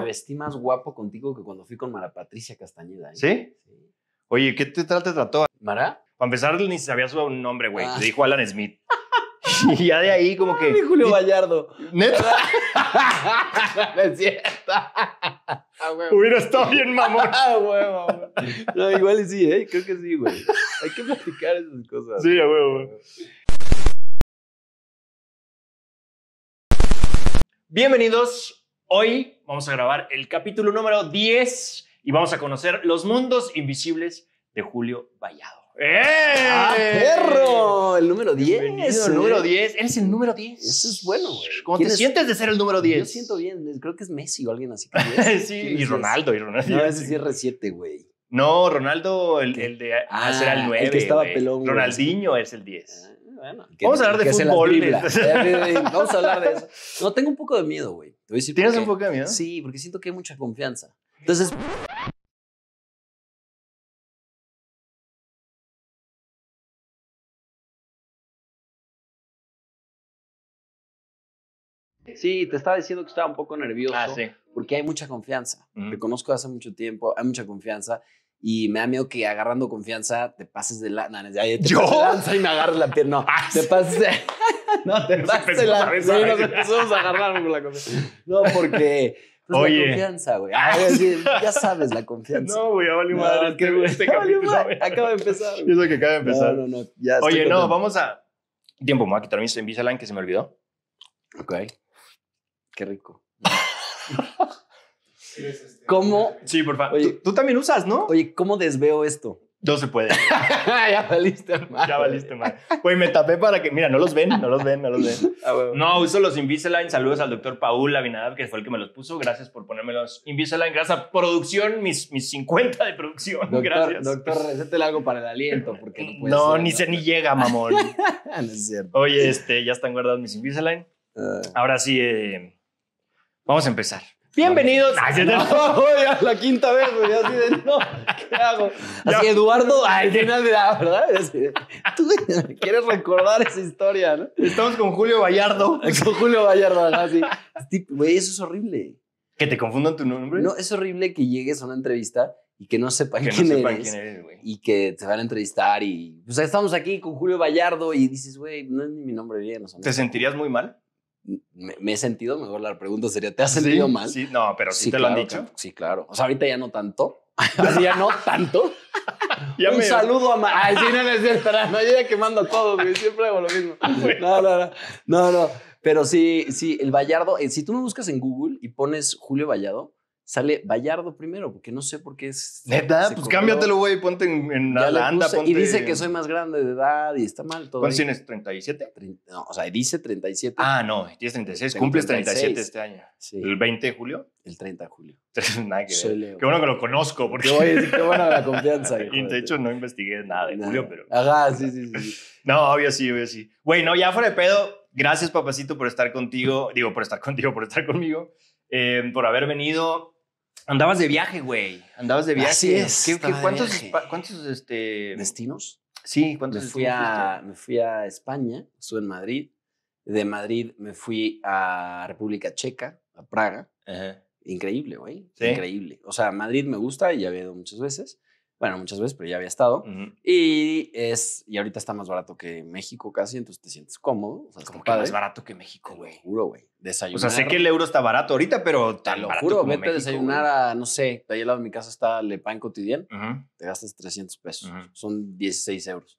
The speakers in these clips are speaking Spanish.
Me vestí más guapo contigo que cuando fui con Mara Patricia Castañeda. ¿eh? ¿Sí? ¿Sí? Oye, ¿qué te tal te trató? ¿Mara? Para empezar, ni sabía su nombre, güey. Te ah. dijo Alan Smith. y ya de ahí, como ah, que. Ay, Julio Vallardo. ¿Neta? no es cierto. Ah, Hubiera estado bien mamón. Ah, huevo, No, igual y sí, ¿eh? creo que sí, güey. Hay que platicar esas cosas. Sí, a huevo. Bienvenidos Hoy vamos a grabar el capítulo número 10 y vamos a conocer los mundos invisibles de Julio Vallado. ¡Eh! ¡Ah, perro! El número 10. ¿eh? el número 10. Él es el número 10. Eso es bueno, güey. ¿Cómo te sientes de ser el número 10? Yo siento bien. Creo que es Messi o alguien así. sí, y Ronaldo, y Ronaldo. No, ese sí es R7, güey. No, Ronaldo, el, el de ah, hacer el 9. El que estaba pelón. Ronaldinho es el 10. Ah. Vamos a hablar de fútbol. Vamos a hablar de eso. No, tengo un poco de miedo, güey. ¿Tienes un poco de miedo? Sí, porque siento que hay mucha confianza. Entonces... Sí, te estaba diciendo que estaba un poco nervioso. Ah, Porque hay mucha confianza. Te conozco hace mucho tiempo, hay mucha confianza y me da miedo que agarrando confianza te pases de la... No, ya te ¿Yo? Pases de lanza y me agarres la pierna. Ah, no, te pases de... No, te pases de la... nos empezamos a agarrar por la confianza. No, porque... Pues Oye. La confianza, güey. ya sabes la confianza. No, güey, ya valió no, madre. Es que, este, este capítulo, madre. Acaba de empezar. Yo sé que acaba de empezar. No, no, no. Ya Oye, no, vamos a. Tiempo, me voy a quitar mi Invisalign que se me olvidó. Ok. Qué rico. Este, ¿Cómo? Sí, por favor. Oye, ¿Tú, también usas, ¿no? Oye, ¿cómo desveo esto? No se puede. ya valiste mal. Ya valiste mal. Güey, me tapé para que. Mira, no los ven, no los ven, no los ven. Ah, no, uso los Invisalign. Saludos al doctor Paul Abinadab, que fue el que me los puso. Gracias por ponerme los Invisalign. Gracias a producción, mis, mis 50 de producción. Doctor, Gracias. Doctor, recétele algo para el aliento, porque no No, ni se ni llega, mamón. Oye, este, ya están guardados mis Invisalign. Ah. Ahora sí, eh, vamos a empezar. Bienvenidos. Ay, la quinta vez, güey. Así de, no, ¿qué hago? Así, Eduardo, ay de ah, verdad, tú quieres recordar esa historia, ¿no? Estamos con Julio Vallardo. Con Julio Vallardo, así. Este, eso es horrible. ¿Que te confundan tu nombre? No, es horrible que llegues a una entrevista y que no sepan, quién, no eres, quién, eres, Y que te van a entrevistar y. O estamos aquí con Julio Vallardo y dices, güey, no es ni mi nombre bien. ¿Te sentirías muy mal? me, he sentido, mejor la pregunta sería, ¿te has sentido mal? Sí, no, pero sí, te lo han dicho. sí, claro. O sea, ahorita ya no tanto. ya no tanto. Un saludo a... Ma Ay, sí, no, no es No, yo ya quemando todo, Siempre hago lo mismo. No, no, no. No, Pero sí, sí, el Vallardo, eh, si tú me buscas en Google y pones Julio Vallado, sale Bayardo primero, porque no sé por qué es. Neta, pues cámbiatelo, güey, ponte en, en anda, Y dice que soy más grande de edad y está mal todo. ¿Cuántos tienes? ¿37? no, o sea, dice 37. Ah, no, tienes 36, cumples 37 este año. ¿El 20 de julio? El 30 de julio. nada que ver. Qué bueno que lo conozco, porque. Oye, qué buena la confianza. de hecho no investigué nada de julio, pero. Ajá, sí, sí, sí. no, obvio sí, obvio sí. Güey, no, ya fuera de pedo. Gracias, papacito, por estar contigo. Digo, por estar contigo, por estar conmigo. Eh, por haber venido Andabas de viaje, güey. Andabas de viaje. Así es. cuántos, este, destinos? Sí, ¿cuántos me fui a Me fui a España, estuve en Madrid. De Madrid me fui a República Checa, a Praga. Increíble, güey. Increíble. O sea, Madrid me gusta y ya he ido muchas veces. Bueno, muchas veces, pero ya había estado. Y es y ahorita está más barato que México casi, entonces te sientes cómodo. O que más barato que México, güey. Juro, güey. Desayunar. O sea, sé que el euro está barato ahorita, pero te lo juro, vete a desayunar a, no sé, de ahí al lado de mi casa está Le Pan Cotidian. Te gastas 300 pesos. Son 16 euros.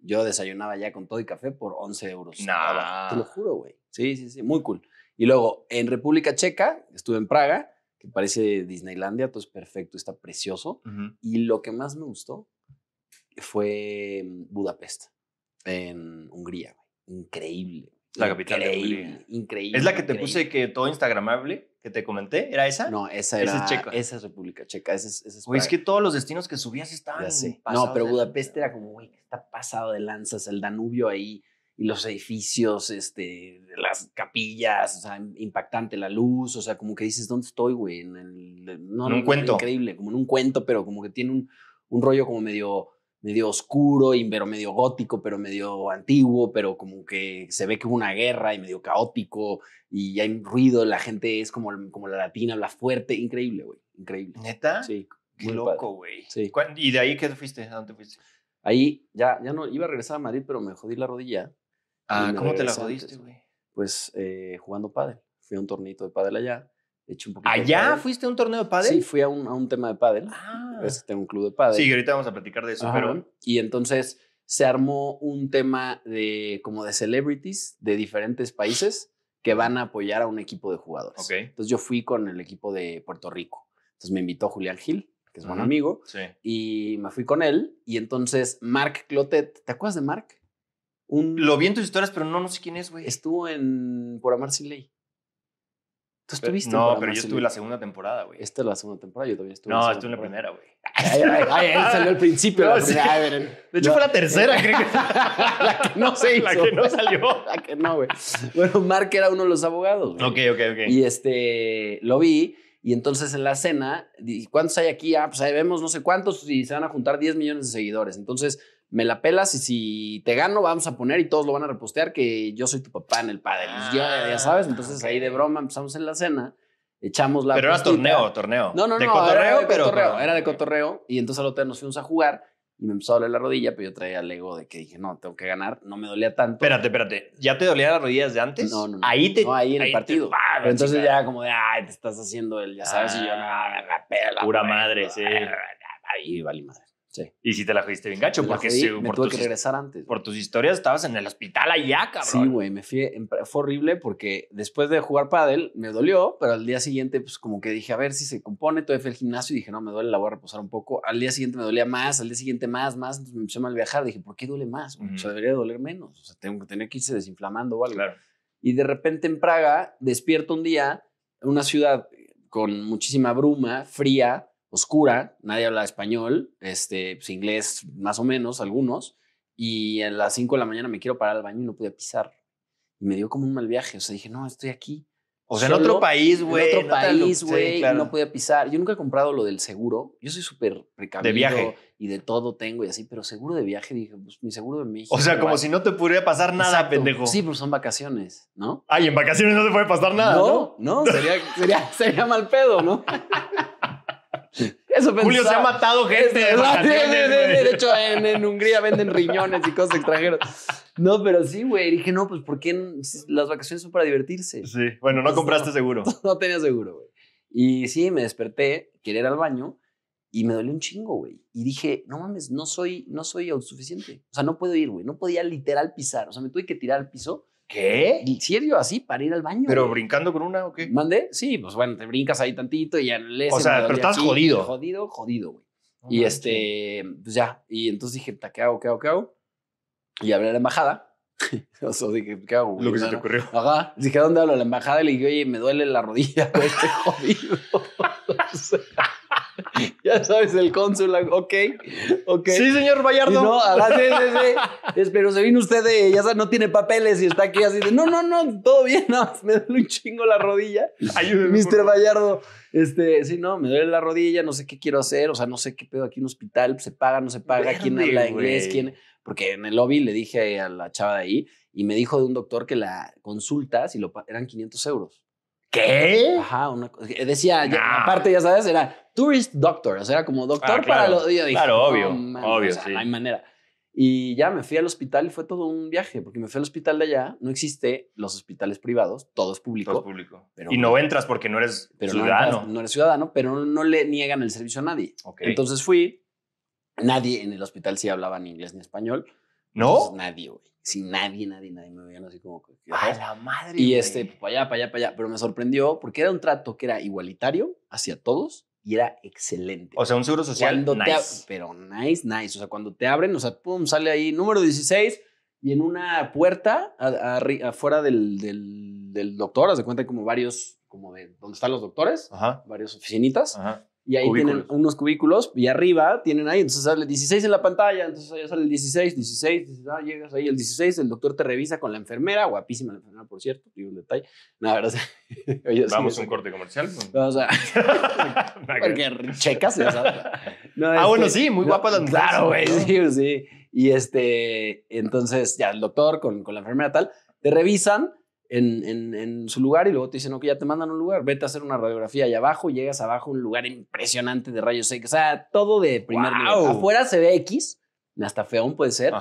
Yo desayunaba ya con todo y café por 11 euros. Nah. Te lo juro, güey. Sí, sí, sí. Muy cool. Y luego, en República Checa, estuve en Praga que parece Disneylandia, es pues, perfecto, está precioso. Y lo que más me gustó fue mm, Budapest, en Hungría, Increíble. La capital increíble, Increíble. ¿Es la que te puse que todo Instagramable que te comenté? ¿Era esa? No, esa era. Esa es Checa. Esa es República Checa. Esa es, esa es, es que todos los destinos que subías estaban. No, pero Budapest era como, güey, está pasado de lanzas, el Danubio ahí y los edificios, este, las capillas, o sea, impactante la luz, o sea, como que dices, ¿dónde estoy, güey? En, no, un cuento. Increíble, como en un cuento, pero como que tiene un, un rollo como medio, medio oscuro, pero medio gótico, pero medio antiguo, pero como que se ve que hubo una guerra y medio caótico y hay ruido, la gente es como, como la latina, habla fuerte, increíble, güey, increíble. ¿Neta? Sí. loco, güey. Sí. ¿Y de ahí qué fuiste? dónde fuiste? Ahí ya, ya no, iba a regresar a Madrid, pero me jodí la rodilla. Ah, ¿cómo te la jodiste, güey? Pues eh, jugando pádel. Fui a un tornito de pádel allá. un ¿Allá fuiste a un torneo de pádel? Sí, fui a un, tema de pádel. Ah. Este, tengo un club de pádel. Sí, ahorita vamos a platicar de eso, Y entonces se armó un tema de como de celebrities de diferentes países que van a apoyar a un equipo de jugadores. Okay. Entonces yo fui con el equipo de Puerto Rico. Entonces me invitó Julián Gil, que es un buen amigo, sí. y me fui con él. Y entonces Marc Clotet, ¿te acuerdas de Marc? Lo vi en tus historias, pero no, no sé quién es, güey. Estuvo en Por Amar Sin Ley. ¿Tú estuviste? Pero, no, pero yo estuve la segunda temporada, güey. Esta es la segunda temporada, yo también estuve. No, estuve en la primera, güey. Ay, ay, él salió al principio. No, la de hecho, fue la tercera, creo que. la que no se hizo. La que no salió. la que no, güey. Bueno, Mark era uno de los abogados. güey. Ok, ok, ok. Y este, lo vi. Y entonces en la cena, ¿cuántos hay aquí? Ah, pues ahí vemos no sé cuántos y se van a juntar 10 millones de seguidores. Entonces, me la pelas y si te gano, vamos a poner y todos lo van a repostear que yo soy tu papá en el padre. ya, ah, sabes, entonces ahí de broma empezamos en la cena, echamos la. Pero era torneo, torneo. No, no, de no. de pero, cotorreo. Era de cotorreo. Y entonces al otro día nos fuimos a jugar y me empezó a doler la rodilla, pero yo traía el ego de que dije, no, tengo que ganar, no me dolía tanto. Espérate, espérate, ¿ya te dolía las rodillas de antes? No, no, no. Ahí te. ahí en el partido. entonces ya como de, ay, te estás haciendo el, ya sabes, y yo, no, me pela. Ah, pura madre, sí. Ahí vale madre. Y si te la jodiste bien gacho, porque tuve que regresar antes. Por tus historias estabas en el hospital allá, cabrón. Sí, güey, me fui, fue horrible porque después de jugar pádel me dolió, pero al día siguiente pues como que dije, a ver si se compone, todo fue el gimnasio y dije, no, me duele, la voy a reposar un poco. Al día siguiente me dolía más, al día siguiente más, más, entonces me empecé a mal viajar, dije, ¿por qué duele más? O sea, pues, debería doler menos, o sea, tengo que tener que irse desinflamando o algo. Y de repente en Praga despierto un día, en una ciudad con muchísima bruma, fría, oscura, nadie habla español, este, pues inglés más o menos, algunos, y a las 5 de la mañana me quiero parar al baño y no podía pisar. Y me dio como un mal viaje, o sea, dije, no, estoy aquí. O sea, en otro país, güey. En otro país, güey, y no podía pisar. Yo nunca he comprado lo del seguro. Yo soy súper precavido. De viaje. Y de todo tengo y así, pero seguro de viaje, dije, pues mi seguro de México. O sea, como si no te pudiera pasar nada, pendejo. Sí, pues son vacaciones, ¿no? Ay, en vacaciones no te puede pasar nada. No, no, sería, sería mal pedo, ¿no? Eso Julio se ha matado gente. Este, De, hecho, en, Hungría venden riñones y cosas extranjeras. No, pero sí, güey. Dije, no, pues ¿por qué las vacaciones son para divertirse? Sí, bueno, no compraste seguro. No tenía seguro, güey. Y sí, me desperté, quería ir al baño y me dolió un chingo, güey. Y dije, no mames, no soy, no soy autosuficiente. O sea, no puedo ir, güey. No podía literal pisar. O sea, me tuve que tirar al piso ¿Qué? ¿En serio? ¿Así? ¿Para ir al baño? ¿Pero brincando con una o qué? ¿Mandé? Sí, pues bueno, te brincas ahí tantito y ya lees. O sea, pero estás jodido. Jodido, jodido, güey. y este, pues ya. Y entonces dije, ¿qué hago? ¿Qué hago? ¿Qué hago? Y hablé a la embajada. o sea, dije, ¿qué hago? Lo que se te ocurrió. Ajá. Dije, ¿dónde hablo? A la embajada y le dije, oye, me duele la rodilla, güey, estoy jodido. ya sabes, el cónsul, ok, ok. Sí, señor Vallardo. No, ah, sí, sí, sí. pero se vino usted de, ya sabes, no tiene papeles y está aquí así de, no, no, no, todo bien, me duele un chingo la rodilla. Ayúdeme. Mister Vallardo, este, sí, no, me duele la rodilla, no sé qué quiero hacer, o sea, no sé qué pedo aquí en un hospital, se paga, no se paga, quién habla inglés, quién... Porque en el lobby le dije a la chava de ahí y me dijo de un doctor que la consulta, si lo eran 500 euros. ¿Qué? Ajá, una, eh, decía, aparte, ya sabes, era tourist doctor, o sea, era como doctor ah, para los. claro, obvio, obvio, sí. No hay manera. Y ya me fui al hospital y fue todo un viaje, porque me fui al hospital de allá, no existe los hospitales privados, todo es público. Todo es público. y no entras porque no eres ciudadano. No, eres ciudadano, pero no le niegan el servicio a nadie. Entonces fui, nadie en el hospital sí hablaba ni inglés ni español. ¿No? nadie, sin nadie, nadie, nadie me veían así como. ¡A la madre! Y este, para allá, para allá, para allá. Pero me sorprendió porque era un trato que era igualitario hacia todos y era excelente. O sea, un seguro social. pero nice, nice. O sea, cuando te abren, o sea, pum, sale ahí número 16 y en una puerta afuera del, del, doctor, haz de cuenta como varios, como de donde están los doctores, varias oficinitas. Ajá y ahí tienen unos cubículos y arriba tienen ahí, entonces sale 16 en la pantalla, entonces ahí sale el 16, 16, 16 llegas ahí el 16, el doctor te revisa con la enfermera, guapísima la enfermera, por cierto, y un detalle, Vamos a un corte comercial. Pues. O sea, porque checas, ah, bueno, este, sí, muy guapa la Claro, güey, sí, sí. Y este, entonces ya el doctor con, con la enfermera tal, te revisan en, su lugar y luego te dicen, ok, ya te mandan a un lugar, vete a hacer una radiografía allá abajo, y llegas abajo un lugar impresionante de rayos X, o sea, todo de primer nivel. Afuera se ve X, hasta feón puede ser,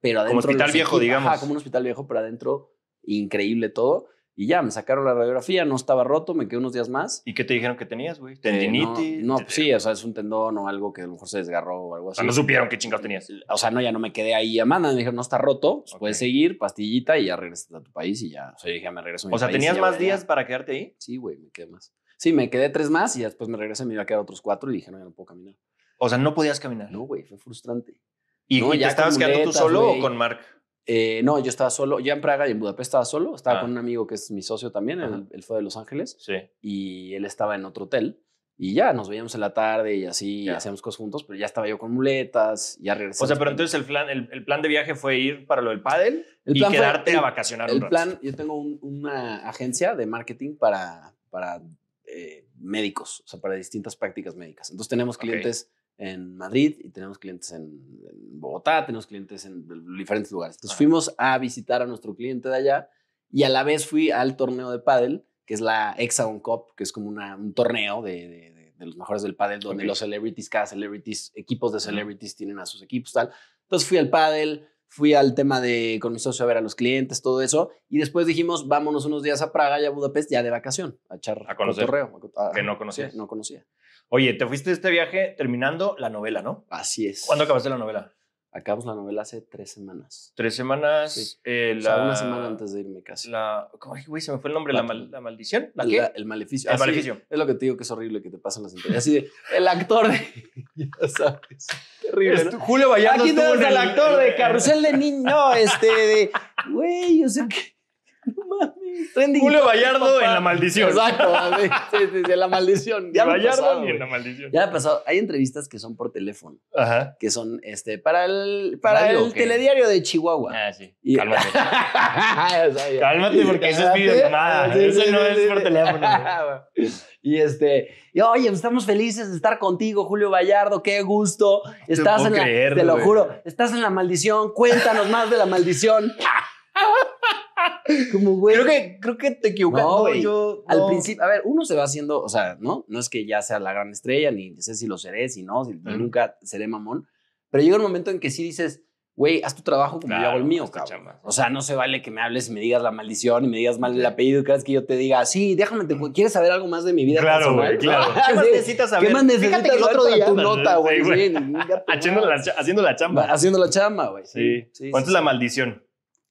pero adentro... Como hospital viejo, digamos. como un hospital viejo, pero adentro increíble todo. Y ya, me sacaron la radiografía, no estaba roto, me quedé unos días más. ¿Y qué te dijeron que tenías, güey? Eh, ¿Tendinitis? no, pues sí, o sea, es un tendón o algo que a lo mejor se desgarró o algo así. O sea, no supieron qué chingados tenías. O sea, no, ya no me quedé ahí a mano. Me dijeron, no está roto, pues puedes seguir, pastillita y ya regresas a tu país y ya. O sea, dije, me regreso a mi O sea, ¿tenías más días para quedarte ahí? Sí, güey, me quedé más. Sí, me quedé tres más y después me regresé, me iba a quedar otros cuatro y dije, no, ya no puedo caminar. O sea, no podías caminar. No, güey, fue frustrante. ¿Y, ya te estabas quedando tú solo o con Mark? Eh, no, yo estaba solo, ya en Praga y en Budapest estaba solo, estaba ah. con un amigo que es mi socio también, él, fue de Los Ángeles y él estaba en otro hotel y ya nos veíamos en la tarde y así hacíamos cosas juntos, pero ya estaba yo con muletas, ya regresé. O sea, pero entonces el plan, el, plan de viaje fue ir para lo del pádel y quedarte a vacacionar un rato. plan, yo tengo una agencia de marketing para, para eh, médicos, o sea, para distintas prácticas médicas. Entonces tenemos clientes en Madrid y tenemos clientes en, Bogotá, tenemos clientes en diferentes lugares. Entonces fuimos a visitar a nuestro cliente de allá y a la vez fui al torneo de pádel, que es la Hexagon Cup, que es como una, un torneo de, de, los mejores del pádel, donde los celebrities, cada celebrities, equipos de celebrities tienen a sus equipos, tal. Entonces fui al pádel, fui al tema de con mi socio a ver a los clientes, todo eso, y después dijimos, vámonos unos días a Praga y a Budapest ya de vacación, a echar a conocer, que no conocía. no conocía. Oye, te fuiste de este viaje terminando la novela, ¿no? Así es. ¿Cuándo acabaste la novela? Acabamos la novela hace tres semanas. Tres semanas. Eh, la, una semana antes de irme casi. La, ¿Cómo güey? Se me fue el nombre. La, la maldición. ¿La, qué? el maleficio. El ah, maleficio. Es, lo que te digo que es horrible que te pasen las entrevistas. Así de, el actor de. ya sabes. Terrible. Julio Vallardo. Aquí tenemos el actor de Carrusel de Niño. este. De, güey, yo sé que Julio Vallardo en la maldición. Exacto, la maldición. Ya Vallardo pasado, en la maldición. Ya ha pasado. Hay entrevistas que son por teléfono. Ajá. Que son este para el para telediario de Chihuahua. Ah, sí. Cálmate. Cálmate porque eso es nada eso no es por teléfono. y este, oye, pues, estamos felices de estar contigo, Julio Vallardo, qué gusto. Estás en la, te lo juro, estás en la maldición, cuéntanos más de la maldición. Como, Creo que, creo que te equivocas. Al principio, a ver, uno se va haciendo, o sea, ¿no? No es que ya sea la gran estrella, ni sé si lo seré, si no, si nunca seré mamón. Pero llega un momento en que sí dices, güey, haz tu trabajo como yo hago el mío, cabrón. O sea, no se vale que me hables y me digas la maldición y me digas mal el apellido y creas que yo te diga, sí, déjame, te, ¿quieres saber algo más de mi vida? Claro, güey, claro. ¿Qué, más necesitas saber? ¿Qué más necesitas Fíjate que el otro día tu nota, güey? haciendo, la, chamba. Haciendo la chamba, güey. Sí. ¿Cuánto es la maldición?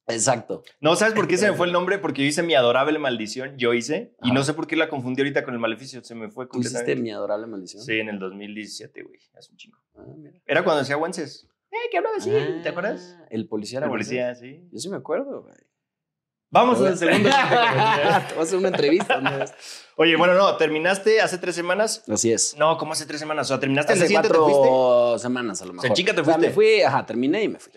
Exacto. No, ¿sabes por qué se me fue el nombre? Porque yo hice mi adorable maldición, yo hice, y no sé por qué la confundí ahorita con el maleficio, se me fue. ¿Tú hiciste mi adorable maldición? Sí, en el 2017, güey, hace un chingo. Ah, mira. Era cuando decía Wences. Eh, ¿qué hablaba así? ¿Te ah, acuerdas? El policía era policía, sí. Yo sí me acuerdo, güey. Vamos al segundo. una entrevista. Oye, bueno, no, terminaste hace tres semanas. Así es. No, ¿cómo hace tres semanas? O sea, terminaste hace el cuatro semanas a lo mejor. O chica, te fuiste. me fui, ajá, terminé y me fui.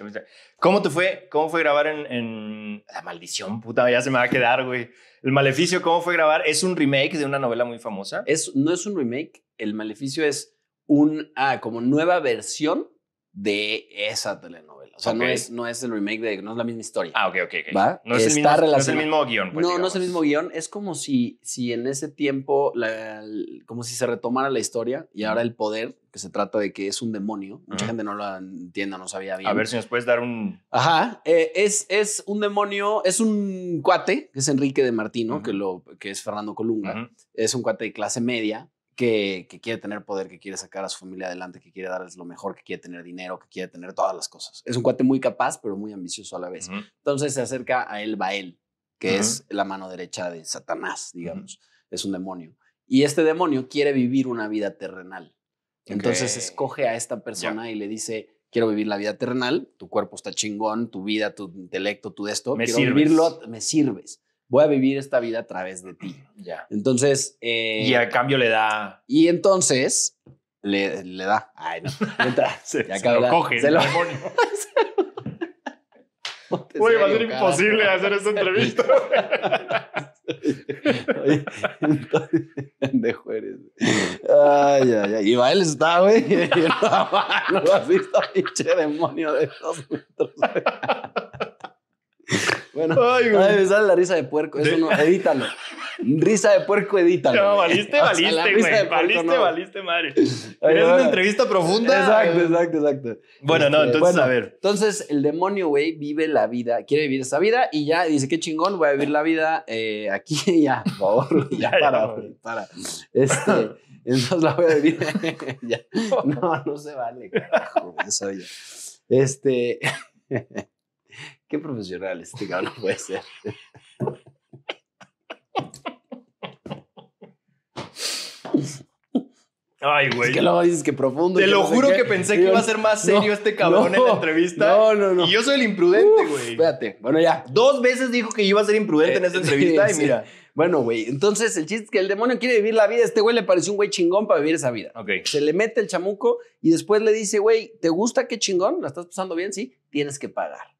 ¿Cómo te fue? ¿Cómo fue grabar en, La maldición, puta, ya se me va a quedar, güey. El maleficio, ¿cómo fue grabar? Es un remake de una novela muy famosa. Es, no es un remake. El maleficio es un, ah, como nueva versión de esa telenovela. O sea, no, es, es el remake de, no es la misma historia. Ah, ok, ok, No, es el mismo, no, guión. Pues, no, no es el mismo guión. Es como si, si en ese tiempo, como si se retomara la historia y ahora el poder, que se trata de que es un demonio. Mucha gente no lo entiende, no sabía bien. A ver si nos puedes dar un... Ajá, eh, es, es un demonio, es un cuate, que es Enrique de Martino, que, lo, que es Fernando Colunga. Es un cuate de clase media que, quiere tener poder, que quiere sacar a su familia adelante, que quiere darles lo mejor, que quiere tener dinero, que quiere tener todas las cosas. Es un cuate muy capaz, pero muy ambicioso a la vez. Entonces se acerca a él, Bael, que es la mano derecha de Satanás, digamos. Es un demonio. Y este demonio quiere vivir una vida terrenal. Entonces escoge a esta persona y le dice, quiero vivir la vida terrenal, tu cuerpo está chingón, tu vida, tu intelecto, tu esto, me quiero vivirlo, me sirves voy a vivir esta vida a través de ti. Ya. Entonces. Eh, y a cambio le da. Y entonces le, da. Ay, no. ya lo coge. Se lo... demonio. va a ser imposible hacer esta entrevista. de Juárez. Ay, ay, ay. Y va él está, güey. Y no, has visto pinche demonio de dos metros. Bueno, ay, me sale la risa de puerco. Eso no, edítalo. Risa de puerco, edítalo. No, valiste, valiste, güey. valiste, valiste, madre. Es una entrevista profunda. Exacto, exacto, exacto. Bueno, no, este, entonces, a ver. Entonces, el demonio, güey, vive la vida, quiere vivir esa vida y ya dice, qué chingón, voy a vivir la vida eh, aquí, ya, por favor, ya, para, para. Este, entonces la voy a vivir. No, no se vale, carajo, eso ya. Este. Qué profesional este cabrón puede ser. Ay, güey. Es que luego dices que profundo. Te lo juro que pensé que iba a ser más serio este cabrón en la entrevista. No, no, no. Y yo soy el imprudente, güey. Espérate. Bueno, ya. Dos veces dijo que iba a ser imprudente en eh, esta entrevista y mira. Bueno, güey. Entonces, el chiste es que el demonio quiere vivir la vida. Este güey le pareció un güey chingón para vivir esa vida. Ok. Se le mete el chamuco y después le dice, güey, ¿te gusta qué chingón? ¿La estás pasando bien? Sí. Tienes que pagar.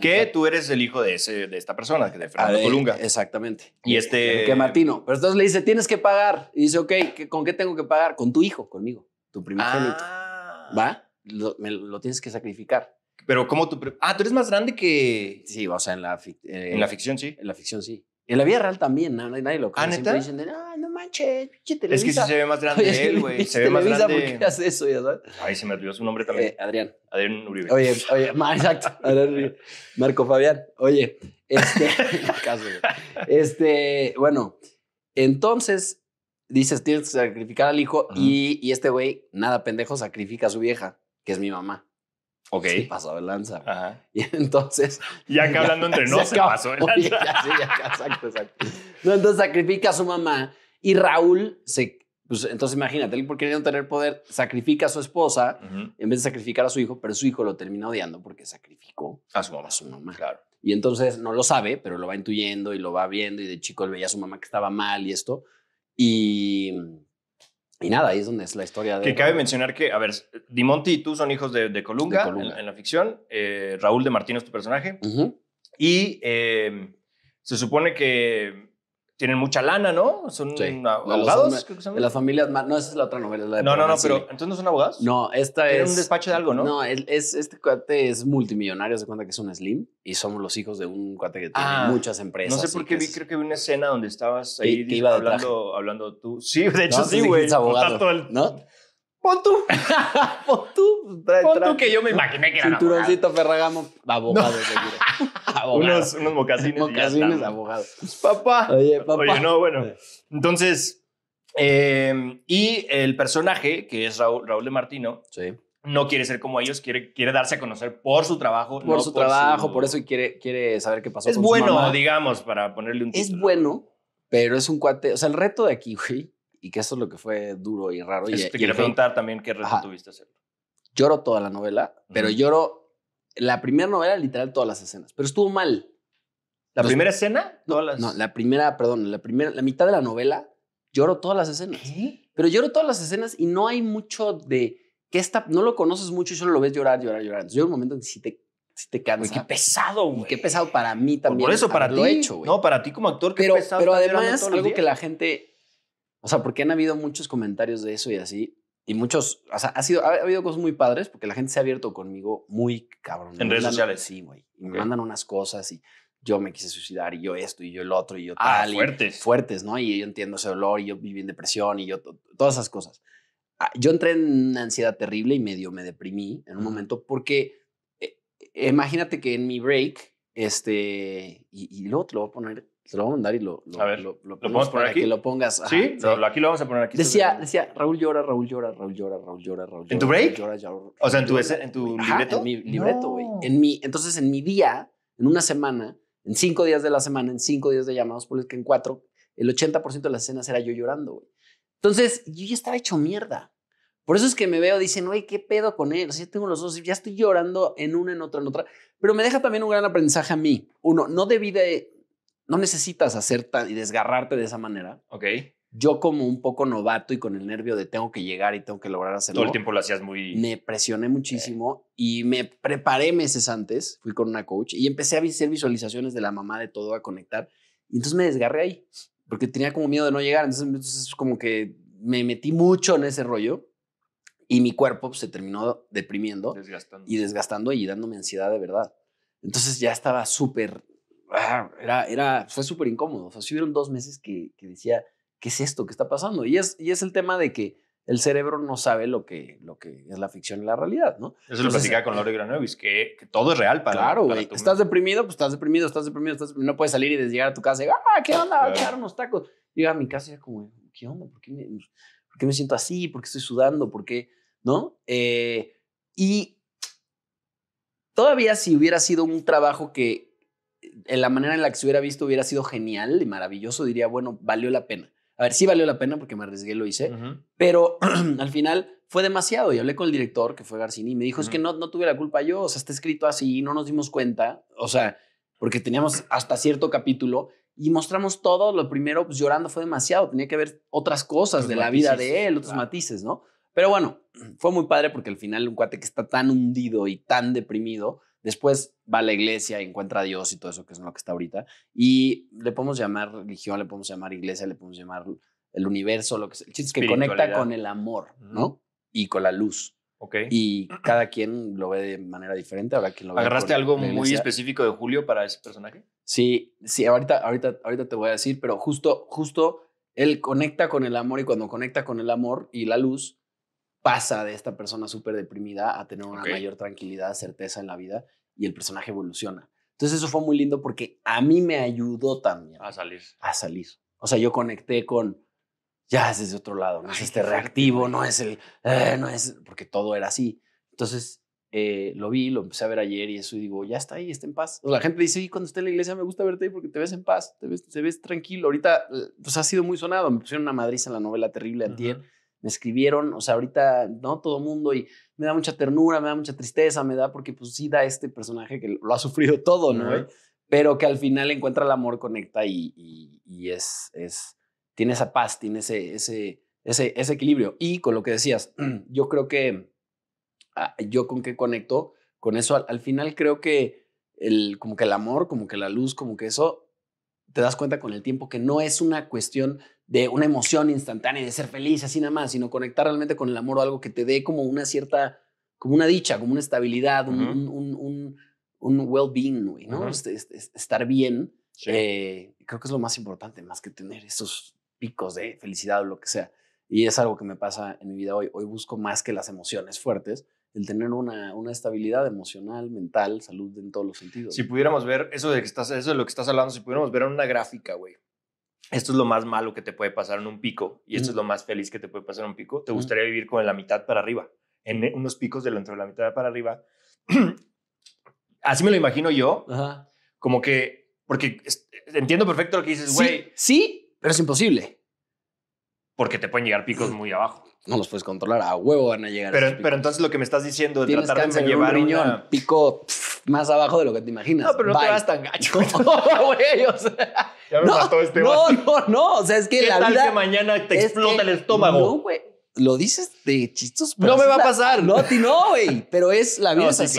Que tú eres el hijo de, ese, de esta persona, de Fernando Colunga. Exactamente. Y este... Que Martino. Pero entonces le dice, tienes que pagar. Y dice, ok, ¿con qué tengo que pagar? Con tu hijo, conmigo, tu primogénito. Ah. ¿Va? Lo, tienes que sacrificar. Pero ¿cómo tu Ah, tú eres más grande que... Sí, o sea, en la, eh, en la ficción sí. En la ficción sí. En la vida real también, ¿no? nadie lo cree. ¿Ah, Siempre dicen, de, ah, no manches, Es que sí se ve más grande él, güey. Se ve más grande. ¿Por qué haces eso? Ya Ay, se me olvidó su nombre también. Eh, Adrián. Adrián Uribe. Oye, oye, exacto. Adrián Uribe. Marco Fabián. Oye, este. caso, este, bueno, entonces dices, tienes que sacrificar al hijo y, y este güey, nada pendejo, sacrifica a su vieja, que es mi mamá. Ok. Se pasó de lanza. Ajá. Y entonces. Ya que hablando entre no se, pasó de sí, exacto, exacto. No, entonces sacrifica a su mamá y Raúl se. Pues, entonces imagínate, él por no tener poder, sacrifica a su esposa en vez de sacrificar a su hijo, pero su hijo lo termina odiando porque sacrificó a su mamá. A su mamá. Claro. Y entonces no lo sabe, pero lo va intuyendo y lo va viendo y de chico él veía a su mamá que estaba mal y esto. Y y nada, ahí es donde es la historia de... Que cabe mencionar que, a ver, Dimonti y tú son hijos de, de Colunga, En, la ficción. Eh, Raúl de Martino es tu personaje. Y eh, se supone que tienen mucha lana, ¿no? Son abogados. creo que son. De las familias más. No, esa es la otra novela. no, no, no, pero entonces no son abogados. No, esta es. un despacho de algo, ¿no? No, es, este cuate es multimillonario, se cuenta que es un Slim y somos los hijos de un cuate que tiene ah, muchas empresas. No sé por qué vi, creo que vi una escena donde estabas ahí iba hablando, hablando tú. Sí, de hecho sí, güey. Sí, abogado. ¿No? Pon tú. Pon tú. Pon tú que yo me imaginé que era Cinturoncito Ferragamo. Abogado, no. seguro. abogado. Unos, unos mocasines. Mocasines, abogados. Pues, papá. Oye, papá. Oye, no, bueno. Entonces, em, y el personaje, que es Raúl, Raúl de Martino, sí. no quiere ser como ellos, quiere, quiere darse a conocer por su trabajo. Por su trabajo, por eso quiere, quiere saber qué pasó. Es con bueno, su mamá. digamos, para ponerle un título. Es bueno, pero es un cuate. O sea, el reto de aquí, güey, y que eso es lo que fue duro y raro. y, te quiero preguntar también qué reto tuviste hacerlo. Lloro toda la novela, pero lloro la primera novela, literal, todas las escenas. Pero estuvo mal. ¿La primera escena? No, no, la primera, perdón, la, primera, la mitad de la novela, lloro todas las escenas. Pero lloro todas las escenas y no hay mucho de que esta, no lo conoces mucho y solo lo ves llorar, llorar, llorar. Entonces llega un momento en que sí te si te cansa. qué pesado, güey. Qué pesado para mí también. Por eso, para ti. hecho, no, para ti como actor, qué pero, Pero además, algo que la gente o sea, porque han habido muchos comentarios de eso y así. Y muchos, o sea, ha, sido, ha habido cosas muy padres porque la gente se ha abierto conmigo muy cabrón. En redes sociales. Sí, güey. Y me mandan unas cosas y yo me quise suicidar y yo esto y yo el otro y yo ah, fuertes. fuertes, ¿no? Y yo entiendo ese dolor y yo viví en depresión y yo todas esas cosas. Ah, yo entré en una ansiedad terrible y medio me deprimí en un momento porque eh, imagínate que en mi break, este, y, y luego te lo voy a poner se lo voy a mandar y lo, lo, lo, lo ponemos para aquí? que lo pongas. sí, aquí lo vamos a poner aquí. Decía, decía, Raúl llora, Raúl llora, Raúl llora, Raúl llora, Raúl llora. ¿En tu break? Llora, o sea, en tu, en libreto. en mi libreto, güey. entonces, en mi día, en una semana, en cinco días de la semana, en cinco días de llamados por que en cuatro, el 80% de las escenas era yo llorando, güey. Entonces, yo ya estaba hecho mierda. Por eso es que me veo, dicen, güey, ¿qué pedo con él? O sea, tengo los dos, ya estoy llorando en una, en otra, en otra. Pero me deja también un gran aprendizaje a mí. Uno, no debí de no necesitas hacer y desgarrarte de esa manera. Ok. Yo como un poco novato y con el nervio de tengo que llegar y tengo que lograr hacerlo. Todo el tiempo lo hacías muy... Me presioné muchísimo eh. y me preparé meses antes, fui con una coach y empecé a hacer visualizaciones de la mamá de todo, a conectar. Y entonces me desgarré ahí, porque tenía como miedo de no llegar. Entonces, entonces como que me metí mucho en ese rollo y mi cuerpo pues, se terminó deprimiendo y desgastando y dándome ansiedad de verdad. Entonces ya estaba súper Ah, era, era, fue súper incómodo. O sea, si hubieron dos meses que, decía, ¿qué es esto? ¿Qué está pasando? Y es, y es el tema de que el cerebro no sabe lo que, lo que es la ficción y la realidad, ¿no? Eso lo platicaba con Lori Granovis que, todo es real para Claro, Estás deprimido, pues estás deprimido, estás deprimido, estás No puedes salir y llegar a tu casa y, ah, ¿qué onda? Voy a echar unos tacos. Llega a mi casa y como, ¿qué onda? ¿Por qué me, siento así? ¿Por qué estoy sudando? ¿Por qué? ¿No? Eh, y todavía si hubiera sido un trabajo que en la manera en la que se hubiera visto hubiera sido genial y maravilloso, diría, bueno, valió la pena. A ver, sí valió la pena porque me arriesgué, lo hice, pero al final fue demasiado. Y hablé con el director, que fue Garcini, y me dijo, es que no, no tuve la culpa yo, o sea, está escrito así, no nos dimos cuenta, o sea, porque teníamos hasta cierto capítulo y mostramos todo, lo primero, pues llorando fue demasiado, tenía que ver otras cosas de la vida de él, otros matices, ¿no? Pero bueno, fue muy padre porque al final un cuate que está tan hundido y tan deprimido, Después va a la iglesia, encuentra a Dios y todo eso que es lo que está ahorita. Y le podemos llamar religión, le podemos llamar iglesia, le podemos llamar el universo, lo que sea. El chiste es que conecta con el amor, ¿no? Y con la luz. ok Y cada quien lo ve de manera diferente. Ahora quien lo ¿Agarraste algo muy específico de Julio para ese personaje? Sí, sí, ahorita, ahorita, ahorita te voy a decir, pero justo, justo él conecta con el amor y cuando conecta con el amor y la luz, pasa de esta persona súper deprimida a tener una mayor tranquilidad, certeza en la vida y el personaje evoluciona. Entonces eso fue muy lindo porque a mí me ayudó también. A salir. A salir. O sea, yo conecté con, ya es desde otro lado, no es este reactivo, no es el, eh, no es, porque todo era así. Entonces eh, lo vi, lo empecé a ver ayer y eso y digo, ya está ahí, está en paz. O la gente dice, sí, cuando esté en la iglesia me gusta verte ahí porque te ves en paz, te ves, tranquilo. Ahorita, eh, pues ha sido muy sonado, me pusieron una madriza en la novela terrible uh ti, antier me escribieron, o sea, ahorita, ¿no? Todo mundo y me da mucha ternura, me da mucha tristeza, me da porque pues sí da este personaje que lo ha sufrido todo, ¿no? Pero que al final encuentra el amor, conecta y, y, es, es, tiene esa paz, tiene ese, ese, ese, ese, equilibrio. Y con lo que decías, yo creo que, ah, yo con qué conecto, con eso al, al final creo que el, como que el amor, como que la luz, como que eso, te das cuenta con el tiempo que no es una cuestión de una emoción instantánea, de ser feliz así nada más, sino conectar realmente con el amor o algo que te dé como una cierta, como una dicha, como una estabilidad, un, un, un, well-being, ¿no? Este, este, estar bien. Eh, creo que es lo más importante, más que tener esos picos de felicidad o lo que sea. Y es algo que me pasa en mi vida hoy. Hoy busco más que las emociones fuertes, el tener una, una estabilidad emocional, mental, salud en todos los sentidos. Si pudiéramos ver eso de que estás, eso de lo que estás hablando, si pudiéramos ver en una gráfica, güey, esto es lo más malo que te puede pasar en un pico y esto es lo más feliz que te puede pasar en un pico, te gustaría vivir con la mitad para arriba, en unos picos de entre la mitad para arriba. Así me lo imagino yo, como que, porque entiendo perfecto lo que dices, güey. Sí, sí, pero es imposible. Porque te pueden llegar picos muy abajo. No los puedes controlar, a huevo van a llegar. Pero, entonces lo que me estás diciendo de tratar de llevar un pico más abajo de lo que te imaginas. No, pero no te vas tan gacho. güey, o sea... Ya me no, mató este No, no, no. O sea, es que ¿Qué la tal vida que mañana te explota el estómago? No, güey lo dices de chistos. no me va a pasar. No, ti no, güey. Pero es la vida es así.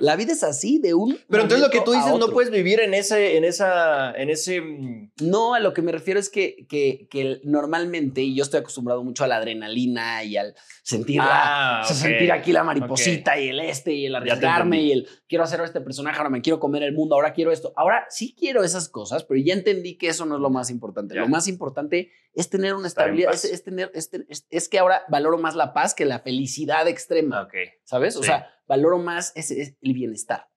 La vida es así de un. Pero entonces lo que tú dices no puedes vivir en ese, en esa, en ese. Mm, no, a lo que me refiero es que, que, que normalmente y yo estoy acostumbrado mucho a la adrenalina y al sentir, ah, sentir aquí la mariposita y el este y el arriesgarme y el quiero hacer este personaje ahora me quiero comer el mundo ahora quiero esto ahora sí quiero esas cosas pero ya entendí que eso no es lo más importante. Lo más importante es tener una estabilidad, es, tener es, es que ahora valoro más la paz que la felicidad extrema. ¿Sabes? O sea, valoro más es el bienestar.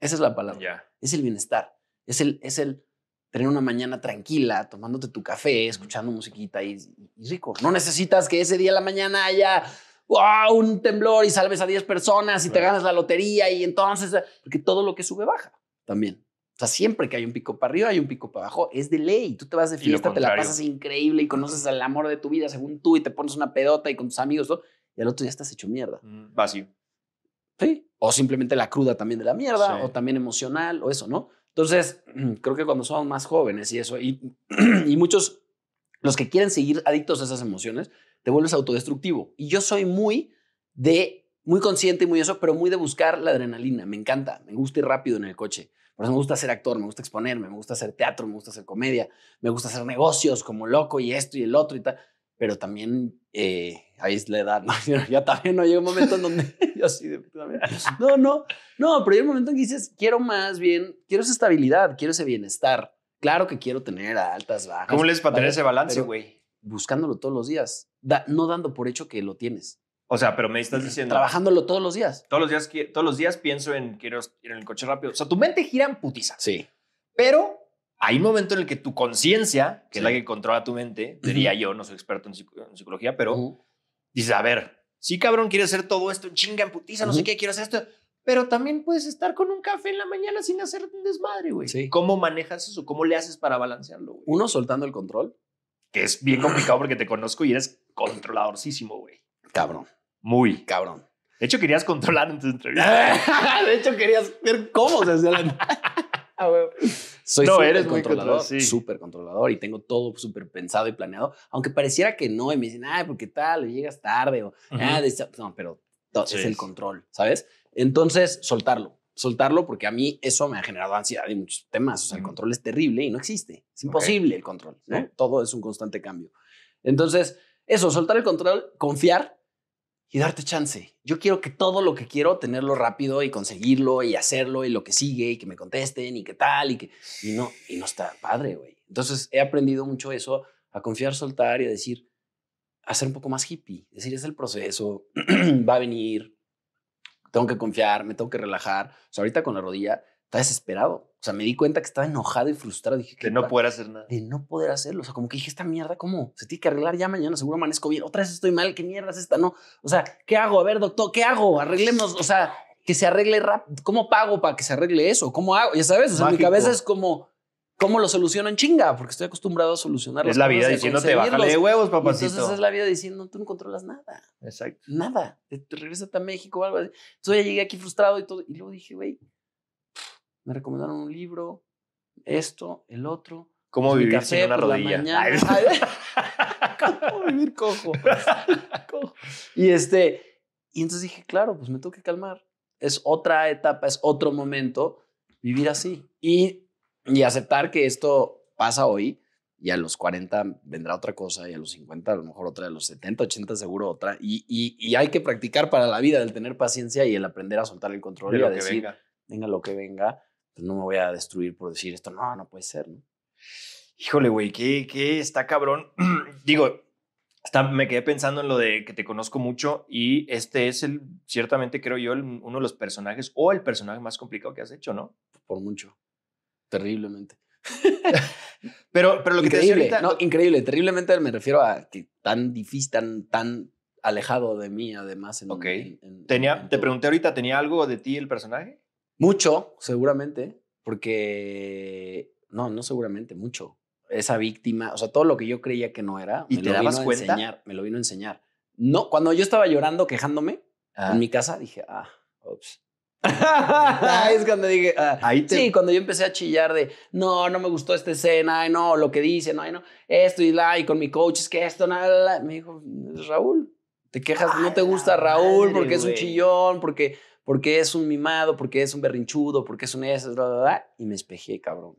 Esa es la palabra. Es el bienestar. Es el, es el tener una mañana tranquila, tomándote tu café, escuchando musiquita y, rico. No necesitas que ese día a la mañana haya un temblor y salves a 10 personas y te ganas la lotería y entonces, porque todo lo que sube baja también. O sea, siempre que hay un pico para arriba, hay un pico para abajo. Es de ley. Tú te vas de fiesta, te la pasas increíble y conoces al amor de tu vida según tú y te pones una pedota y con tus amigos, y al otro día estás hecho mierda. Mm. vacío. Sí. O simplemente la cruda también de la mierda, o también emocional, o eso, ¿no? Entonces, creo que cuando somos más jóvenes y eso, y, y muchos, los que quieren seguir adictos a esas emociones, te vuelves autodestructivo. Y yo soy muy de, muy consciente y muy eso, pero muy de buscar la adrenalina. Me encanta, me gusta ir rápido en el coche. Por eso me gusta ser actor, me gusta exponerme, me gusta hacer teatro, me gusta hacer comedia, me gusta hacer negocios como loco y esto y el otro y tal. Pero también eh, ahí es la edad, ¿no? Yo, también no llega un momento en donde yo así de No, no, no, pero hay un momento en que dices, quiero más bien, quiero esa estabilidad, quiero ese bienestar. Claro que quiero tener a altas, bajas. ¿Cómo les para tener ese balance, güey? Buscándolo todos los días, no dando por hecho que lo tienes. O sea, pero me estás diciendo. Trabajándolo todos los días. Todos los días, todos los días pienso en quiero ir en el coche rápido. O sea, tu mente gira en putiza. Sí. Pero hay un momento en el que tu conciencia, que es la que controla tu mente, diría yo, no soy experto en, psicología, pero dices, a ver, sí, cabrón, quiero hacer todo esto, en chinga en putiza, no sé qué, quiero hacer esto. Pero también puedes estar con un café en la mañana sin hacer un desmadre, güey. Sí. ¿Cómo manejas eso? ¿Cómo le haces para balancearlo? Uno, soltando el control. Que es bien complicado porque te conozco y eres controladorcísimo, güey. Cabrón. Muy. Cabrón. De hecho, querías controlar en tu entrevista. de hecho, querías ver cómo se hacía la. Ah, Soy no, súper controlador, súper controlador y tengo todo súper pensado y planeado, aunque pareciera que no, y me dicen, ay porque tal, llegas tarde, o, ah, no, pero es el control, ¿sabes? Entonces, soltarlo, soltarlo porque a mí eso me ha generado ansiedad y muchos temas, o sea, el control es terrible y no existe, es imposible el control, Todo es un constante cambio. Entonces, eso, soltar el control, confiar y darte chance. Yo quiero que todo lo que quiero, tenerlo rápido y conseguirlo y hacerlo y lo que sigue y que me contesten y qué tal y que... Y no, y no está padre, güey. Entonces he aprendido mucho eso, a confiar, soltar y a decir, hacer un poco más hippie. decir, es el proceso, va a venir, tengo que confiar, me tengo que relajar. O sea, ahorita con la rodilla estaba desesperado. O sea, me di cuenta que estaba enojado y frustrado. Dije que no poder hacer nada. De no poder hacerlo. O sea, como que dije, esta mierda, ¿cómo? Se tiene que arreglar ya mañana, seguro amanezco bien. Otra vez estoy mal, ¿qué mierda es esta? No. O sea, ¿qué hago? A ver, doctor, ¿qué hago? Arreglemos. O sea, que se arregle rápido. ¿Cómo pago para que se arregle eso? ¿Cómo hago? Ya sabes, o sea, mi cabeza es como, ¿cómo lo soluciono en chinga? Porque estoy acostumbrado a solucionarlo. Es la vida te bájale de huevos, papacito. entonces es la vida diciendo, tú no controlas nada. Exacto. Nada. Te, regresas a México o algo así. Entonces ya llegué aquí frustrado y todo. Y luego dije, güey, me recomendaron un libro, esto, el otro. ¿Cómo pues, vivir café, sin una rodilla? ¿Cómo vivir cojo? Y este, y entonces dije, claro, pues me tengo que calmar. Es otra etapa, es otro momento vivir así y, y aceptar que esto pasa hoy y a los 40 vendrá otra cosa y a los 50 a lo mejor otra, a los 70, 80 seguro otra. Y, y, hay que practicar para la vida el tener paciencia y el aprender a soltar el control y, a decir, venga. venga lo que venga pues, no me voy a destruir por decir esto. No, no puede ser, ¿no? Híjole, güey, qué está cabrón. Digo, Está, me quedé pensando en lo de que te conozco mucho y este es el, ciertamente creo yo, uno de los personajes o el personaje más complicado que has hecho, ¿no? Por mucho, terriblemente. pero, pero lo que te decía ahorita, no, increíble, terriblemente me refiero a que tan difícil, tan, tan alejado de mí además. En, ok. tenía, te pregunté ahorita, ¿tenía algo de ti el personaje? Mucho, seguramente, porque no, no seguramente, mucho. Esa víctima, o sea, todo lo que yo creía que no era, me lo vino a enseñar, me lo vino a enseñar. No, cuando yo estaba llorando, quejándome en ah. mi casa, dije, ah, ups. es cuando dije, ah". Ahí sí, cuando yo empecé a chillar de, no, no me gustó esta escena, no, lo que dicen, ay, no, esto y la, y con mi coach es que esto, nada, me dijo, Raúl, te quejas, no te gusta Raúl porque es un chillón, porque porque es un mimado, porque es un berrinchudo, porque es un esas, bla, bla, bla, y me espejé, cabrón.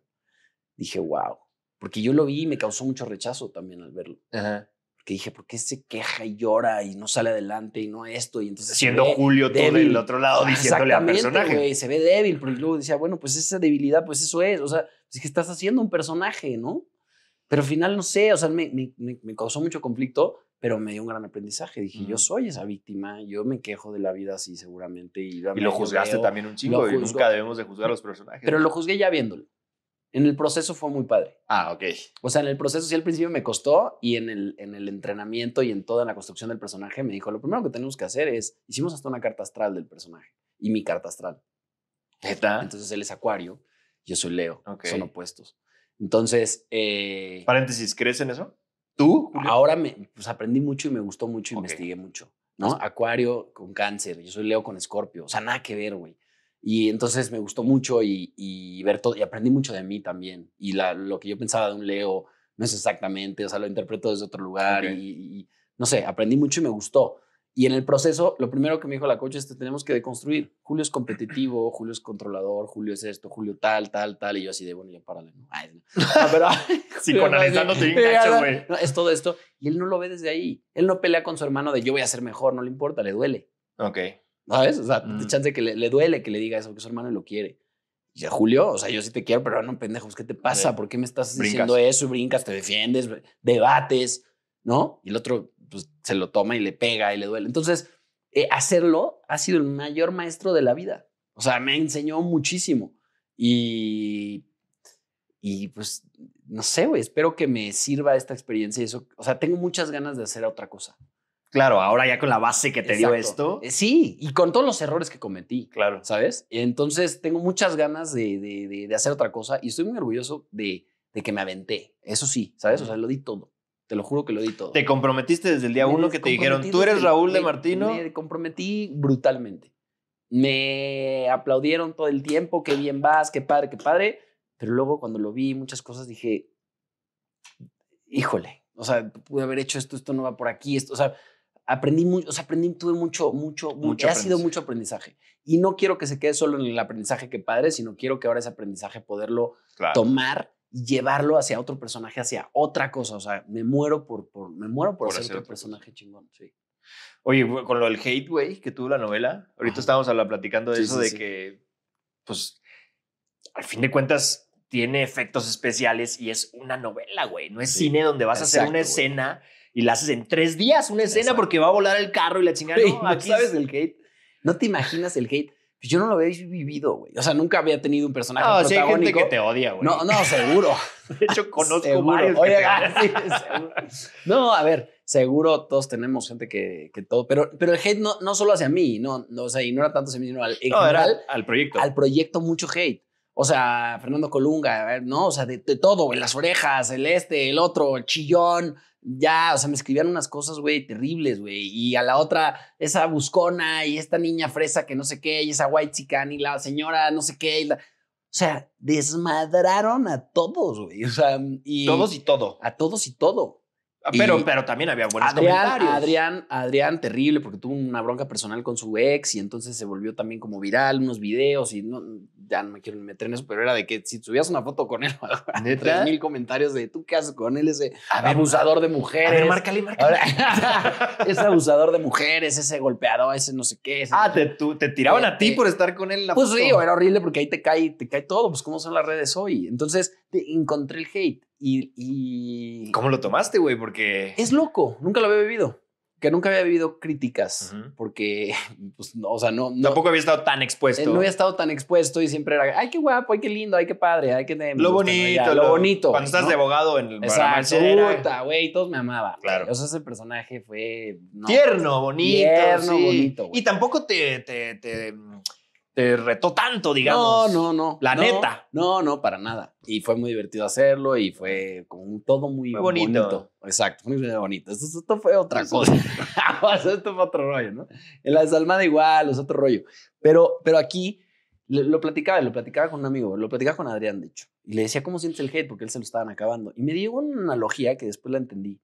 Dije, wow, porque yo lo vi y me causó mucho rechazo también al verlo. Ajá. Porque dije, ¿por qué se queja y llora y no sale adelante y no esto? Y entonces Siendo Julio débil. todo el otro lado ah, diciéndole al personaje. Wey, se ve débil, pero luego decía, bueno, pues esa debilidad, pues eso es. O sea, es pues, que estás haciendo un personaje, ¿no? Pero al final, no sé, o sea, me causó mucho conflicto pero me dio un gran aprendizaje. Dije, yo soy esa víctima, yo me quejo de la vida así seguramente. Y, lo juzgaste también un chingo, y nunca debemos de juzgar a los personajes. Pero lo juzgué ya viéndolo. En el proceso fue muy padre. Ah, ok. O sea, en el proceso sí al principio me costó y en el, en el entrenamiento y en toda la construcción del personaje me dijo, lo primero que tenemos que hacer es, hicimos hasta una carta astral del personaje y mi carta astral. está Entonces él es Acuario, yo soy Leo, son opuestos. Entonces... Eh, Paréntesis, ¿crees en eso? ¿Tú? Ahora me, pues aprendí mucho y me gustó mucho, y investigué mucho, ah, ¿no? Acuario con cáncer, yo soy Leo con escorpio, o sea, nada que ver, güey. Y entonces me gustó mucho y, y, y aprendí mucho de mí también. Y la, lo que yo pensaba de un Leo no es exactamente, o sea, lo interpreto desde otro lugar y, no sé, aprendí mucho y me gustó. Y en el proceso, lo primero que me dijo la coach es, que tenemos que deconstruir. Julio es competitivo, Julio es controlador, Julio es esto, Julio tal, tal, tal. Y yo así de, bueno, ya párale. no. pero... güey. es todo esto. Y él no lo ve desde ahí. Él no pelea con su hermano de, yo voy a ser mejor, no le importa, le duele. Ok. ¿Sabes? O sea, mm. chance que le, duele que le diga eso, que su hermano lo quiere. Y ya, Julio, o sea, yo sí te quiero, pero no, pendejos, ¿qué te pasa? ¿Por qué me estás haciendo diciendo eso? Brincas, te defiendes, debates, ¿no? Y el otro pues, se lo toma y le pega y le duele. Entonces, eh, hacerlo ha sido el mayor maestro de la vida. O sea, me enseñó muchísimo. Y, y pues, no sé, güey, espero que me sirva esta experiencia y eso. O sea, tengo muchas ganas de hacer otra cosa. Claro, ahora ya con la base que te dio esto. Eh, sí, y con todos los errores que cometí. Claro. ¿Sabes? Entonces tengo muchas ganas de, de, de hacer otra cosa y estoy muy orgulloso de, que me aventé. Eso sí, ¿sabes? O sea, lo di todo. Te lo juro que lo di todo. ¿Te comprometiste desde el día uno que te dijeron, tú eres Raúl de Martino? Me comprometí brutalmente. Me aplaudieron todo el tiempo, qué bien vas, qué padre, qué padre. Pero luego cuando lo vi, muchas cosas dije, híjole, o sea, pude haber hecho esto, esto no va por aquí, esto, o sea, aprendí mucho, o sea, aprendí, tuve mucho, mucho, mucho ha sido mucho aprendizaje. Y no quiero que se quede solo en el aprendizaje qué padre, sino quiero que ahora ese aprendizaje poderlo tomar llevarlo hacia otro personaje, hacia otra cosa. O sea, me muero por, por me muero por, hacer, otro personaje chingón. Oye, con lo del hate, güey, que tuvo la novela, ahorita estábamos hablando, platicando de eso, de que, pues, al fin de cuentas, tiene efectos especiales y es una novela, güey. No es cine donde vas a hacer una escena y la haces en tres días, una escena porque va a volar el carro y la chingada. No, aquí no sabes el hate. No te imaginas el hate pues, yo no lo había vivido, güey. O sea, nunca había tenido un personaje no, que te odia, güey. No, no, seguro. De hecho, conozco varios. Oye, ah, sí, No, a ver, seguro todos tenemos gente que, todo. Pero, pero el hate no, no solo hacia mí, no, o sea, y no era tanto hacia mí, sino al, general, al proyecto. Al proyecto, mucho hate. O sea, Fernando Colunga, a ver, no, o sea, de, todo, en las orejas, el este, el otro, el chillón, ya, o sea, me escribían unas cosas, güey, terribles, güey. Y a la otra, esa buscona y esta niña fresa que no sé qué, y esa white chican y la señora no sé qué. O sea, desmadraron a todos, güey. O sea, y. Todos y todo. A todos y todo. Ah, pero, también había buenos comentarios. Adrián, Adrián, terrible, porque tuvo una bronca personal con su ex y entonces se volvió también como viral unos videos y no, ya no me quiero meter en eso, pero era de que si subías una foto con él, tres mil comentarios de tú qué haces con él, ese abusador de mujeres. A márcale, márcale. ese abusador de mujeres, ese golpeador, ese no sé qué. ah, te, te tiraban a ti por estar con él en la Pues sí, sí, era horrible porque ahí te cae, te cae todo, pues cómo son las redes hoy. Entonces te encontré el hate y, ¿Cómo lo tomaste, güey? Porque... Es loco, nunca lo había vivido. Que nunca había vivido críticas, porque, pues, o sea, no, Tampoco había estado tan expuesto. no había estado tan expuesto y siempre era, ay, qué guapo, ay, qué lindo, ay, qué padre, ay, qué... Lo bonito. lo, bonito. Cuando estás de abogado en el Exacto, puta, güey, todos me amaban. Claro. O sea, ese personaje fue... tierno, bonito. Y tampoco te, te te retó tanto, digamos. No, no, no. La neta. No, no, para nada. Y fue muy divertido hacerlo y fue como todo muy, bonito. Exacto, muy bonito. Esto, fue otra cosa. Ah, esto fue otro rollo, ¿no? En la desalmada igual, es otro rollo. Pero, pero aquí lo, platicaba, lo platicaba con un amigo, lo platicaba con Adrián, de hecho. Y le decía cómo sientes el hate porque él se lo estaban acabando. Y me dio una analogía que después la entendí.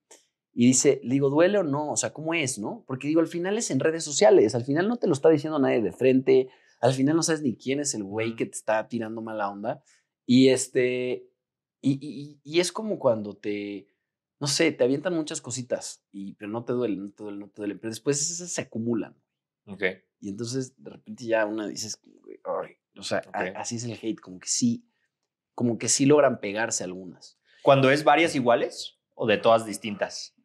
Y dice, digo, ¿duele o no? O sea, ¿cómo es, no? Porque digo, al final es en redes sociales, al final no te lo está diciendo nadie de frente, al final no sabes ni quién es el güey que te está tirando mala onda. Y este, y, y, y, es como cuando te, no sé, te avientan muchas cositas, y, pero no te duelen, no te duelen, no te duelen, pero después esas se acumulan. Ok. Y entonces de repente ya una dices, o sea, así es el hate, como que sí, como que sí logran pegarse algunas. ¿Cuando es varias iguales o de todas distintas?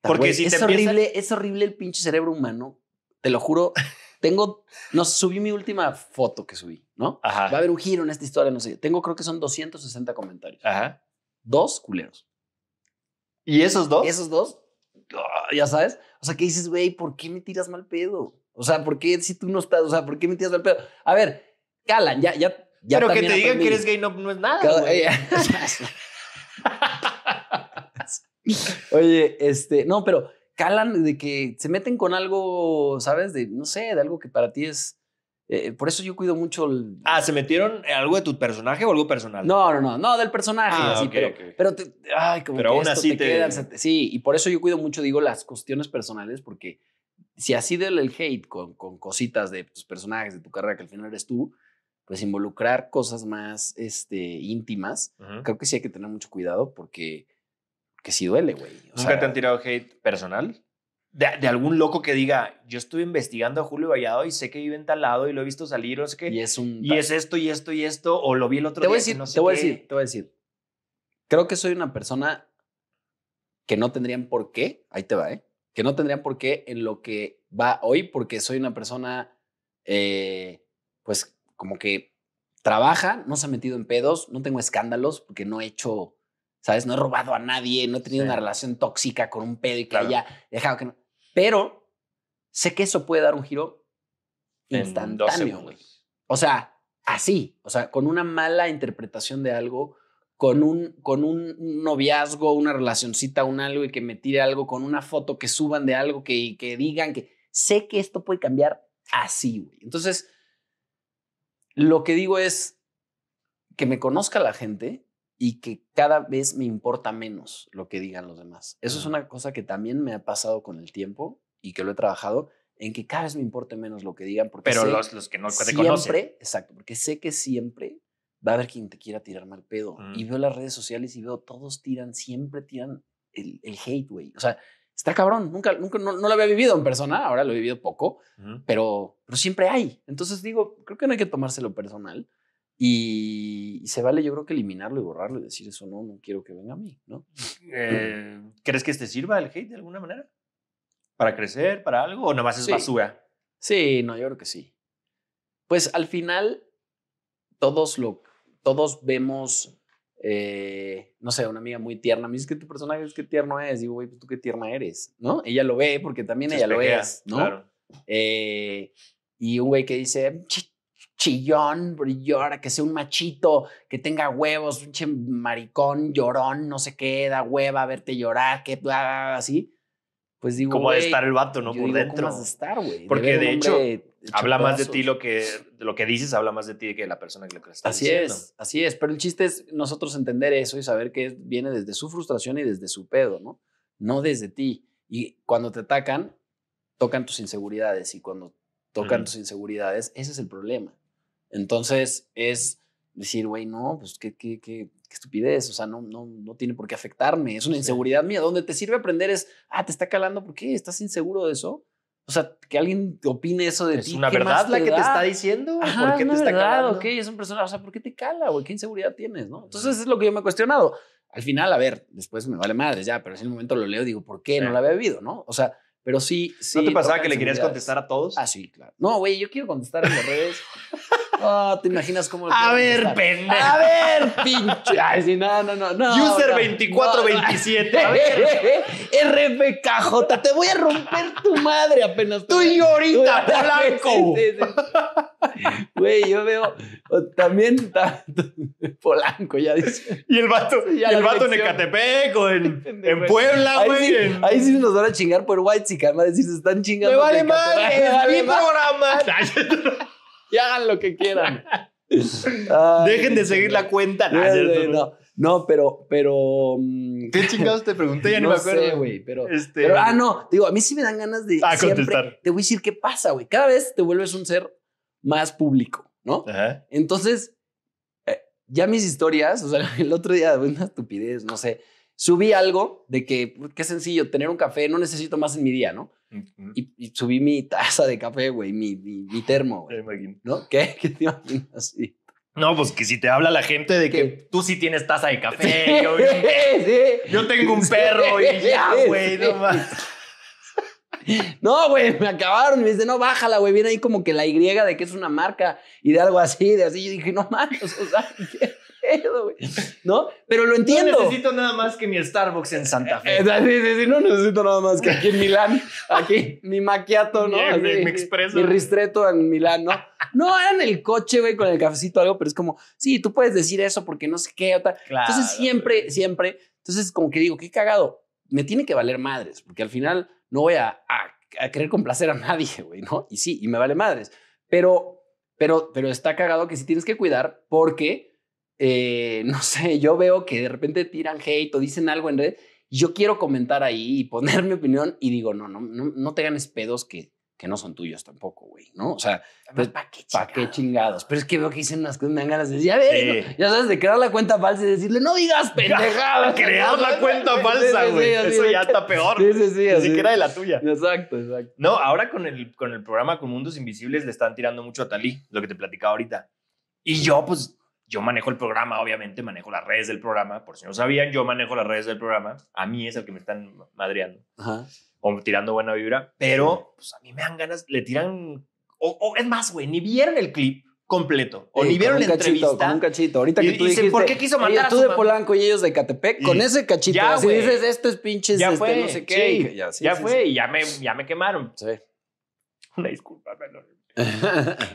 Porque es horrible, es horrible el pinche cerebro humano, te lo juro, Tengo, no subí mi última foto que subí, ¿no? Ajá. Va a haber un giro en esta historia, no sé. Tengo, creo que son 260 comentarios. Ajá. Dos culeros. ¿Y esos dos? Esos dos, ah, ya sabes. O sea, ¿qué dices, güey? ¿Por qué me tiras mal pedo? O sea, ¿por qué si tú no estás? O sea, ¿por qué me tiras mal pedo? A ver, calan, ya, ya. ya Pero que te digan que eres gay no, es nada. Oye, este, no, pero calan, de que se meten con algo, ¿sabes? De, no sé, de algo que para ti es... Eh, por eso yo cuido mucho el... Ah, ¿se metieron algo de tu personaje o algo personal? No, no, no, no, del personaje. Ah, pero, ay, como aún te, sí, y por eso yo cuido mucho, digo, las cuestiones personales, porque si así del el hate con, con cositas de tus personajes, de tu carrera, que al final eres tú, pues involucrar cosas más este, íntimas, creo que sí hay que tener mucho cuidado porque que sí duele, güey. ¿Nunca te han tirado hate personal? De, algún loco que diga, yo estuve investigando a Julio Vallado y sé que vive en tal lado y lo he visto salir, o sé qué. Y es un... Y es esto, y esto, y esto, o lo vi el otro te día. Voy decir, te voy a decir, te voy a decir. Creo que soy una persona que no tendrían por qué, ahí te va, ¿eh? Que no tendrían por qué en lo que va hoy, porque soy una persona, eh, pues, como que trabaja, no se ha metido en pedos, no tengo escándalos, porque no he hecho no he robado a nadie, no he tenido una relación tóxica con un pedo y que haya dejado que no. Pero sé que eso puede dar un giro instantáneo, güey. O sea, así, o sea, con una mala interpretación de algo, con un, con un noviazgo, una relacioncita, un algo y que me tire algo, con una foto que suban de algo, que, que digan que sé que esto puede cambiar así, güey. Entonces, lo que digo es que me conozca la gente y que cada vez me importa menos lo que digan los demás. Eso es una cosa que también me ha pasado con el tiempo y que lo he trabajado, en que cada vez me importe menos lo que digan. Porque Pero los, que no te siempre, Exacto, porque sé que siempre va a haber quien te quiera tirar mal pedo. Y mm. veo las redes sociales y veo todos tiran, siempre tiran el, el hate, güey. O sea, está cabrón. Nunca, nunca, no, lo había vivido en persona, ahora lo he vivido poco, pero, pero siempre hay. Entonces digo, creo que no hay que tomárselo personal. Y, se vale, yo creo que eliminarlo y borrarlo y decir eso no, no quiero que venga a mí, ¿no? Eh, ¿Crees que te este sirva el hate de alguna manera? ¿Para crecer, para algo? ¿O nomás es basura? Sí, no, yo creo que sí. Pues al final, todos, lo, todos vemos, eh, no sé, una amiga muy tierna. Me dice que tu personaje es que tierno es. Digo, güey, pues tú qué tierna eres, ¿no? Ella lo ve porque también ella lo veas, ¿no? Claro. Eh, y un güey que dice, chillón, llora, que sea un machito, que tenga huevos, maricón, llorón, no se queda, da hueva verte llorar, que hagas así. Pues digo, Como de estar el vato, ¿no? Por dentro. ¿cómo de estar, güey? Porque de, hecho, habla más de ti lo que, lo que dices, habla más de ti que de la persona que lo que así es, así es. Pero el chiste es nosotros entender eso y saber que viene desde su frustración y desde su pedo, ¿no? No desde ti. Y cuando te atacan, tocan tus inseguridades. Y cuando tocan tus inseguridades, ese es el problema. Entonces es decir, güey, no, pues qué, qué, qué, estupidez, o sea, no, no, no tiene por qué afectarme, es una inseguridad mía. Donde te sirve aprender es, ah, te está calando, ¿por qué? ¿Estás inseguro de eso? O sea, que alguien opine eso de ti. ¿Es una verdad la que te está diciendo? ¿Por qué te está verdad, calando? okay es un persona O sea, ¿por qué te cala, güey? ¿Qué inseguridad tienes, no? Entonces es lo que yo me he cuestionado. Al final, a ver, después me vale madre ya, pero en un momento lo leo y digo, ¿por qué no la había vivido, no? O sea, pero sí, sí. ¿No te pasaba que le querías contestar a todos? Ah, sí, claro. No, güey, yo quiero contestar en las redes. Ah, ¿te imaginas cómo? A ver, pendejo. A ver, pinche. Ay, sí, no, no, no. no User 2427. a ver. te voy a romper tu madre apenas. Tú y yo ahorita, Polanco. Güey, yo veo también Polanco, ya dice. Y el vato, el vato en Ecatepec o en, en Puebla, güey. Ahí, sí nos van a chingar por White, si además decir, se están chingando. Me vale madre, mi programa y hagan lo que quieran. Dejen de seguir la cuenta. No, pero, pero. Mm, ¿Qué chingados te pregunté? Ya no ni me acuerdo. güey, este, pero, Ah, no, digo, a mí sí me dan ganas de. Ah, te voy a decir qué pasa, güey. Cada vez te vuelves un ser más público, ¿no? Entonces, eh, ya mis historias, o sea, el otro día, una estupidez, no sé subí algo de que, pues, qué sencillo, tener un café, no necesito más en mi día, ¿no? y, subí mi taza de café, güey, mi, mi, termo, güey. ¿No? ¿Qué? ¿Qué te No, pues que si te habla la gente de que tú sí tienes taza de café. yo, yo, tengo un perro y ya, güey, no más. No, güey, me acabaron. Me dice, no, bájala, güey. Viene ahí como que la Y de que es una marca y de algo así, de así. Yo dije, no mames, o sea, ¿No? Pero lo entiendo. No necesito nada más que mi Starbucks en Santa Fe. Eh, sí, sí, no necesito nada más que aquí en Milán, aquí mi maquiato, ¿no? mi, expreso. Mi ristreto en Milán, ¿no? No, en el coche, güey, con el cafecito o algo, pero es como, sí, tú puedes decir eso porque no sé qué. entonces siempre, siempre, entonces como que digo, qué cagado, me tiene que valer madres, porque al final no voy a, querer complacer a nadie, güey, ¿no? Y sí, y me vale madres. Pero pero, pero está cagado que sí tienes que cuidar porque eh, no sé, yo veo que de repente tiran hate o dicen algo en red, yo quiero comentar ahí y poner mi opinión y digo, no, no, no, no te ganes pedos que, que no son tuyos tampoco, güey, ¿no? O sea, pues, ¿para qué, pa qué, chingados? Pero es que veo que dicen unas cosas, me dan ganas de decir, a ver, ya sabes, de crear la cuenta falsa y decirle, no digas pendejada. crear la cuenta falsa, güey. Eso ya está peor. Sí, sí, sí. Ni siquiera de la tuya. Exacto, exacto. No, ahora con el, con el programa con Mundos Invisibles le están tirando mucho a Talí, lo que te platicaba ahorita. Y yo, pues, yo manejo el programa, obviamente, manejo las redes del programa. Por si no sabían, yo manejo las redes del programa. A mí es el que me están madreando. Ajá. O tirando buena vibra. Pero pues, a mí me dan ganas, le tiran... O, es más, güey, ni vieron el clip completo. O ni vieron la cachito, entrevista. Con un cachito. Ahorita y, que tú Y ¿por qué quiso mandar tú de Polanco y ellos de Catepec, con ese cachito. Ya, así dices esto es pinches, ya este, fue, no sé qué. ya, fue y ya me, ya me quemaron. Una disculpa, no.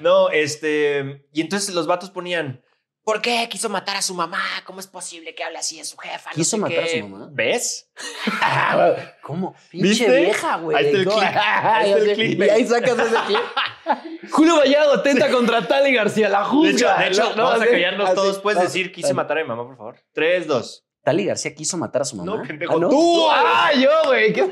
no, este... Y entonces los vatos ponían ¿Por qué quiso matar a su mamá? ¿Cómo es posible que hable así de su jefa? No ¿Quiso matar a su mamá? ¿Ves? ¿Cómo? Pinche vieja, güey. Ahí está el clip. Y ahí sacas ese clip. Julio Vallado atenta contra Tali García, la juzga. De hecho, de hecho no, vamos a callarnos todos. ¿Puedes decir quise matar a mi mamá, por favor? Tres, dos. Tali García quiso matar a su mamá. No, pendejo. Ah, no? ¡Tú! ¡Ah, yo, güey! ¿Qué?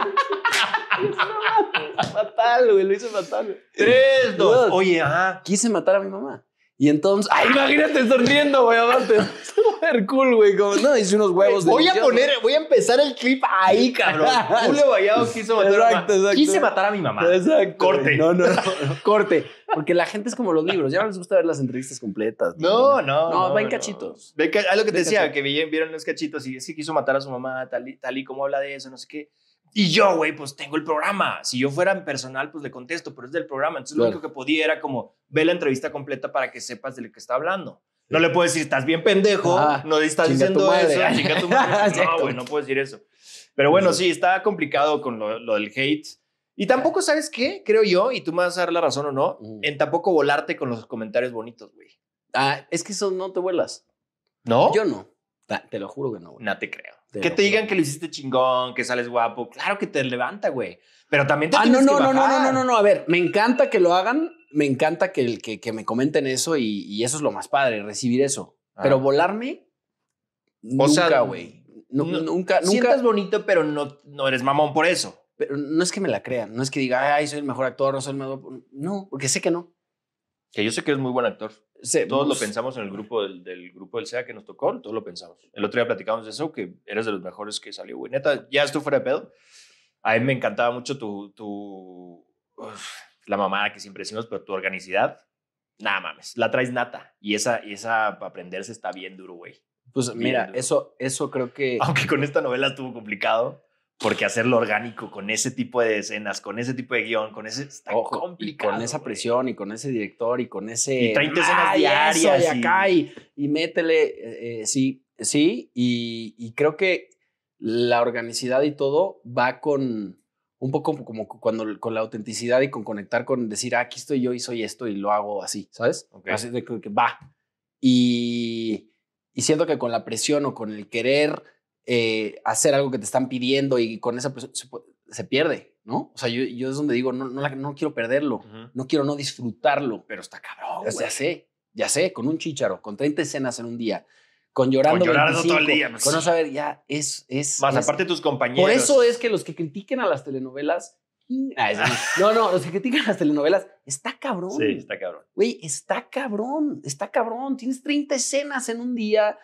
fatal, güey. Lo hice fatal. Tres, dos. Oye, ah. Quise matar a mi mamá. Y entonces, ay, ah, imagínate sonriendo, güey, aparte. Súper cool, güey. no, hice unos huevos. Voy a poner, voy a empezar el clip ahí, cabrón. Julio Vallado quiso matar a mi mamá. Quise matar a mi mamá. Exacto. Corte. No, no, no. corte. Porque la gente es como los libros. Ya no les gusta ver las entrevistas completas. No, no. No, no, cachitos. Ven, ah, lo que te decía, que vieron los cachitos y es que quiso matar a su mamá, tal y, tal y como habla de eso, no sé qué. Y yo, güey, pues tengo el programa. Si yo fuera en personal, pues le contesto, pero es del programa. Entonces lo único que podía era como, ver la entrevista completa para que sepas de lo que está hablando. No le puedo decir, estás bien pendejo, no estás diciendo eso, no, güey, no puedo decir eso. Pero bueno, sí, está complicado con lo, del hate. Y tampoco, ¿sabes qué? Creo yo, y tú me vas a dar la razón o no, en tampoco volarte con los comentarios bonitos, güey. Ah, es que eso no te vuelas. ¿No? Yo no. Te lo juro que no, güey. No te creo que te digan que lo hiciste chingón, que sales guapo, claro que te levanta, güey. Pero también te ah, tienes no, no, no, no, no, no, no, a ver, me encanta que lo hagan, me encanta que, que, que me comenten eso y, eso es lo más padre, recibir eso. Ah. Pero volarme, nunca, güey. nunca, nunca. Sientas bonito, pero no, no eres mamón por eso. Pero no es que me la crean, no es que diga, ay, soy el mejor actor, no soy el mejor. No, porque sé que no. Que yo sé que eres muy buen actor todos lo pensamos en el grupo del, grupo del SEA que nos tocó, todos lo pensamos. El otro día platicamos de eso, que eres de los mejores que salió, güey. Neta, ya estuvo fuera de pedo. A mí me encantaba mucho tu, tu la mamada que siempre decimos, pero tu organicidad, nada mames, la traes nata. Y esa, y esa aprenderse está bien duro, güey. Pues mira, eso, eso creo que... Aunque con esta novela estuvo complicado. Porque hacerlo orgánico con ese tipo de escenas, con ese tipo de guión, con ese. Está complicado. con esa presión y con ese director y con ese. Y 30 escenas diarias. y acá y, métele. Eh, eh, sí, sí. Y, creo que la organicidad y todo va con un poco como cuando con la autenticidad y con conectar con decir ah, aquí estoy yo y soy esto y lo hago así, ¿sabes? Así de que va. Y, y siento que con la presión o con el querer eh, hacer algo que te están pidiendo y con esa persona se, pierde, ¿no? O sea, yo, yo es donde digo, no, no, quiero perderlo, no quiero no disfrutarlo. Pero está cabrón. Ya, sé, ya sé, con un chicharo, con 30 escenas en un día, con llorando, llorando todo el día. Pues. con no saber, ya es. es Más aparte aparte tus compañeros. Por eso es que los que critiquen a las telenovelas. Ah, no, no, los que a las telenovelas, está cabrón. Sí, está cabrón. Güey, está cabrón, está cabrón. Tienes 30 escenas en un día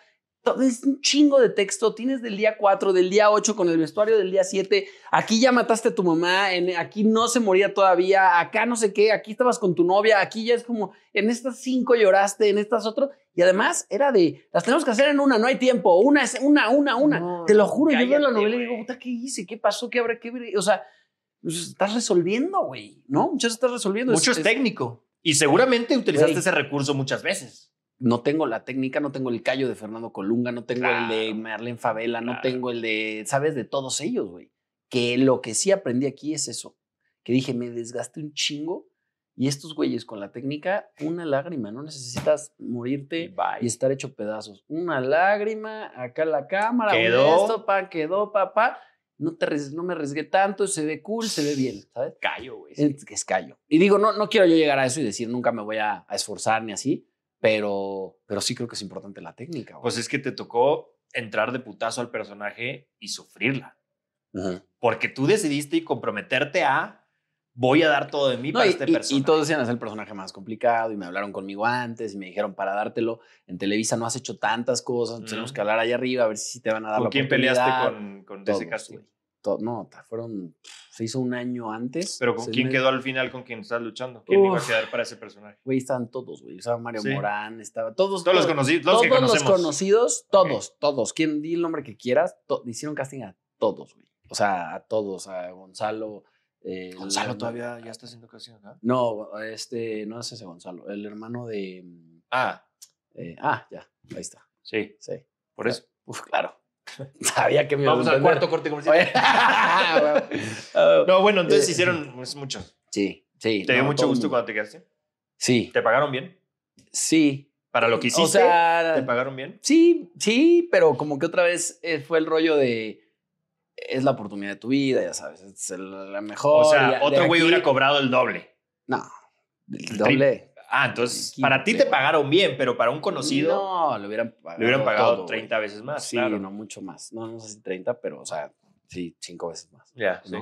es un chingo de texto, tienes del día 4, del día 8 con el vestuario del día 7, aquí ya mataste a tu mamá, aquí no se moría todavía, acá no sé qué, aquí estabas con tu novia, aquí ya es como, en estas 5 lloraste, en estas otras, y además era de, las tenemos que hacer en una, no hay tiempo, una, es una, una, una, te lo juro, yo veo la novela y digo, puta, ¿qué hice? ¿Qué pasó? ¿Qué habrá que O sea, pues, estás resolviendo, güey, ¿no? Muchas estás resolviendo. Mucho es, técnico. Y seguramente utilizaste ese recurso muchas veces no tengo la técnica, no tengo el callo de Fernando Colunga, no tengo el de Marlene Favela, no tengo el de, sabes, de todos ellos, güey. Que lo que sí aprendí aquí es eso, que dije, me desgaste un chingo y estos güeyes con la técnica, una lágrima, no necesitas morirte y estar hecho pedazos. Una lágrima, acá la cámara, quedó, esto, pa, quedó, papá. No, te, no me arriesgué tanto, se ve cool, se ve bien, ¿sabes? Callo, güey. Es, callo. Y digo, no, no quiero yo llegar a eso y decir, nunca me voy a esforzar ni así, pero, pero sí creo que es importante la técnica. Pues es que te tocó entrar de putazo al personaje y sufrirla. Porque tú decidiste comprometerte a voy a dar todo de mí para este personaje. Y todos decían, es el personaje más complicado y me hablaron conmigo antes y me dijeron, para dártelo, en Televisa no has hecho tantas cosas, tenemos que hablar allá arriba, a ver si te van a dar ¿Con quién peleaste con, con DC no, fueron, se hizo un año antes. Pero ¿con quién quedó al final con quien estás luchando? ¿Quién iba a quedar para ese personaje? Güey, estaban todos, güey. Estaba Mario Morán, estaba todos. Todos, los conocidos, todos, los conocidos, todos, todos. Quien di el nombre que quieras, hicieron casting a todos, güey. O sea, a todos, a Gonzalo. Gonzalo todavía ya está haciendo casting acá. No, este, no es ese Gonzalo, el hermano de. Mm, ah. Eh, ah, ya, ahí está. Sí. Sí. Por eso. Uf, claro. Sabía que me Vamos al cuarto corte comercial. Ah, no, bueno, entonces eh, hicieron mucho. Sí, sí. ¿Te dio mucho gusto cuando te quedaste? Sí. ¿Te pagaron bien? Sí. ¿Para lo que hiciste? ¿Te pagaron bien? Sí, sí, pero como que otra vez eh, fue el rollo de es la oportunidad de tu vida, ya sabes, es la mejor. O sea, otro güey hubiera cobrado el doble. No, el doble. Ah, entonces, para ti te pagaron bien, pero para un conocido. No, le hubieran pagado. hubieran pagado 30 veces más. Sí, claro. no mucho más. No, no sé si 30, pero, o sea, sí, 5 veces más. Ya, sí.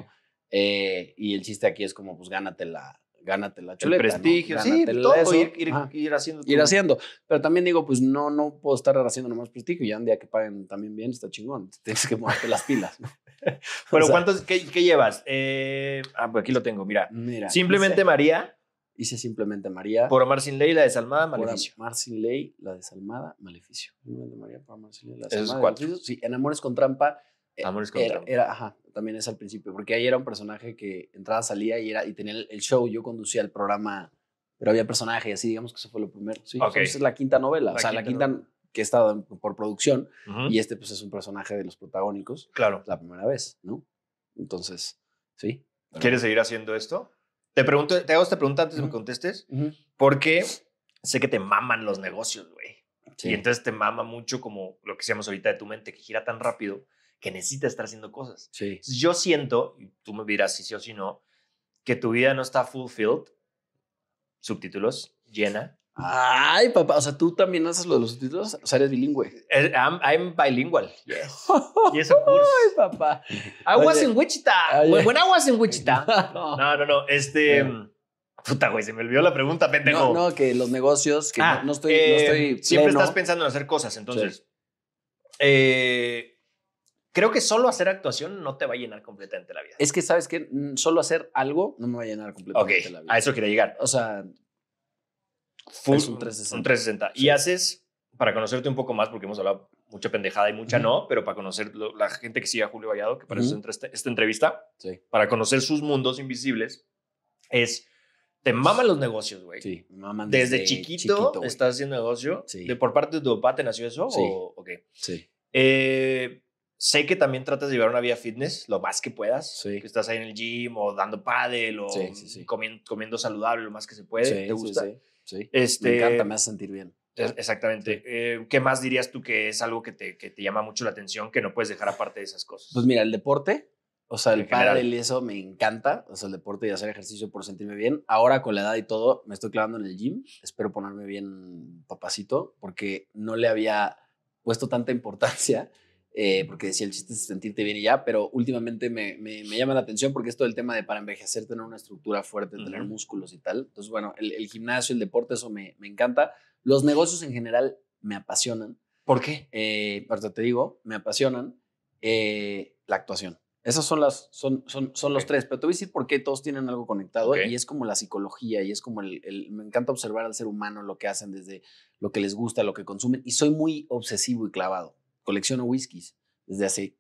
Eh, y el chiste aquí es como, pues gánate la, chuleta. El prestigio, sí, todo, Ir, haciendo. Todo. Ir haciendo. Pero también digo, pues no, no puedo estar haciendo nomás prestigio. Ya un día que paguen también bien, está chingón. Tienes que moverte las pilas. Pero, ¿cuántos, qué, llevas? Eh, ah, pues aquí lo tengo, mira. mira Simplemente María, Hice simplemente María. Por amar sin ley, la desalmada, maleficio. Por amar sin ley, la desalmada, maleficio. Simplemente María, por sin ley, la desalmada. Sí, en Amores con Trampa. Eh, Amores con Trampa. ajá, también es al principio, porque ahí era un personaje que entraba, salía y, era, y tenía el, show. Yo conducía el programa, pero había personaje. Y así digamos que eso fue lo primero. Sí, entonces es la quinta novela. o sea, la quinta que que estado por producción y este pues es un personaje de los protagónicos. Claro. La primera vez, ¿no? Entonces, sí. ¿Quieres seguir haciendo esto? Te te hago esta pregunta antes de que me contestes, porque sé que te maman los negocios, güey. Y entonces te mama mucho como lo que decíamos ahorita de tu mente, que gira tan rápido que necesita estar haciendo cosas. Sí. yo siento, y tú me dirás si sí o si no, que tu vida no está fulfilled, subtítulos, llena, Ay, papá, o sea, tú también haces lo de los subtítulos, o sea, eres bilingüe. I'm, bilingual, yes. Y eso Ay, papá. I was in Wichita. Oye. I Wichita. No, no, no, este... Eh. Mm, puta, güey, se me olvidó la pregunta, pendejo. No, no, que los negocios, que no, ah, estoy, no eh, estoy Siempre estás pensando en hacer cosas, entonces. Eh, creo que solo hacer actuación no te va a llenar completamente la vida. Es que, ¿sabes que mm, Solo hacer algo no me va a llenar completamente la vida. A eso quería llegar. O sea, Full, es un 360. Y haces, para conocerte un poco más, porque hemos hablado mucha pendejada y mucha no, pero para conocer la gente que sigue a Julio Vallado, que para eso entra este, esta, entrevista, para conocer sus mundos invisibles, es... Te pues maman los negocios, güey. Sí, maman desde, desde chiquito, estás haciendo negocio. ¿De por parte de tu papá te nació eso? Sí. O, qué Sí. Eh, sé que también tratas de llevar una vida fitness lo más que puedas. Que estás ahí en el gym o dando paddle o comiendo, saludable lo más que se puede. ¿Te gusta? me encanta, este, me hace sentir bien. Exactamente. Eh, ¿Qué más dirías tú que es algo que te, te, llama mucho la atención, que no puedes dejar aparte de esas cosas? Pues mira, el deporte, o sea, el eso me encanta, o sea, el deporte y hacer ejercicio por sentirme bien. Ahora con la edad y todo, me estoy clavando en el gym, espero ponerme bien papacito, porque no le había puesto tanta importancia eh, porque decía el chiste es sentirte bien y ya, pero últimamente me, me, llama la atención porque es todo el tema de para envejecer, tener una estructura fuerte, tener músculos y tal. Entonces, bueno, el, gimnasio, el deporte, eso me, me, encanta. Los negocios en general me apasionan. ¿Por qué? Eh, te digo, me apasionan eh, la actuación. Esos son las son, son, son los tres, pero te voy a decir por qué todos tienen algo conectado y es como la psicología y es como el, me encanta observar al ser humano lo que hacen desde lo que les gusta, lo que consumen y soy muy obsesivo y clavado colecciono whiskies desde hace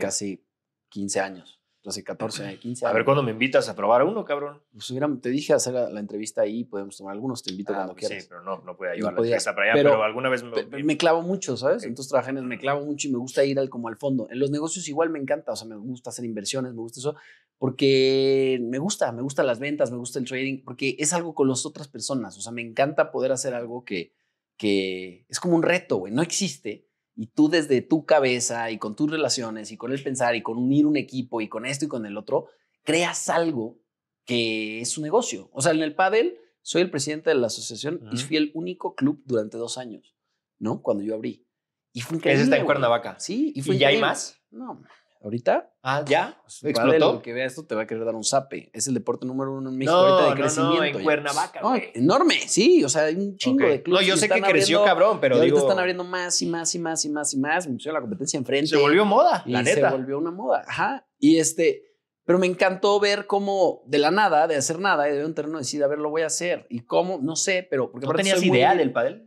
casi 15 años. Hace 14, 15 años. A ver, ¿cuándo me invitas a probar uno, cabrón? Pues te dije hacer la, entrevista ahí, podemos tomar algunos, te invito ah, cuando pues quieras. Sí, pero no, no puede hasta para allá, pero, alguna vez me... me clavo mucho, ¿sabes? En Entonces trabajé me clavo mucho y me gusta ir al, como al fondo. En los negocios igual me encanta, o sea, me gusta hacer inversiones, me gusta eso, porque me gusta, me gustan las ventas, me gusta el trading, porque es algo con las otras personas, o sea, me encanta poder hacer algo que, que es como un reto, güey, no existe, y tú desde tu cabeza y con tus relaciones y con el pensar y con unir un equipo y con esto y con el otro, creas algo que es un negocio. O sea, en el pádel soy el presidente de la asociación y fui el único club durante dos años, ¿no? Cuando yo abrí. Y fue increíble. Ese está en Cuernavaca. Sí. ¿Y, ¿Y ya hay más? No ahorita, ah, ya, pues, explotó. el que vea esto te va a querer dar un zape. Es el deporte número uno en México ahorita de crecimiento. en Cuernavaca. enorme, sí, o sea, hay un chingo de clubes. No, yo sé que creció cabrón, pero ahorita están abriendo más y más y más y más y más. Me la competencia enfrente. Se volvió moda, la neta. Se volvió una moda, ajá. Y este, pero me encantó ver cómo de la nada, de hacer nada, y de un terreno decide, a ver, lo voy a hacer. Y cómo, no sé, pero... Porque ¿No tenías idea del padel.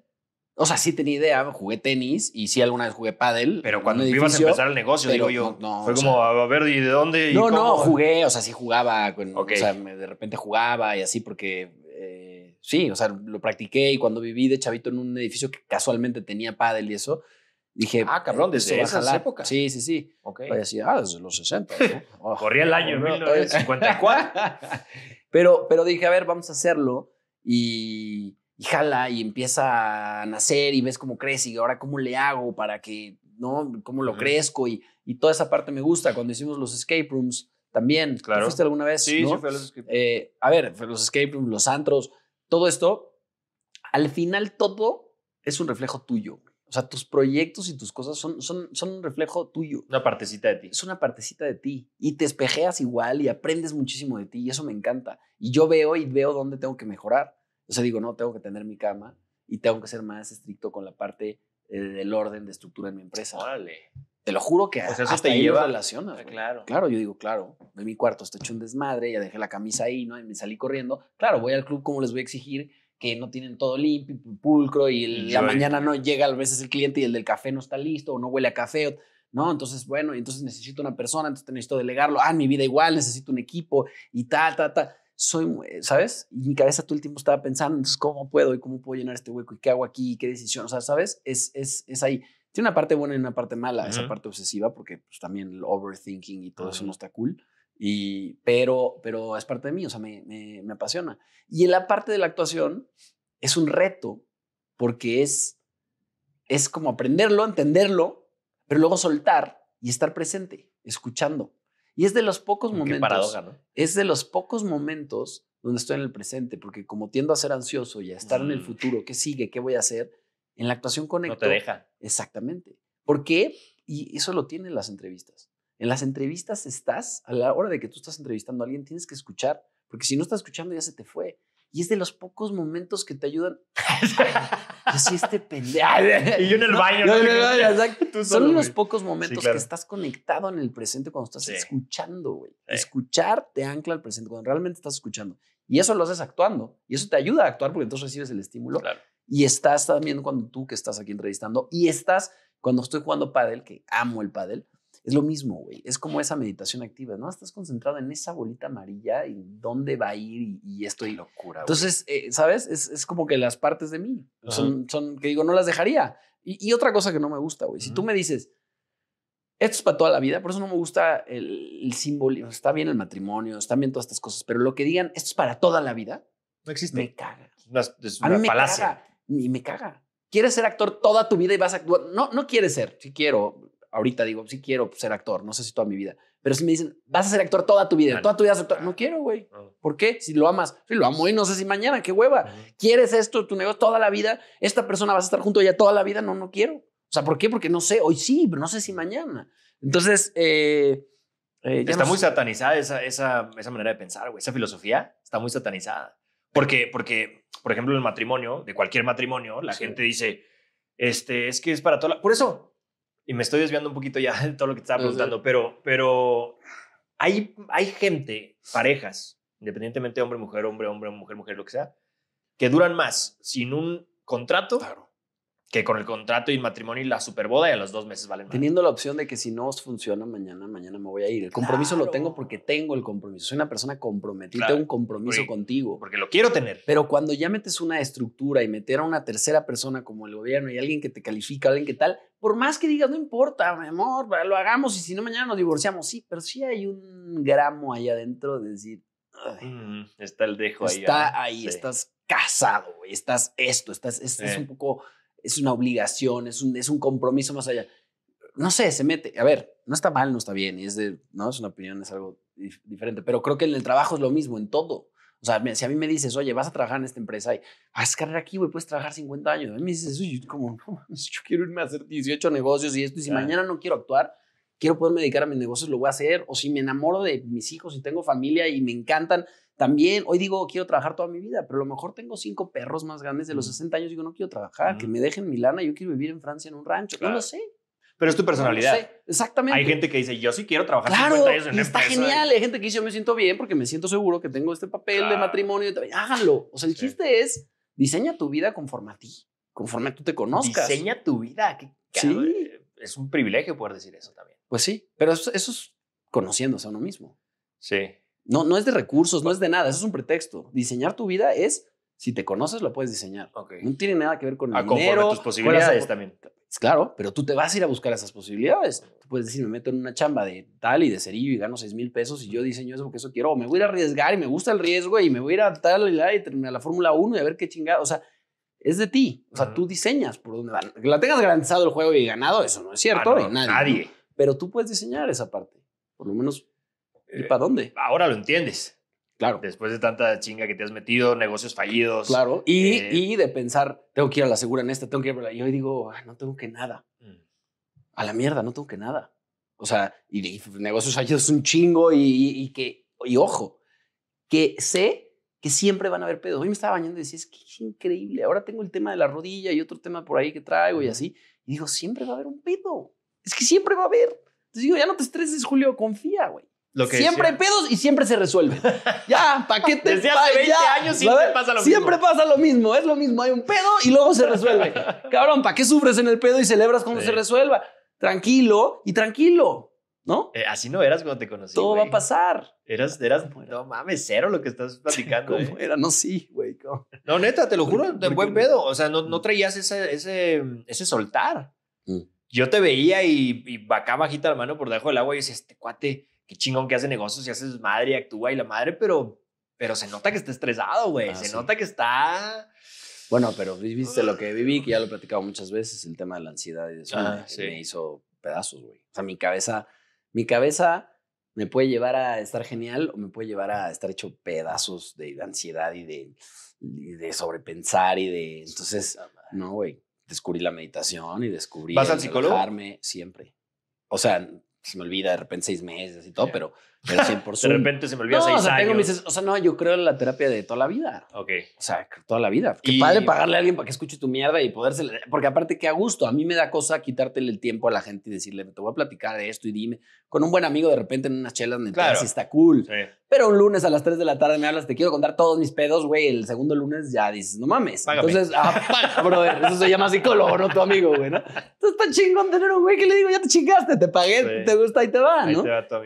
O sea, sí tenía idea, jugué tenis y sí alguna vez jugué pádel. Pero cuando ibas a empezar el negocio, digo yo, fue como, a ver, ¿y de dónde? no, no, jugué, o sea, sí jugaba, o sea, de repente jugaba y así porque, eh, sí, o sea, lo practiqué y cuando viví de chavito en un edificio que casualmente tenía pádel y eso, dije... Ah, cabrón, desde esas épocas. Sí, sí, sí. Ok. Y pues, decía, ah, desde los 60. Corría el año, 1954. pero, pero dije, a ver, vamos a hacerlo y y jala y empieza a nacer y ves cómo crece y ahora cómo le hago para que, ¿no? ¿Cómo lo crezco? Y, y, toda esa parte me gusta. Cuando hicimos los escape rooms también, claro. ¿tú fuiste alguna vez? Sí, ¿no? sí, a los escape rooms. Eh, a ver, los escape rooms, los antros, todo esto, al final todo es un reflejo tuyo. O sea, tus proyectos y tus cosas son, son, son un reflejo tuyo. Una partecita de ti. Es una partecita de ti. Y te espejeas igual y aprendes muchísimo de ti. Y eso me encanta. Y yo veo y veo dónde tengo que mejorar. O sea, digo, no, tengo que tener mi cama y tengo que ser más estricto con la parte eh, del orden de estructura en mi empresa. Órale. Te lo juro que eso hasta te ahí lleva relaciones. Ah, claro. Claro, yo digo, claro, en mi cuarto está hecho un desmadre, ya dejé la camisa ahí, ¿no? Y me salí corriendo. Claro, voy al club, ¿cómo les voy a exigir que no tienen todo limpio, y pulcro y la mañana no llega a veces el cliente y el del café no está listo o no huele a café? ¿no? Entonces, bueno, entonces necesito una persona, entonces necesito delegarlo, ah, mi vida igual, necesito un equipo y tal, tal, tal soy, eh, ¿sabes? Y mi cabeza todo el tiempo estaba pensando, ¿cómo puedo y cómo puedo llenar este hueco y qué hago aquí y qué decisión? O sea, ¿sabes? Es, es, es ahí. Tiene una parte buena y una parte mala, esa parte obsesiva, porque pues, también el overthinking y todo eso no está cool. Y, pero, pero es parte de mí, o sea, me, me, me apasiona. Y en la parte de la actuación es un reto, porque es, es como aprenderlo, entenderlo, pero luego soltar y estar presente, escuchando. Y es de los pocos momentos. Es de los pocos momentos donde estoy en el presente, porque como tiendo a ser ansioso y a estar en el mm. futuro, ¿qué sigue? ¿Qué voy a hacer? En la actuación conecto. No te deja. Exactamente. ¿Por qué? Y eso lo tienen las entrevistas. En las entrevistas estás, a la hora de que tú estás entrevistando a alguien, tienes que escuchar, porque si no estás escuchando ya se te fue. Y es de los pocos momentos que te ayudan. Así este pendejo. Ah, y yo en el baño. Son los pocos momentos que estás conectado en el presente cuando estás escuchando, güey. Escuchar te ancla al presente, cuando realmente estás escuchando. Y eso lo haces actuando. Y eso te ayuda a actuar porque entonces recibes el estímulo. Y estás también cuando tú que estás aquí entrevistando y estás cuando estoy jugando pádel, que amo el pádel, es lo mismo, güey. Es como esa meditación activa, ¿no? Estás concentrado en esa bolita amarilla y dónde va a ir y, estoy esto. locura, Entonces, eh, ¿sabes? Es, como que las partes de mí son, son que digo, no las dejaría. Y, otra cosa que no me gusta, güey. Si tú me dices, esto es para toda la vida, por eso no me gusta el, símbolo. Está bien el matrimonio, está bien todas estas cosas, pero lo que digan, esto es para toda la vida, no existe. Me caga. es una Me caga. Y me caga. ¿Quieres ser actor toda tu vida y vas a actuar? No, no quieres ser. Si quiero ahorita digo, sí quiero pues, ser actor, no sé si toda mi vida, pero si me dicen, vas a ser actor toda tu vida, toda tu vida, no quiero, güey. ¿Por qué? Si lo amas, si lo amo y no sé si mañana, qué hueva. ¿Quieres esto, tu negocio toda la vida? ¿Esta persona vas a estar junto a ella toda la vida? No, no quiero. O sea, ¿por qué? Porque no sé, hoy sí, pero no sé si mañana. Entonces, eh, eh, está muy satanizada esa, esa, esa, manera de pensar, güey. Esa filosofía está muy satanizada. Porque, porque, por ejemplo, el matrimonio, de cualquier matrimonio, la gente dice, este, es que es para toda la... Por eso, y me estoy desviando un poquito ya de todo lo que te estaba preguntando, pero, pero hay, hay gente, parejas, independientemente de hombre, mujer, hombre, hombre, mujer, mujer, lo que sea, que duran más sin un contrato claro que con el contrato y el matrimonio y la superboda y a los dos meses valen Teniendo la opción de que si no os funciona mañana, mañana me voy a ir. El compromiso lo tengo porque tengo el compromiso. Soy una persona comprometida, tengo un compromiso contigo. Porque lo quiero tener. Pero cuando ya metes una estructura y meter a una tercera persona como el gobierno y alguien que te califica, alguien que tal, por más que digas, no importa, mi amor, lo hagamos y si no mañana nos divorciamos. Sí, pero sí hay un gramo ahí adentro de decir... Mm, está el dejo ahí. Está ¿ah? ahí, estás casado, estás esto, estás... es un poco es una obligación, es un, es un compromiso más allá. No sé, se mete. A ver, no está mal, no está bien, es, de, ¿no? es una opinión, es algo diferente, pero creo que en el trabajo es lo mismo, en todo. O sea, si a mí me dices, oye, vas a trabajar en esta empresa y a carrera aquí, güey, puedes trabajar 50 años. A mí me dices, oye, como, yo quiero irme a hacer 18 negocios y esto, y si mañana no quiero actuar, quiero poderme dedicar a mis negocios, lo voy a hacer. O si me enamoro de mis hijos y tengo familia y me encantan, también hoy digo, quiero trabajar toda mi vida, pero a lo mejor tengo cinco perros más grandes de los 60 años, digo, no quiero trabajar, que me dejen mi lana, yo quiero vivir en Francia en un rancho, no lo sé. Pero es tu personalidad. Exactamente. Hay gente que dice, yo sí quiero trabajar claro, 50 años en y está genial. Hay gente que dice, yo me siento bien porque me siento seguro que tengo este papel de matrimonio. Háganlo. O sea, el chiste es, diseña tu vida conforme a ti, conforme a tú te conozcas. Diseña tu vida. sí. Eh, es un privilegio poder decir eso también. Pues sí, pero eso es conociéndose a uno mismo. Sí. No, es de recursos, no es de nada, eso es un pretexto. Diseñar tu vida es, si te conoces, lo puedes diseñar. No tiene nada que ver con el tus posibilidades también. Pues, claro, pero tú te vas a ir a buscar esas posibilidades. Tú puedes decir, me meto en una chamba de tal y de cerillo y gano 6 mil pesos y yo diseño eso porque eso quiero. O me voy a arriesgar y me gusta el riesgo y me voy a ir a tal y tal y a la Fórmula 1 y a ver qué chingada. O sea, es de ti. O sea, tú diseñas por dónde Que la tengas garantizado el juego y ganado, eso no es ah, cierto. nadie. Pero tú puedes diseñar esa parte. Por lo menos ¿Y eh, para dónde? Ahora lo entiendes. Claro. Después de tanta chinga que te has metido, negocios fallidos. Claro. Eh, y, de pensar, tengo que ir a la segura en esta, tengo que ir a la. Y hoy digo, ah, no tengo que nada. Mm. A la mierda, no tengo que nada. O sea, y, negocios fallidos es un chingo y, que, y ojo, que sé que siempre van a haber pedos. Hoy me estaba bañando y decía, es que es increíble. Ahora tengo el tema de la rodilla y otro tema por ahí que traigo y así. Y digo, siempre va a haber un pedo. Es que siempre va a haber. Entonces digo, ya no te estreses, Julio, confía, güey siempre hay pedos y siempre se resuelve. ya, ¿para qué te Desde hace 20 años siempre pasa lo mismo. Siempre pasa lo mismo, es lo mismo. Hay un pedo y luego se resuelve. Cabrón, ¿para qué sufres en el pedo y celebras cuando se resuelva? Tranquilo y tranquilo, ¿no? Eh, así no eras cuando te conocí. Todo va a pasar. Eras, eras, no mames, cero lo que estás platicando. Eh. era? No, sí, güey. No, neta, te lo juro, de buen pedo. O sea, no, traías ese, ese, ese soltar. Mm. Yo te veía y, y acá bajita la mano por debajo del agua y decía, este cuate qué chingón que hace negocios y haces madre y actúa y la madre, pero, pero se nota que está estresado, güey. Ah, se nota que está. Bueno, pero viste lo que viví, que ya lo he ah. platicado muchas veces, el tema de la ansiedad y eso ah, me hizo pedazos, güey. O sea, mi cabeza, mi cabeza me puede llevar a estar genial o me puede llevar a estar hecho pedazos de, ansiedad y de, y de sobrepensar y de... Entonces, no, güey, descubrí la meditación y descubrí... ¿Vas al psicólogo? Siempre. O sea, se me olvida de repente seis meses y todo, pero pero De repente se me olvida no, seis o sea, años. Tengo o sea, no, yo creo en la terapia de toda la vida. Ok. O sea, toda la vida. Qué padre pagarle a alguien para que escuche tu mierda y poderse... Porque aparte, que a gusto. A mí me da cosa quitártele el tiempo a la gente y decirle, te voy a platicar de esto y dime. Con un buen amigo, de repente, en unas chelas, me claro. está cool. Pero un lunes a las 3 de la tarde me hablas, te quiero contar todos mis pedos, güey. El segundo lunes ya dices, no mames. Entonces, ah, brother, eso se llama psicólogo, no tu amigo, güey, ¿no? Entonces está chingón tener un güey que le digo, ya te chingaste, te pagué, te gusta y te va, ¿no?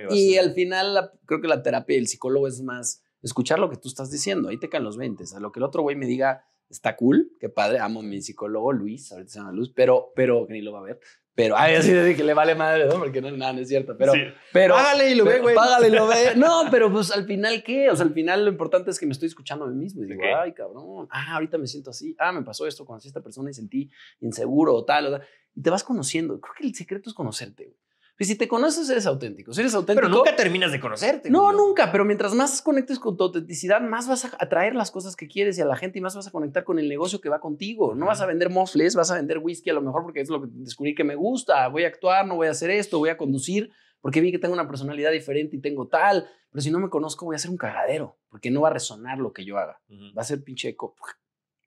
y al final creo que la terapia del psicólogo es más escuchar lo que tú estás diciendo. Ahí te caen los 20. O sea, lo que el otro güey me diga está cool, qué padre. Amo a mi psicólogo Luis, ahorita se llama Luis, pero, pero, que ni lo va a ver. Pero, ay, así de que le vale madre, Porque no, nada, no es cierto. Pero, pero. Págale y lo ve, güey. Págale y lo ve. No, pero pues al final, ¿qué? O sea, al final lo importante es que me estoy escuchando a mí mismo. Y digo, ay, cabrón. Ah, ahorita me siento así. Ah, me pasó esto, conocí a esta persona y sentí inseguro o tal, o tal. Y te vas conociendo. Creo que el secreto es conocerte, pues, si te conoces, eres auténtico. eres auténtico. Pero nunca terminas de conocerte. No, nunca. Pero mientras más conectes con tu autenticidad, más vas a atraer las cosas que quieres y a la gente y más vas a conectar con el negocio que va contigo. No vas a vender mofles, vas a vender whisky a lo mejor porque es lo que descubrí que me gusta. Voy a actuar, no voy a hacer esto, voy a conducir porque vi que tengo una personalidad diferente y tengo tal. Pero si no me conozco, voy a ser un cagadero porque no va a resonar lo que yo haga. Va a ser pinche eco.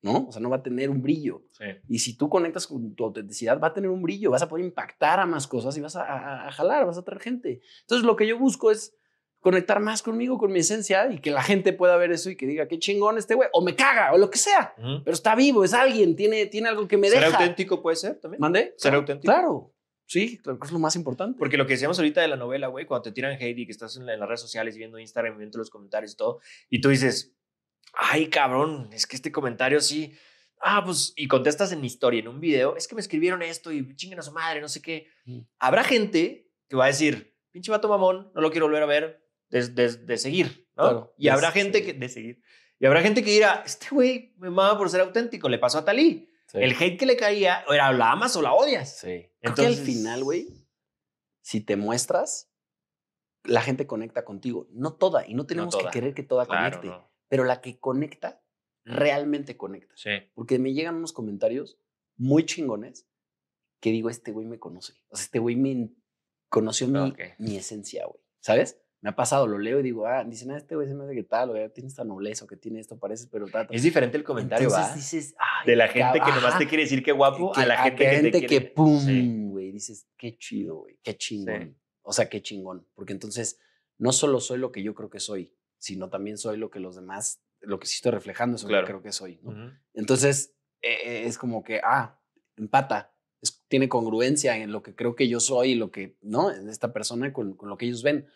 ¿no? O sea, no va a tener un brillo. Y si tú conectas con tu autenticidad, va a tener un brillo, vas a poder impactar a más cosas y vas a, jalar, vas a traer gente. Entonces, lo que yo busco es conectar más conmigo, con mi esencia y que la gente pueda ver eso y que diga, qué chingón este güey, o me caga, o lo que sea, pero está vivo, es alguien, tiene, tiene algo que me deja. ¿Ser auténtico puede ser también? ¿Mandé? ¿Ser auténtico? Claro. Sí, creo que es lo más importante. Porque lo que decíamos ahorita de la novela, güey, cuando te tiran hate y que estás en, en las redes sociales viendo Instagram, viendo los comentarios y todo, y tú dices, ay, cabrón, es que este comentario sí, ah, pues, y contestas en mi historia, en un video, es que me escribieron esto y chinguen a su madre, no sé qué. Mm. Habrá gente que va a decir, pinche vato mamón, no lo quiero volver a ver, de, seguir, ¿no? y habrá gente que, de seguir, y habrá gente que dirá, este güey me mama por ser auténtico, le pasó a Talí. El hate que le caía era la amas o la odias. Sí. Entonces, al final, güey, si te muestras, la gente conecta contigo. No toda, y no tenemos que querer que toda conecte pero la que conecta, realmente conecta. Sí. Porque me llegan unos comentarios muy chingones que digo, este güey me conoce. O sea, este güey me conoció ah, mi, esencia, güey. ¿Sabes? me ha pasado, lo leo y digo, ah, dicen, ah, este güey se me hace que tal, o tiene esta nobleza, o que tiene esto, parece, pero tal. Es diferente el comentario, De la gente que nomás te quiere decir que guapo, a la gente, que, te que pum, güey, dices, qué chido, güey, qué chingón. O sea, qué chingón. Porque entonces, no solo soy lo que yo creo que soy, sino también soy lo que los demás, lo que sí estoy reflejando, eso que creo que soy. Entonces, eh, es como que, ah, empata, tiene congruencia en lo que creo que yo soy y lo que, ¿no? En esta persona con, lo que ellos ven.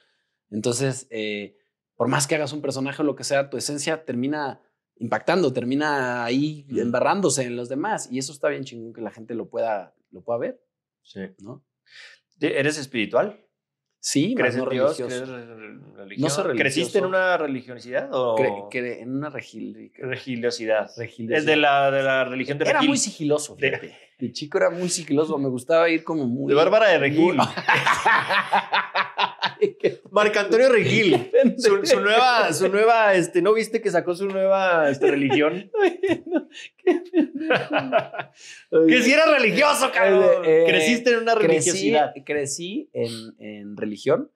Entonces, eh, por más que hagas un personaje o lo que sea, tu esencia termina impactando, termina ahí embarrándose en los demás. Y eso está bien chingón que la gente lo pueda, lo pueda ver. Sí. ¿no? ¿Eres espiritual? Sí, ¿Creciste en una religiosidad o en una religiosidad? Es de la, de la religión de Era muy sigiloso, El chico era muy sigiloso, me gustaba ir como muy... De Bárbara de Regil. Marcantonio Antonio Regil. Su, nueva, su nueva, este, ¿no viste que sacó su nueva este, religión? que si era religioso, cabrón. Eh, Creciste en una religiosidad. Crecí, en, religión.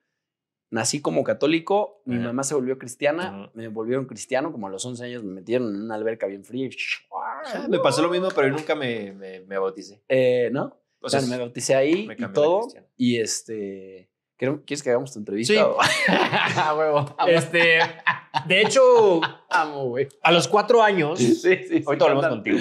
Nací como católico, mi mamá se volvió cristiana, me volvieron cristiano, como a los 11 años me metieron en una alberca bien fría. Ah, me pasó lo mismo, pero nunca me, me, bauticé. Eh, ¿No? me bauticé ahí y todo. Y este. ¿Quieres que hagamos tu entrevista? Sí. este, de hecho, Amo, güey. a los cuatro años. Sí, sí, sí todo hablamos contigo.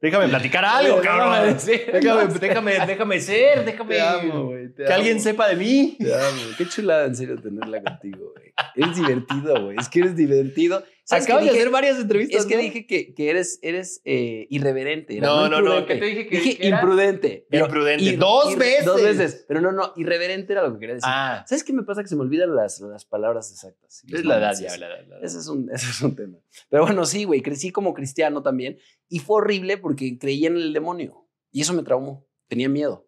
Déjame platicar algo, cabrón. Déjame, déjame, déjame ser, déjame. amo, que alguien sepa de mí. amo. Qué chulada, en serio, tenerla contigo, güey. Eres divertido, güey. Es que eres divertido. Acabo de hacer varias entrevistas. Es que dije que, que, eres, eres eh, irreverente. No, no, no. te dije que imprudente. imprudente. dos veces. Dos veces. Pero no, no, irreverente era lo que quería decir. Ah. ¿Sabes qué me pasa? Que se me olvidan las, las palabras exactas. Es la edad, ya, la Ese es un, es un tema. Pero bueno, sí, güey, crecí como cristiano también. Y fue horrible porque creía en el demonio. Y eso me traumó. Tenía miedo.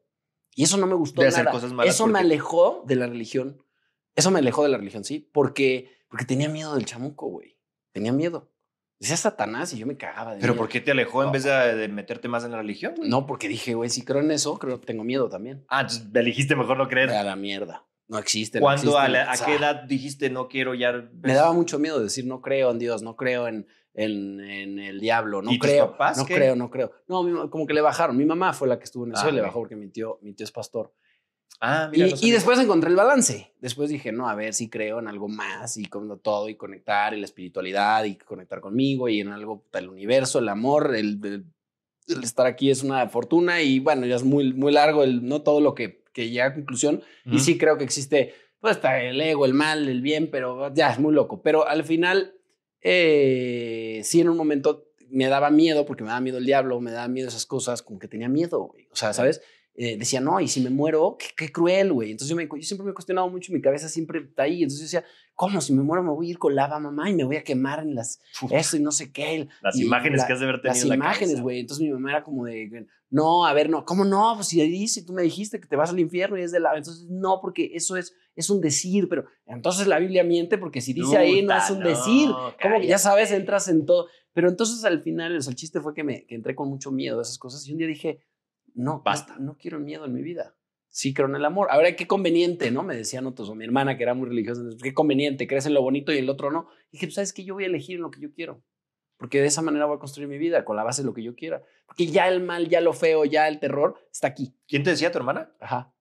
Y eso no me gustó. De hacer cosas malas. Eso me alejó de la religión. Eso me alejó de la religión, sí. Porque, porque tenía miedo del chamuco, güey tenía miedo. Decía Satanás y yo me cagaba. De ¿Pero por qué te alejó en vez ah, de, meterte más en la religión? No, porque dije, güey, si creo en eso, creo que tengo miedo también. Ah, elegiste mejor no creer. A la mierda. No existe. ¿Cuándo, a, qué edad dijiste no quiero ya? Me daba mucho miedo decir no creo en Dios, no creo en, en, el diablo, no creo. papás, no creo, no creo. No, como que le bajaron. Mi mamá fue la que estuvo en eso y le ah, bajó porque mi tío, mi tío es pastor. Ah, y, después encontré el balance. Después dije, no, a ver si creo en algo más y con todo y conectar y la espiritualidad y conectar conmigo y en algo, el universo, el amor, el, estar aquí es una fortuna y bueno, ya es muy, muy largo, el, no todo lo que, que llega a conclusión. Y sí creo que existe, pues está el ego, el mal, el bien, pero ya es muy loco. Pero al final, eh, sí en un momento me daba miedo porque me daba miedo el diablo, me daba miedo esas cosas, como que tenía miedo, o sea, ¿sabes? Eh, decía, no, y si me muero, qué, cruel, güey. Entonces yo, me, siempre me he cuestionado mucho, mi cabeza siempre está ahí. Entonces yo decía, ¿cómo? Si me muero me voy a ir con lava, mamá, y me voy a quemar en las... eso y no sé qué. Las imágenes que has de haber tenido Las imágenes, güey. Entonces mi mamá era como de, no, a ver, no, ¿cómo no? Pues si dice, tú me dijiste que te vas al infierno y es de lava. Entonces no, porque eso es, es un decir, pero entonces la Biblia miente porque si dice ahí no es un decir. Como ya sabes, entras en todo. Pero entonces al final, el chiste fue que me que entré con mucho miedo a esas cosas y un día dije no, basta. No, quiero miedo en mi vida. Sí creo en el amor. Ahora, qué conveniente, ¿no? Me decían otros, o mi hermana que era muy religiosa, qué conveniente, crees en lo bonito y el otro no. Y dije, pues, ¿sabes qué? Yo voy a elegir lo que yo quiero. Porque de esa manera voy a construir mi vida, con la base de lo que yo quiera. Porque ya el mal, ya lo feo, ya el terror está aquí. ¿Quién te decía tu hermana? Ajá.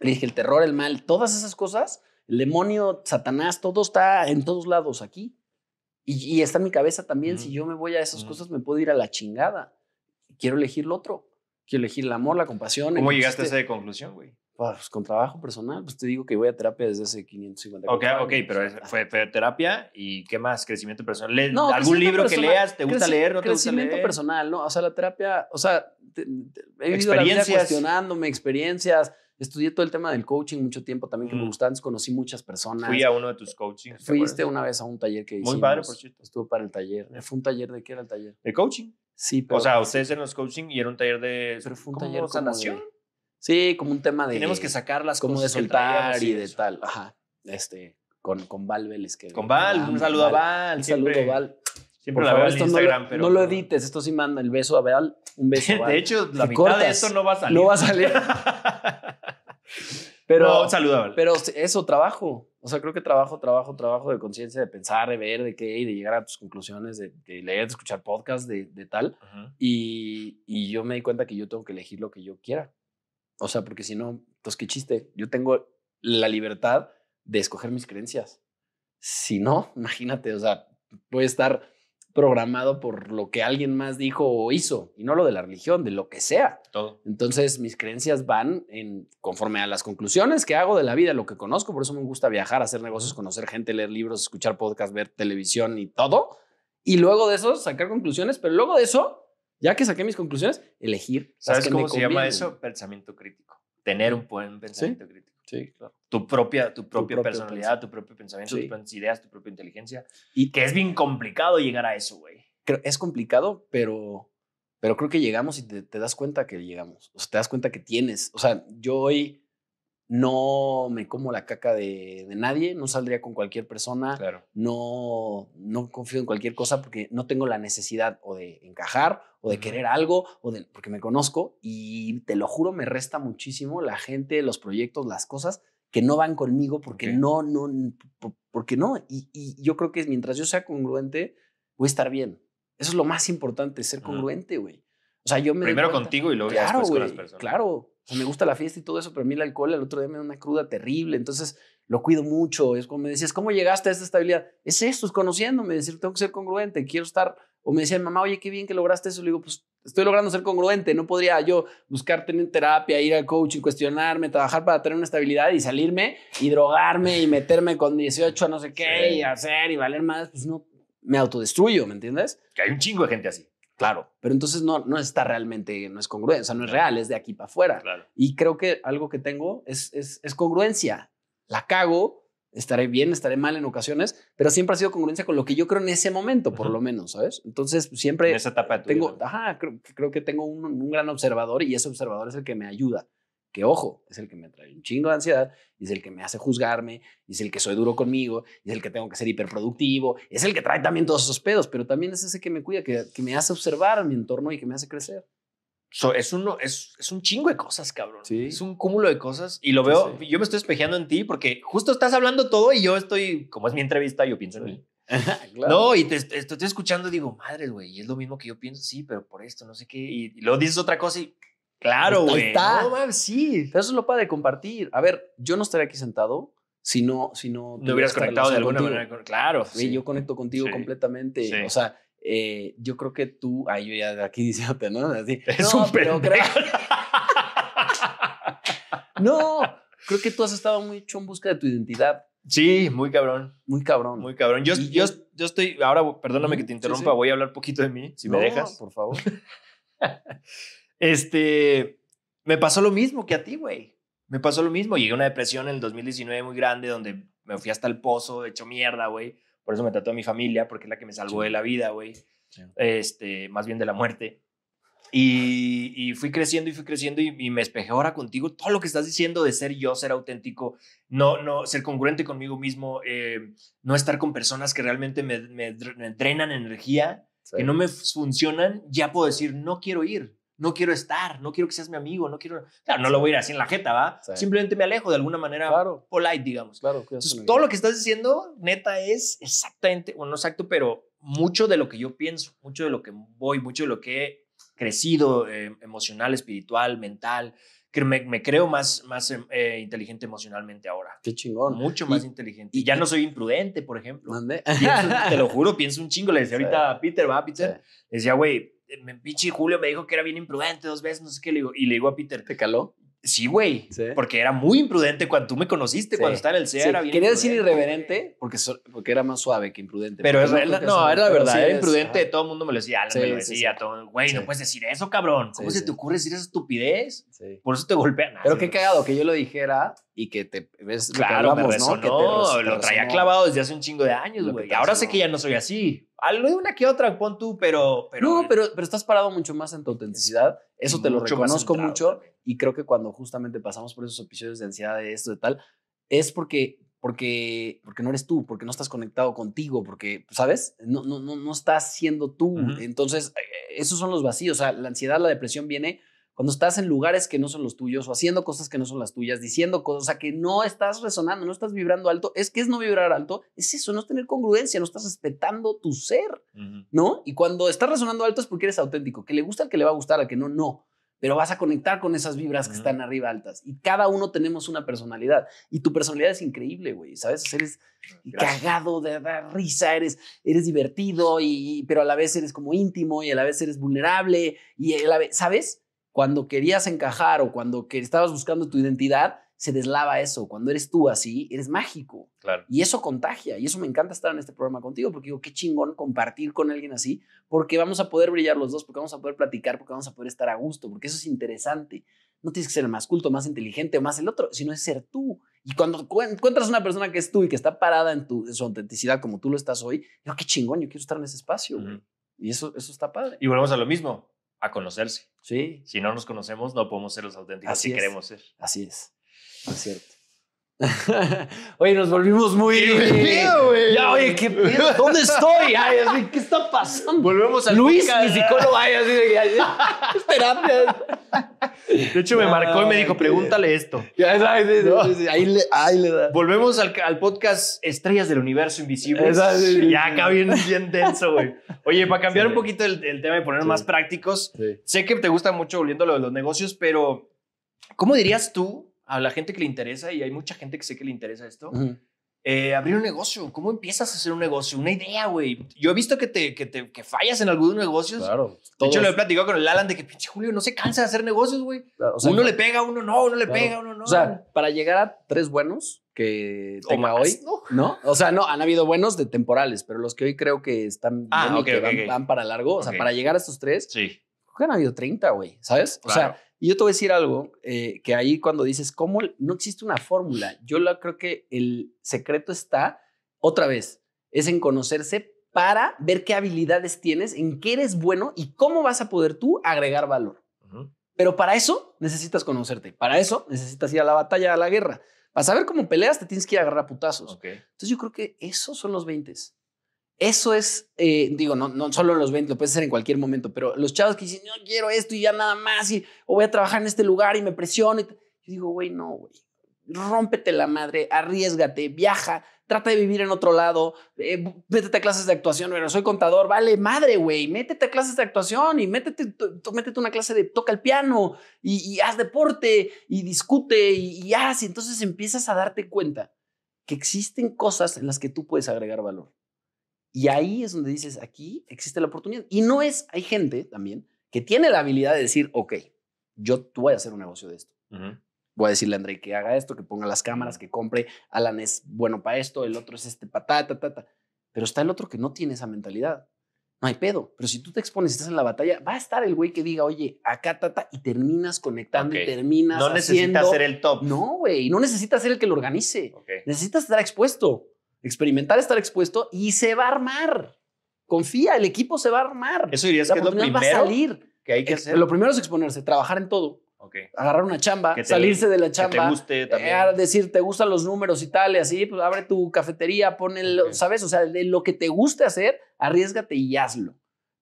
Le dije, el terror, el mal, todas esas cosas, el demonio, Satanás, todo está en todos lados aquí. Y, está en mi cabeza también. Si yo me voy a esas cosas, me puedo ir a la chingada. Quiero elegir lo otro quiero elegir el amor, la compasión. ¿Cómo llegaste a esa conclusión, güey? Pues con trabajo personal, pues te digo que voy a terapia desde hace 550 Ok, años. ok, pero ah. fue, terapia y ¿qué más? Crecimiento personal. ¿Algún libro que leas? ¿Te gusta leer? Crecimiento personal, ¿no? O sea, la terapia, o sea, he vivido la cuestionándome, experiencias. Estudié todo el tema del coaching mucho tiempo también, que me gustaba. Antes conocí muchas personas. Fui a uno de tus coachings. Fuiste una vez a un taller que hicimos. Muy padre, por cierto. Estuvo para el taller. ¿Fue un taller de qué era el taller? De coaching. Sí, O sea, pues ustedes en los coaching y era un taller de pero fue un taller de sanación. sí, como un tema de. Tenemos que sacar las como cosas de soltar y de tal. Ajá. Este, con, con Val Vélez. Que, con Val, un saludo a Val. Un siempre, a Val. Siempre Por la veo en Instagram, no lo, pero. No lo edites, esto sí manda el beso a Val. Un beso. Val. de hecho, la mitad de esto no va a salir. No va a salir. pero, no, Val. Pero eso, trabajo. O sea, creo que trabajo, trabajo, trabajo de conciencia, de pensar, de ver, de qué, y de llegar a tus conclusiones, de, leer, de escuchar podcasts, de, tal. Y, yo me di cuenta que yo tengo que elegir lo que yo quiera. O sea, porque si no, pues qué chiste. Yo tengo la libertad de escoger mis creencias. Si no, imagínate, o sea, voy a estar programado por lo que alguien más dijo o hizo, y no lo de la religión, de lo que sea. Todo. Entonces, mis creencias van en, conforme a las conclusiones que hago de la vida, lo que conozco, por eso me gusta viajar, hacer negocios, conocer gente, leer libros, escuchar podcasts, ver televisión y todo. Y luego de eso, sacar conclusiones, pero luego de eso, ya que saqué mis conclusiones, elegir. ¿Sabes cómo se llama eso? Pensamiento crítico. Tener un buen pensamiento crítico claro. Tu propia, tu propia personalidad, tu propio pensamiento, tus propias ideas, tu propia inteligencia. Y que es bien complicado llegar a eso, güey. Es complicado, pero, pero creo que llegamos y te das cuenta que llegamos. O sea, te das cuenta que tienes. O sea, yo hoy no me como la caca de, nadie, no saldría con cualquier persona, claro. no, no confío en cualquier cosa porque no tengo la necesidad o de encajar o de querer algo, o porque me conozco y te lo juro, me resta muchísimo la gente, los proyectos, las cosas que no van conmigo porque no, no, porque no. Y, yo creo que mientras yo sea congruente, voy a estar bien. Eso es lo más importante, ser congruente, güey. O sea, yo me... Primero contigo y luego después con las personas. Claro, me gusta la fiesta y todo eso, pero a mí el alcohol el otro día me da una cruda terrible. Entonces lo cuido mucho. Es como me decías, ¿cómo llegaste a esta estabilidad? Es esto, es conociéndome, decir, tengo que ser congruente, quiero estar. O me decía mamá, oye, qué bien que lograste eso. Le digo, pues estoy logrando ser congruente. No podría yo buscar tener terapia, ir al coaching, cuestionarme, trabajar para tener una estabilidad y salirme y drogarme y meterme con 18 a no sé qué y hacer y valer más. Pues no, me autodestruyo, ¿me entiendes? Que hay un chingo de gente así. Claro. Pero entonces no, no está realmente, no es congruencia, no es real, es de aquí para afuera. Y creo que algo que tengo es, es, congruencia. La cago, estaré bien, estaré mal en ocasiones, pero siempre ha sido congruencia con lo que yo creo en ese momento, por lo menos, ¿sabes? Entonces pues, siempre... esa etapa tengo, creo, que tengo un, gran observador y ese observador es el que me ayuda que ojo, es el que me trae un chingo de ansiedad, es el que me hace juzgarme, es el que soy duro conmigo, es el que tengo que ser hiperproductivo, es el que trae también todos esos pedos, pero también es ese que me cuida, que, que me hace observar a mi entorno y que me hace crecer. es, uno, es, es, un chingo de cosas, cabrón. ¿Sí? Es un cúmulo de cosas. Y lo veo, yo me estoy espejeando en ti porque justo estás hablando todo y yo estoy, como es mi entrevista, yo pienso en mí. No, y te, estoy escuchando, digo, madre, güey, es lo mismo que yo pienso, sí, pero por esto, no sé qué. Y, y luego dices otra cosa y Claro, güey. No, sí. eso es lo padre, compartir. A ver, yo no estaría aquí sentado si no. Si no te hubieras conectado de alguna manera. Claro. Sí. Yo conecto contigo completamente. O sea, eh, yo creo que tú. Ay, yo ya de aquí diciéndote, ¿no? Así, no, pero creo... No, creo que tú has estado mucho en busca de tu identidad. Sí, muy cabrón. Muy cabrón. Muy cabrón. Yo, yo, estoy. Ahora, perdóname que te interrumpa, voy a hablar poquito de mí, si me dejas. Por favor. Este, me pasó lo mismo que a ti, güey. Me pasó lo mismo. Llegué a una depresión en el 2019 muy grande donde me fui hasta el pozo, hecho mierda, güey. Por eso me trató a mi familia, porque es la que me salvó de la vida, güey. Este, más bien de la muerte. Y, fui creciendo y fui creciendo y, me espeje ahora contigo todo lo que estás diciendo de ser yo, ser auténtico, no, no, ser congruente conmigo mismo, eh, no estar con personas que realmente me, entrenan energía, que no me funcionan, ya puedo decir, no quiero ir no quiero estar, no quiero que seas mi amigo, no quiero... Claro, no lo voy a ir así en la jeta, ¿va? Simplemente me alejo de alguna manera polite, digamos. Claro. Entonces, todo lo que estás diciendo, neta, es exactamente, bueno, no exacto, pero mucho de lo que yo pienso, mucho de lo que voy, mucho de lo que he crecido eh, emocional, espiritual, mental, me, creo más, más em, eh, inteligente emocionalmente ahora. Qué chingón. Mucho más inteligente. Y ya no soy imprudente, por ejemplo. Mande. te lo juro, pienso un chingo. Le decía ahorita a Peter, va, Peter. Decía, güey, eh, me, Pichi Julio me dijo que era bien imprudente dos veces, no sé qué le digo. Y le digo a Peter, ¿te caló? Sí, güey. Porque era muy imprudente cuando tú me conociste, cuando estaba en el CEA. Quería decir irreverente porque, porque era más suave que imprudente. Pero es, no, era la verdad. era imprudente, todo el mundo me lo decía. me decía, todo. Güey, no puedes decir eso, cabrón. ¿Cómo se te ocurre decir esa estupidez? Por eso te golpean. Ah, Pero qué cagado que yo lo dijera y que te ves. Claro, hablamos, ¿no? lo traía clavado desde hace un chingo de años, güey. Ahora sé que ya no soy así. Algo de una que otra, pon tú, pero. pero no, pero, pero estás parado mucho más en tu autenticidad. Eso te lo reconozco mucho. Y creo que cuando justamente pasamos por esos episodios de ansiedad, de esto, de tal, es porque. Porque, porque no eres tú, porque no estás conectado contigo, porque, ¿sabes? No, no, no, no estás siendo tú. Entonces, eh, esos son los vacíos. O sea, la ansiedad, la depresión viene cuando estás en lugares que no son los tuyos o haciendo cosas que no son las tuyas, diciendo cosas, o sea, que no estás resonando, no estás vibrando alto, es que es no vibrar alto, es eso, no es tener congruencia, no estás respetando tu ser, ¿no? Y cuando estás resonando alto es porque eres auténtico, que le gusta al que le va a gustar, al que no, no, pero vas a conectar con esas vibras que están arriba altas y cada uno tenemos una personalidad y tu personalidad es increíble, güey, ¿sabes? eres cagado de dar risa, eres, eres divertido, y, pero a la vez eres como íntimo y a la vez eres vulnerable y a la vez, ¿sabes? cuando querías encajar o cuando que estabas buscando tu identidad, se deslava eso. Cuando eres tú así, eres mágico. Claro. Y eso contagia. Y eso me encanta estar en este programa contigo, porque digo, qué chingón compartir con alguien así, porque vamos a poder brillar los dos, porque vamos a poder platicar, porque vamos a poder estar a gusto, porque eso es interesante. No tienes que ser el más culto, más inteligente o más el otro, sino es ser tú. Y cuando encuentras una persona que es tú y que está parada en, tu, su autenticidad como tú lo estás hoy, digo, qué chingón, yo quiero estar en ese espacio. Y eso, eso está padre. Y volvemos a lo mismo a conocerse. Sí. Si no nos conocemos, no podemos ser los auténticos Así queremos ser. Así es. Es cierto. oye, nos volvimos muy. ¿Qué güey? Ya, oye, ¿qué ¿Dónde estoy? Ay, ¿Qué está pasando? Volvemos a Luis, mi psicólogo. Ay, así, De hecho, me marcó y me dijo, pregúntale esto. Ahí, le, da. Volvemos al, podcast Estrellas del Universo Invisible. ya acá bien, bien denso, güey. Oye, para cambiar un poquito el, tema y poner más prácticos, sé que te gusta mucho volviendo lo de los negocios, pero ¿cómo dirías tú a la gente que le interesa, y hay mucha gente que sé que le interesa esto, eh, abrir un negocio. ¿Cómo empiezas a hacer un negocio? Una idea, güey. Yo he visto que te, fallas en algunos negocios. Claro. De hecho, lo he platicado con el Alan de que, pinche Julio, no se cansa de hacer negocios, güey. uno le pega, uno no, uno le pega, uno no. O sea, para llegar a tres buenos que tenga hoy, ¿no? O sea, no, han habido buenos de temporales, pero los que hoy creo que están ah, que van, para largo, o sea, para llegar a estos tres, sí. creo que han habido 30, güey, ¿sabes? O sea, yo te voy a decir algo eh, que ahí cuando dices, ¿cómo? No existe una fórmula. Yo creo que el secreto está, otra vez, es en conocerse para ver qué habilidades tienes, en qué eres bueno y cómo vas a poder tú agregar valor. Pero para eso necesitas conocerte, para eso necesitas ir a la batalla, a la guerra. Para saber cómo peleas te tienes que ir a agarrar putazos. Entonces yo creo que esos son los 20. Eso es, eh, digo, no, no solo los 20, lo puedes hacer en cualquier momento, pero los chavos que dicen, no quiero esto y ya nada más, y, o voy a trabajar en este lugar y me presiono. Y yo digo, güey, no, güey, rómpete la madre, arriesgate, viaja, trata de vivir en otro lado, eh, métete a clases de actuación, pero soy contador, vale, madre, güey, métete a clases de actuación y métete, métete una clase de toca el piano y, haz deporte y discute y, y haz, y entonces empiezas a darte cuenta que existen cosas en las que tú puedes agregar valor. Y ahí es donde dices, aquí existe la oportunidad. Y no es, hay gente también que tiene la habilidad de decir, ok, yo voy a hacer un negocio de esto. Voy a decirle a André que haga esto, que ponga las cámaras, que compre. Alan es bueno para esto, el otro es este patata, tata. Pero está el otro que no tiene esa mentalidad. No hay pedo. Pero si tú te expones, estás en la batalla, va a estar el güey que diga, oye, acá, tata, y terminas conectando y terminas. No necesitas ser el top. No, güey. No necesitas ser el que lo organice. Necesitas estar expuesto experimentar estar expuesto y se va a armar. Confía, el equipo se va a armar. Eso dirías que lo primero va a salir. que hay que eh, hacer. Lo primero es exponerse, trabajar en todo. Agarrar una chamba, salirse de la chamba. Eh, decir, te gustan los números y tal, y así, pues abre tu cafetería, pon el, ¿sabes? O sea, de lo que te guste hacer, arriesgate y hazlo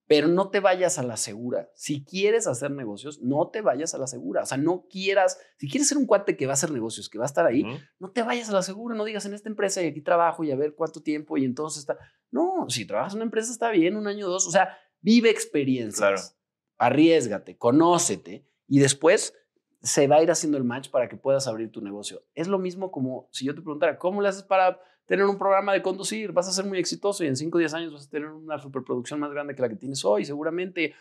pero no te vayas a la segura. Si quieres hacer negocios, no te vayas a la segura. O sea, no quieras, si quieres ser un cuate que va a hacer negocios, que va a estar ahí, no te vayas a la segura, no digas en esta empresa y aquí trabajo y a ver cuánto tiempo y entonces está. No, si trabajas en una empresa está bien, un año o dos, o sea, vive experiencias. Claro. Arriesgate, conócete y después se va a ir haciendo el match para que puedas abrir tu negocio. Es lo mismo como si yo te preguntara, ¿cómo le haces para tener un programa de conducir, vas a ser muy exitoso y en 5 o 10 años vas a tener una superproducción más grande que la que tienes hoy, seguramente,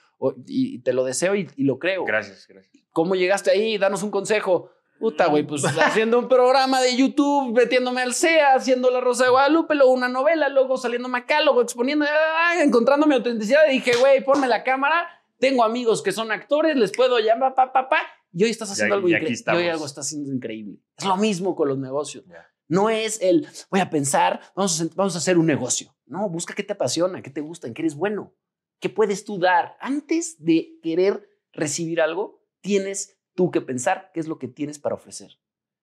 y, te lo deseo y, lo creo. Gracias, gracias. ¿Cómo llegaste ahí? Danos un consejo. Puta, güey, pues mm. haciendo un programa de YouTube, metiéndome al CEA, haciendo La Rosa de Guadalupe, luego una novela, luego saliendo luego exponiendo, encontrándome ah, encontrando mi autenticidad. dije, güey, ponme la cámara, tengo amigos que son actores, les puedo llamar, pa, pa, Y hoy estás haciendo algo increíble. Y hoy algo estás haciendo increíble. Es lo mismo con los negocios. No es el voy a pensar, vamos a, vamos a hacer un negocio. No, busca qué te apasiona, qué te gusta, en qué eres bueno, qué puedes tú dar. Antes de querer recibir algo, tienes tú que pensar qué es lo que tienes para ofrecer.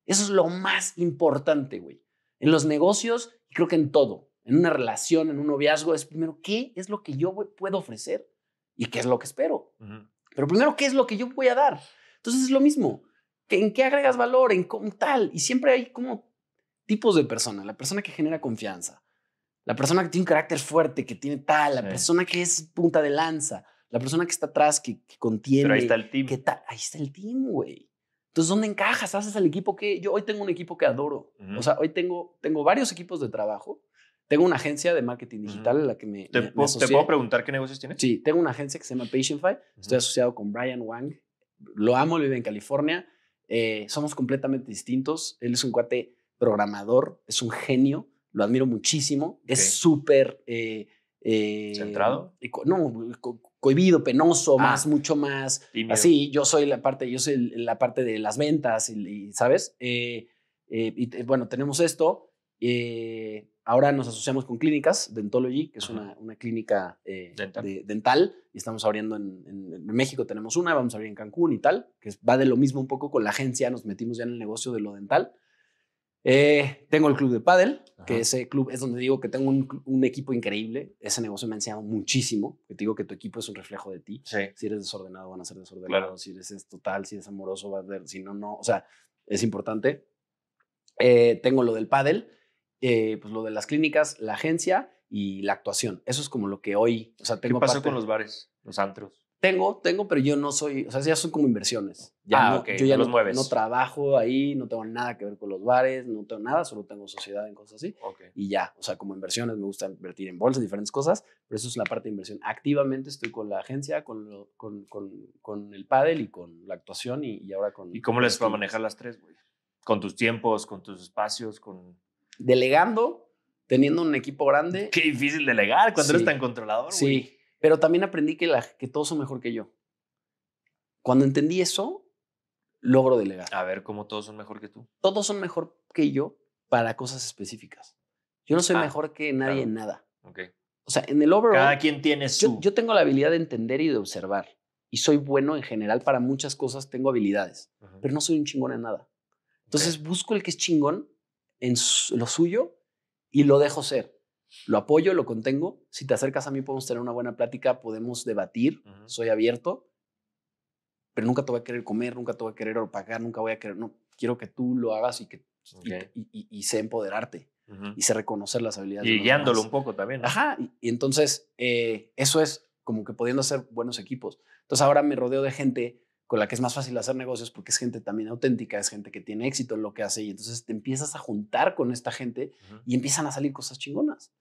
Eso es lo más importante, güey. En los negocios creo que en todo, en una relación, en un noviazgo, es primero qué es lo que yo puedo ofrecer y qué es lo que espero. Pero primero, ¿qué es lo que yo voy a dar? Entonces es lo mismo. ¿En qué agregas valor? ¿En cómo, tal? Y siempre hay como tipos de persona. La persona que genera confianza, la persona que tiene un carácter fuerte, que tiene tal, la persona que es punta de lanza, la persona que está atrás, que, contiene. Pero ahí está el team. ahí está el team, güey. Entonces, ¿dónde encajas? ¿Haces el equipo que yo hoy tengo un equipo que adoro? O sea, hoy tengo, tengo varios equipos de trabajo. Tengo una agencia de marketing digital en la que me, ¿Te, ¿Te, puedo preguntar qué negocios tienes? Sí, tengo una agencia que se llama Patientify. Estoy asociado con Brian Wang. Lo amo, vive en California. Eh, somos completamente distintos. Él es un cuate programador, es un genio, lo admiro muchísimo, es súper... Eh, eh, ¿Centrado? No, cohibido, penoso, ah. más, mucho más. Así, yo soy la parte, yo soy la parte de las ventas, y, ¿sabes? Eh, y bueno, tenemos esto. ahora nos asociamos con clínicas, Dentology, que es una, clínica dental. y estamos abriendo en, México, tenemos una, vamos a abrir en Cancún y tal, que va de lo mismo un poco con la agencia, nos metimos ya en el negocio de lo dental. Eh, tengo el club de pádel, que ese club es donde digo que tengo un, equipo increíble. Ese negocio me ha enseñado muchísimo. te digo que tu equipo es un reflejo de ti. Si eres desordenado, van a ser desordenados. Si eres total, si eres amoroso, va a ser. Si no, no. O sea, es importante. Eh, tengo lo del pádel, eh, pues lo de las clínicas, la agencia y la actuación. Eso es como lo que hoy. O sea, tengo ¿Qué pasó con los bares, los antros? Tengo, tengo, pero yo no soy, o sea, ya son como inversiones. Ya ah, no, Yo ya no, los mueves. no trabajo ahí, no tengo nada que ver con los bares, no tengo nada, solo tengo sociedad en cosas así. Y ya, o sea, como inversiones me gusta invertir en bolsas, diferentes cosas, pero eso es la parte de inversión. Activamente estoy con la agencia, con, con, con, con, el pádel y con la actuación y, ahora con... ¿Y cómo les fue a manejar las tres, güey? Con tus tiempos, con tus espacios, con... Delegando, teniendo un equipo grande. Qué difícil delegar cuando eres tan controlador, güey. Sí. Pero también aprendí que, la, que todos son mejor que yo. Cuando entendí eso, logro delegar. A ver, ¿cómo todos son mejor que tú? Todos son mejor que yo para cosas específicas. Yo no soy ah, mejor que nadie en nada. Okay. O sea, en el overall. Cada quien tiene su. Yo, tengo la habilidad de entender y de observar. Y soy bueno en general para muchas cosas, tengo habilidades, pero no soy un chingón en nada. Entonces busco el que es chingón en lo suyo y lo dejo ser. Lo apoyo, lo contengo. Si te acercas a mí, podemos tener una buena plática, podemos debatir, soy abierto, pero nunca te voy a querer comer, nunca te voy a querer pagar, nunca voy a querer, no, quiero que tú lo hagas y que y, sé empoderarte y sé reconocer las habilidades. Y guiándolo un poco también. Ajá, y, entonces eh, eso es como que pudiendo hacer buenos equipos. Entonces ahora me rodeo de gente con la que es más fácil hacer negocios porque es gente también auténtica, es gente que tiene éxito en lo que hace y entonces te empiezas a juntar con esta gente y empiezan a salir cosas chingonas.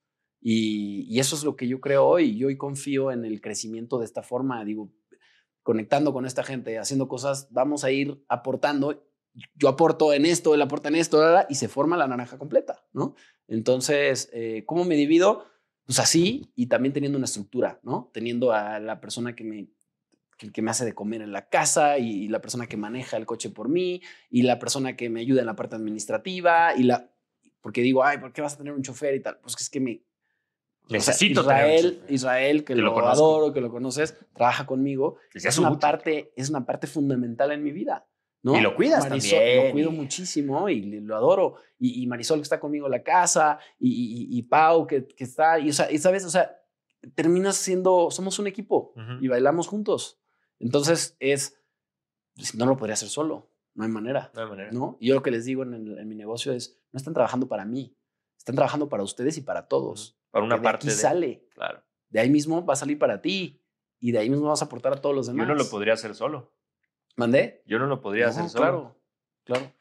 Y, eso es lo que yo creo hoy. Yo hoy confío en el crecimiento de esta forma. Digo, conectando con esta gente, haciendo cosas, vamos a ir aportando. Yo aporto en esto, él aporta en esto, y se forma la naranja completa, ¿no? Entonces, eh, ¿cómo me divido? Pues así y también teniendo una estructura, ¿no? Teniendo a la persona que me, que, me hace de comer en la casa y, la persona que maneja el coche por mí y la persona que me ayuda en la parte administrativa y la... Porque digo, ay, ¿por qué vas a tener un chofer y tal? Pues es que me Necesito Israel, Israel, que, lo, adoro, que lo conoces, trabaja conmigo. es una, parte, es una parte fundamental en mi vida. ¿no? Y lo cuidas también. Lo cuido muchísimo y lo adoro. Y, Marisol que está conmigo en la casa, y, Pau que, está, y, o ¿sabes? O sea, terminas siendo, somos un equipo y bailamos juntos. Entonces es, pues, no lo podría hacer solo, no hay manera. No Y yo lo que les digo en, mi negocio es, no están trabajando para mí, están trabajando para ustedes y para todos. Para una parte. sale. Claro. De ahí mismo va a salir para ti. Y de ahí mismo vas a aportar a todos los demás. Yo no lo podría hacer solo. ¿Mandé? Yo no lo podría hacer solo. Claro, claro.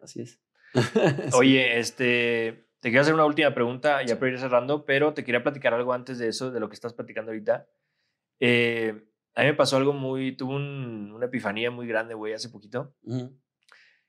Así es. Oye, este. Te quería hacer una última pregunta, ya para ir cerrando, pero te quería platicar algo antes de eso, de lo que estás platicando ahorita. Eh, a mí me pasó algo muy. Tuve una epifanía muy grande, güey, hace poquito.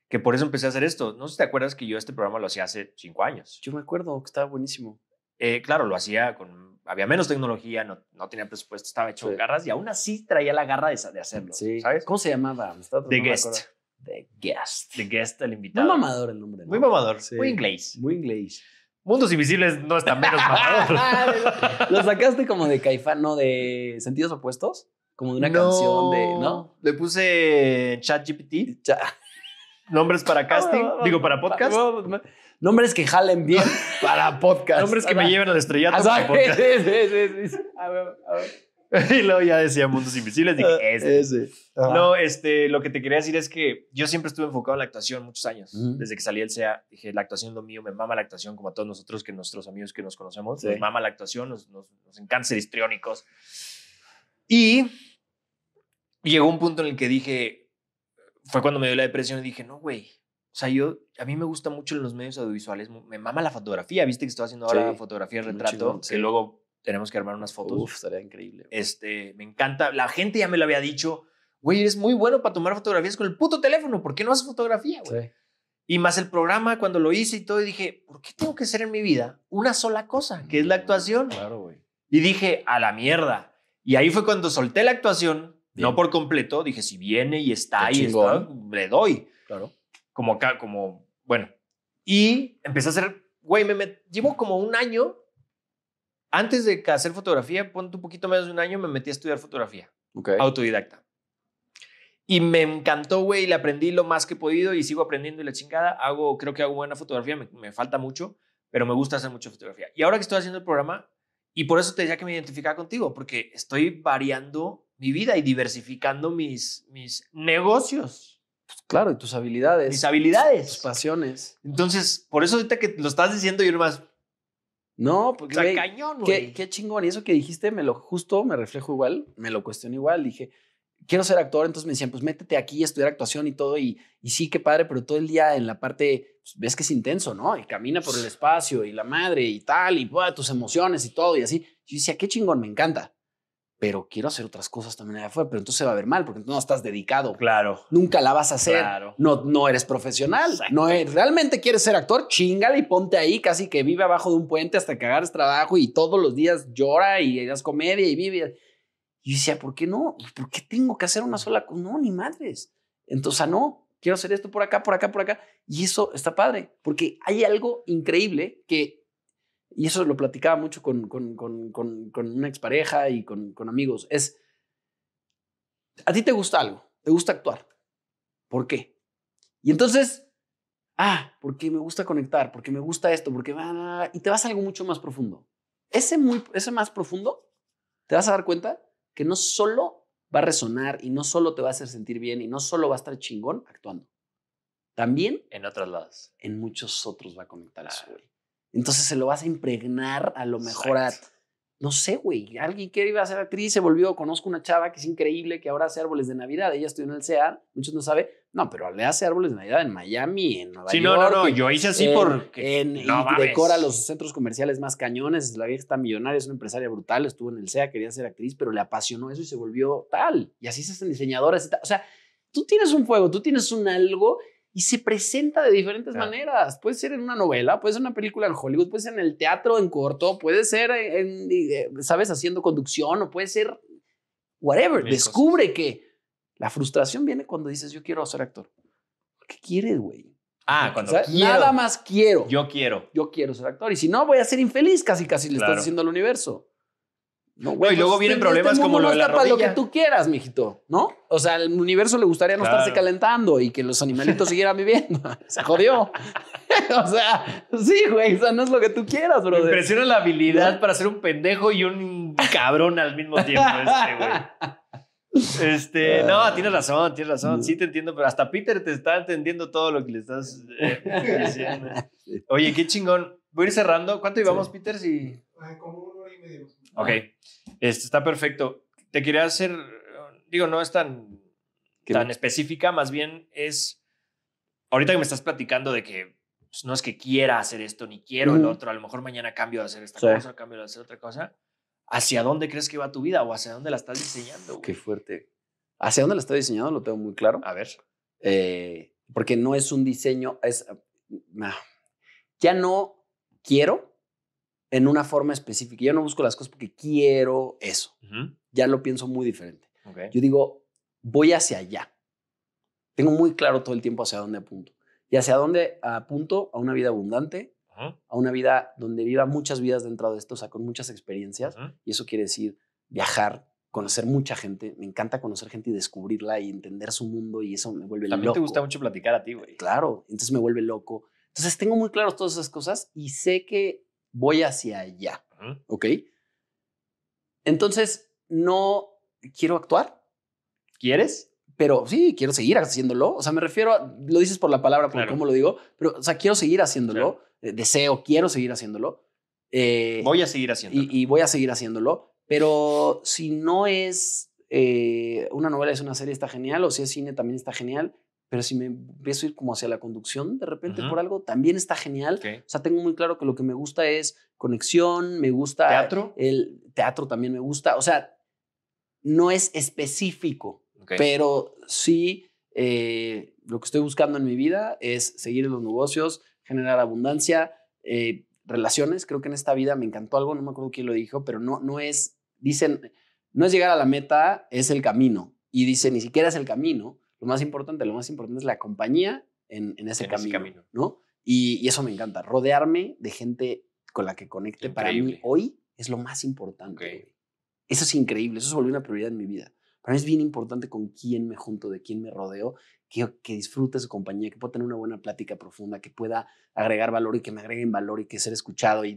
que por eso empecé a hacer esto. No sé si te acuerdas que yo este programa lo hacía hace cinco años. Yo me acuerdo que estaba buenísimo. Eh, claro, lo hacía con, había menos tecnología, no, tenía presupuesto, estaba hecho de garras y aún así traía la garra de, hacerlo. ¿sabes? ¿Cómo se llamaba? The Guest. The Guest. The Guest, el invitado. Muy mamador el nombre. Muy mamador, sí. muy inglés. Muy inglés. Mundos Invisibles no está menos mamador. lo sacaste como de Caifán, ¿no? De Sentidos Opuestos, como de una canción de, ¿no? Le puse ChatGPT. Cha nombres para ah, casting, digo, para podcast. Nombres que jalen bien para podcast. Nombres que me lleven al estrellato para podcast. Y luego ya decía Mundos Invisibles, dije, ah, ese. No, este, lo que te quería decir es que yo siempre estuve enfocado en la actuación muchos años. Desde que salí del SEA, dije, la actuación es lo mío, me mama la actuación, como a todos nosotros, que nuestros amigos que nos conocemos, nos mama la actuación, nos, nos, encanta ser histriónicos. Y llegó un punto en el que dije, fue cuando me dio la depresión y dije, no, güey, o sea, yo, a mí me gusta mucho los medios audiovisuales, me mama la fotografía, viste que estoy haciendo ahora fotografía fotografía retrato, que luego tenemos que armar unas fotos. Uf, estaría increíble. Este, me encanta, la gente ya me lo había dicho, güey, eres muy bueno para tomar fotografías con el puto teléfono, ¿por qué no haces fotografía, güey? Y más el programa, cuando lo hice y todo, dije, ¿por qué tengo que hacer en mi vida una sola cosa, que es la actuación? Claro, güey. Y dije, a la mierda. Y ahí fue cuando solté la actuación, no por completo, dije, si viene y está y está, le doy. Claro como acá, como, bueno. Y empecé a hacer, güey, me, llevo como un año, antes de hacer fotografía, ponte un poquito menos de un año, me metí a estudiar fotografía, autodidacta. Y me encantó, güey, le aprendí lo más que he podido y sigo aprendiendo y la chingada. Hago, creo que hago buena fotografía, me, me falta mucho, pero me gusta hacer mucha fotografía. Y ahora que estoy haciendo el programa, y por eso te decía que me identificaba contigo, porque estoy variando mi vida y diversificando mis, mis negocios. Pues, claro, y tus habilidades. Mis habilidades. Tus pasiones. Entonces, por eso ahorita que lo estás diciendo, yo más, No, porque. O cañón, qué, qué, chingón. Y eso que dijiste, me lo justo, me reflejo igual, me lo cuestiono igual. Dije, quiero ser actor. Entonces me decían, pues métete aquí, estudiar actuación y todo. Y, sí, qué padre, pero todo el día en la parte, pues, ves que es intenso, ¿no? Y camina por el espacio y la madre y tal, y tus emociones y todo y así. Yo decía, qué chingón, me encanta pero quiero hacer otras cosas también allá afuera, pero entonces se va a ver mal, porque no estás dedicado. Claro. Nunca la vas a hacer. Claro. No, no eres profesional. No es realmente quieres ser actor, chingale y ponte ahí, casi que vive abajo de un puente hasta que agarres trabajo y todos los días llora y hagas comedia y vive. Y decía, ¿por qué no? ¿Por qué tengo que hacer una sola cosa? No, ni madres. Entonces, no, quiero hacer esto por acá, por acá, por acá. Y eso está padre, porque hay algo increíble que y eso lo platicaba mucho con, con, con, con una expareja y con, amigos, es, a ti te gusta algo, te gusta actuar. ¿Por qué? Y entonces, ah, porque me gusta conectar, porque me gusta esto, porque va, y te vas a algo mucho más profundo. Ese, muy, ese más profundo, te vas a dar cuenta que no solo va a resonar y no solo te va a hacer sentir bien y no solo va a estar chingón actuando. También en otros lados. En muchos otros va a conectar entonces se lo vas a impregnar a lo mejor a... No sé, güey. Alguien que iba a ser actriz se volvió. Conozco una chava que es increíble, que ahora hace árboles de Navidad. Ella estudió en el SEA, Muchos no saben. No, pero le hace árboles de Navidad en Miami, en Nueva York. Sí, no, no, no. Yo hice así porque. En, decora los centros comerciales más cañones. La vieja está millonaria, es una empresaria brutal. Estuvo en el SEA, quería ser actriz, pero le apasionó eso y se volvió tal. Y así se hacen diseñadoras. Y tal. O sea, tú tienes un fuego, tú tienes un algo y se presenta de diferentes maneras. Puede ser en una novela, puede ser en una película en Hollywood, puede ser en el teatro en corto, puede ser, eh, ¿sabes?, haciendo conducción o puede ser whatever. Descubre que la frustración viene cuando dices, yo quiero ser actor. ¿Qué quieres, güey? Ah, cuando Nada más quiero. Yo quiero. Yo quiero ser actor. Y si no, voy a ser infeliz, casi casi le estás diciendo al universo y luego vienen este problemas como lo de la rodilla. lo que tú quieras, mijito, ¿no? O sea, al universo le gustaría no estarse calentando y que los animalitos siguieran viviendo. Se jodió. o sea, sí, güey, o sea, no es lo que tú quieras, bro. impresiona la habilidad para ser un pendejo y un cabrón al mismo tiempo este, güey. Este, no, tienes razón, tienes razón. Sí te entiendo, pero hasta Peter te está entendiendo todo lo que le estás eh, diciendo. Oye, qué chingón. Voy a ir cerrando. ¿Cuánto llevamos, Peter? Como una hora y media. Ok. Este, está perfecto. Te quería hacer, digo, no es tan, tan específica, más bien es, ahorita que me estás platicando de que pues, no es que quiera hacer esto ni quiero el otro, a lo mejor mañana cambio de hacer esta cosa, cambio de hacer otra cosa. ¿Hacia dónde crees que va tu vida o hacia dónde la estás diseñando? Qué fuerte. ¿Hacia dónde la estás diseñando? Lo tengo muy claro. A ver. Eh, porque no es un diseño, es... Ah, ya no quiero, en una forma específica. Yo no busco las cosas porque quiero eso. Ya lo pienso muy diferente. Yo digo, voy hacia allá. Tengo muy claro todo el tiempo hacia dónde apunto. Y hacia dónde apunto a una vida abundante, a una vida donde viva muchas vidas dentro de esto, o sea, con muchas experiencias. Y eso quiere decir viajar, conocer mucha gente. Me encanta conocer gente y descubrirla y entender su mundo y eso me vuelve loco. También te gusta mucho platicar a ti, güey. Claro, entonces me vuelve loco. Entonces tengo muy claras todas esas cosas y sé que voy hacia allá, ¿ok? Entonces, no quiero actuar. ¿Quieres? Pero sí, quiero seguir haciéndolo. O sea, me refiero a, lo dices por la palabra, por cómo lo digo, pero, o sea, quiero seguir haciéndolo. Eh, deseo, quiero seguir haciéndolo. Eh, voy a seguir haciéndolo. Y, voy a seguir haciéndolo. Pero si no es eh, una novela, es una serie, está genial. O si es cine, también está genial pero si me empiezo ir como hacia la conducción de repente por algo, también está genial. O sea, tengo muy claro que lo que me gusta es conexión, me gusta... ¿Teatro? El teatro también me gusta. O sea, no es específico, pero sí eh, lo que estoy buscando en mi vida es seguir en los negocios, generar abundancia, eh, relaciones. Creo que en esta vida me encantó algo, no me acuerdo quién lo dijo, pero no, no es, dicen, no es llegar a la meta, es el camino. Y dice, ni siquiera es el camino más importante, lo más importante es la compañía en, ese, camino, ¿no? Y, eso me encanta, rodearme de gente con la que conecte para mí hoy es lo más importante. Eso es increíble, eso se volvió una prioridad en mi vida. Para mí es bien importante con quién me junto, de quién me rodeo, que, que disfrute su compañía, que pueda tener una buena plática profunda, que pueda agregar valor y que me agreguen valor y que ser escuchado y,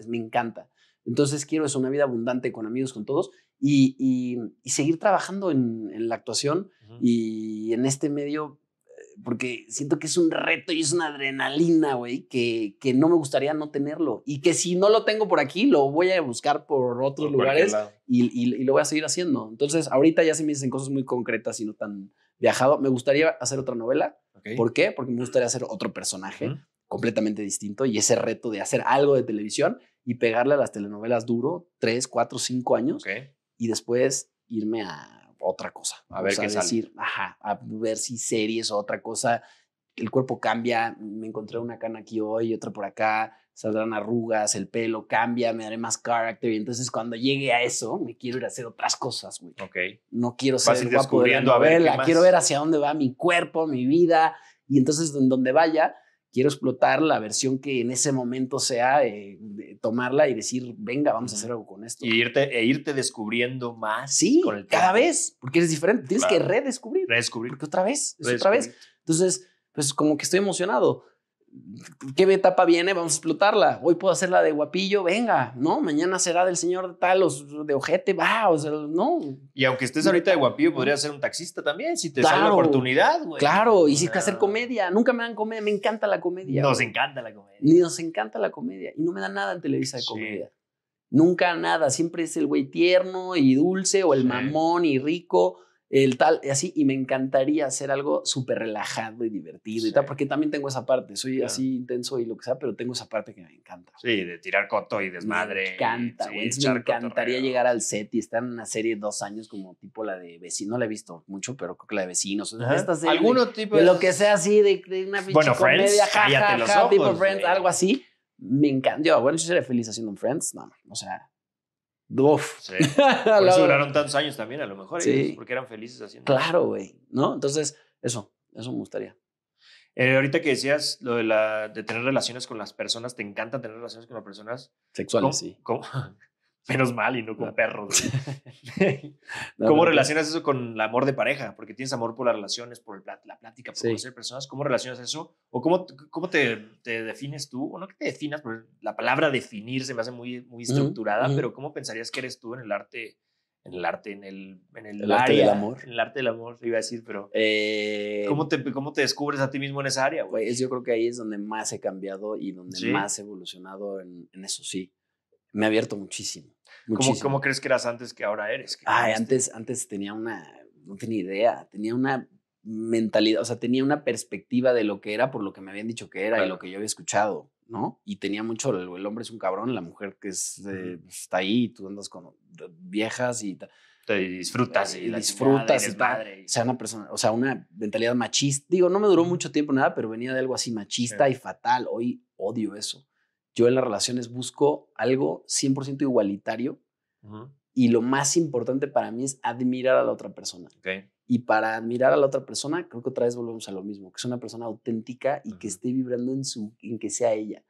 y me encanta. Entonces quiero eso, una vida abundante con amigos, con todos y, seguir trabajando en, la actuación y en este medio, eh, porque siento que es un reto y es una adrenalina, güey, que, no me gustaría no tenerlo y que si no lo tengo por aquí, lo voy a buscar por otros lugares y, lo voy a seguir haciendo. Entonces, ahorita ya se me dicen cosas muy concretas y no tan viajado. Me gustaría hacer otra novela. ¿Por qué? Porque me gustaría hacer otro personaje. completamente distinto y ese reto de hacer algo de televisión y pegarle a las telenovelas duro tres, cuatro, cinco años y después irme a otra cosa. A ver qué a ver si series o otra cosa. El cuerpo cambia, me encontré una cana aquí hoy, otra por acá, saldrán arrugas, el pelo cambia, me daré más carácter. Y entonces cuando llegue a eso, me quiero ir a hacer otras cosas, güey. Ok. No quiero ser guapo a ver quiero ver hacia dónde va mi cuerpo, mi vida. Y entonces, en donde vaya, quiero explotar la versión que en ese momento sea, eh, tomarla y decir, venga, vamos a hacer algo con esto. Y irte, e irte descubriendo más. Sí, cada vez, porque eres diferente. Tienes que redescubrir. Redescubrir. Porque otra vez, es otra vez. Entonces, pues como que estoy emocionado. ¿qué etapa viene? Vamos a explotarla. Hoy puedo hacer la de guapillo, venga, ¿no? Mañana será del señor tal o de ojete, va, o sea, no. Y aunque estés ahorita de guapillo, podrías ser un taxista también, si te sale la oportunidad, güey. Claro, y si es que hacer comedia, nunca me dan comedia, me encanta la comedia. Nos encanta la comedia. Ni nos encanta la comedia, y no me dan nada en Televisa de comedia. Nunca nada, siempre es el güey tierno y dulce o el mamón y rico el tal, y así, y me encantaría hacer algo súper relajado y divertido y tal, porque también tengo esa parte, soy así intenso y lo que sea, pero tengo esa parte que me encanta. Sí, de tirar coto y desmadre. Me encanta, me encantaría llegar al set y estar en una serie de dos años como tipo la de vecinos, no la he visto mucho, pero creo que la de vecinos. Alguno tipo de, lo que sea así, de, una bueno, friends, comedia, tipo Friends, algo así. Me encanta. Yo, bueno, yo sería feliz haciendo un Friends, no, o sea Sí. Por eso duraron tantos años también, a lo mejor, pues, porque eran felices haciendo Claro, güey, ¿no? Entonces, eso, eso me gustaría. Eh, ahorita que decías lo de, la, de tener relaciones con las personas, ¿te encanta tener relaciones con las personas? Sexuales, sí. ¿cómo, Menos mal y no con perros. ¿Cómo relacionas pues eso con el amor de pareja? Porque tienes amor por las relaciones, por la plática, por conocer personas. ¿Cómo relacionas eso? ¿O cómo, cómo te, defines tú? O no que te definas, porque la palabra definir se me hace muy, muy estructurada, pero ¿cómo pensarías que eres tú en el arte? En el arte, en el, en el, el área, arte del amor. En el arte del amor, iba a decir, pero. Eh, ¿cómo, te, ¿Cómo te descubres a ti mismo en esa área? yo creo que ahí es donde más he cambiado y donde más he evolucionado en, en eso, sí. Me ha abierto muchísimo ¿Cómo, crees que eras antes que ahora eres? Ay, antes, antes tenía una, no tenía idea, tenía una mentalidad, o sea, tenía una perspectiva de lo que era por lo que me habían dicho que era y lo que yo había escuchado, ¿no? Y tenía mucho, el, hombre es un cabrón, la mujer que eh, pues, está ahí, tú andas con viejas y te disfrutas y disfrutas padre. O sea, una persona, o sea, una mentalidad machista. Digo, no me duró mucho tiempo nada, pero venía de algo así machista y fatal. Hoy odio eso yo en las relaciones busco algo 100% igualitario y lo más importante para mí es admirar a la otra persona. Y para admirar a la otra persona, creo que otra vez volvemos a lo mismo, que es una persona auténtica y que esté vibrando en, su, en que sea ella.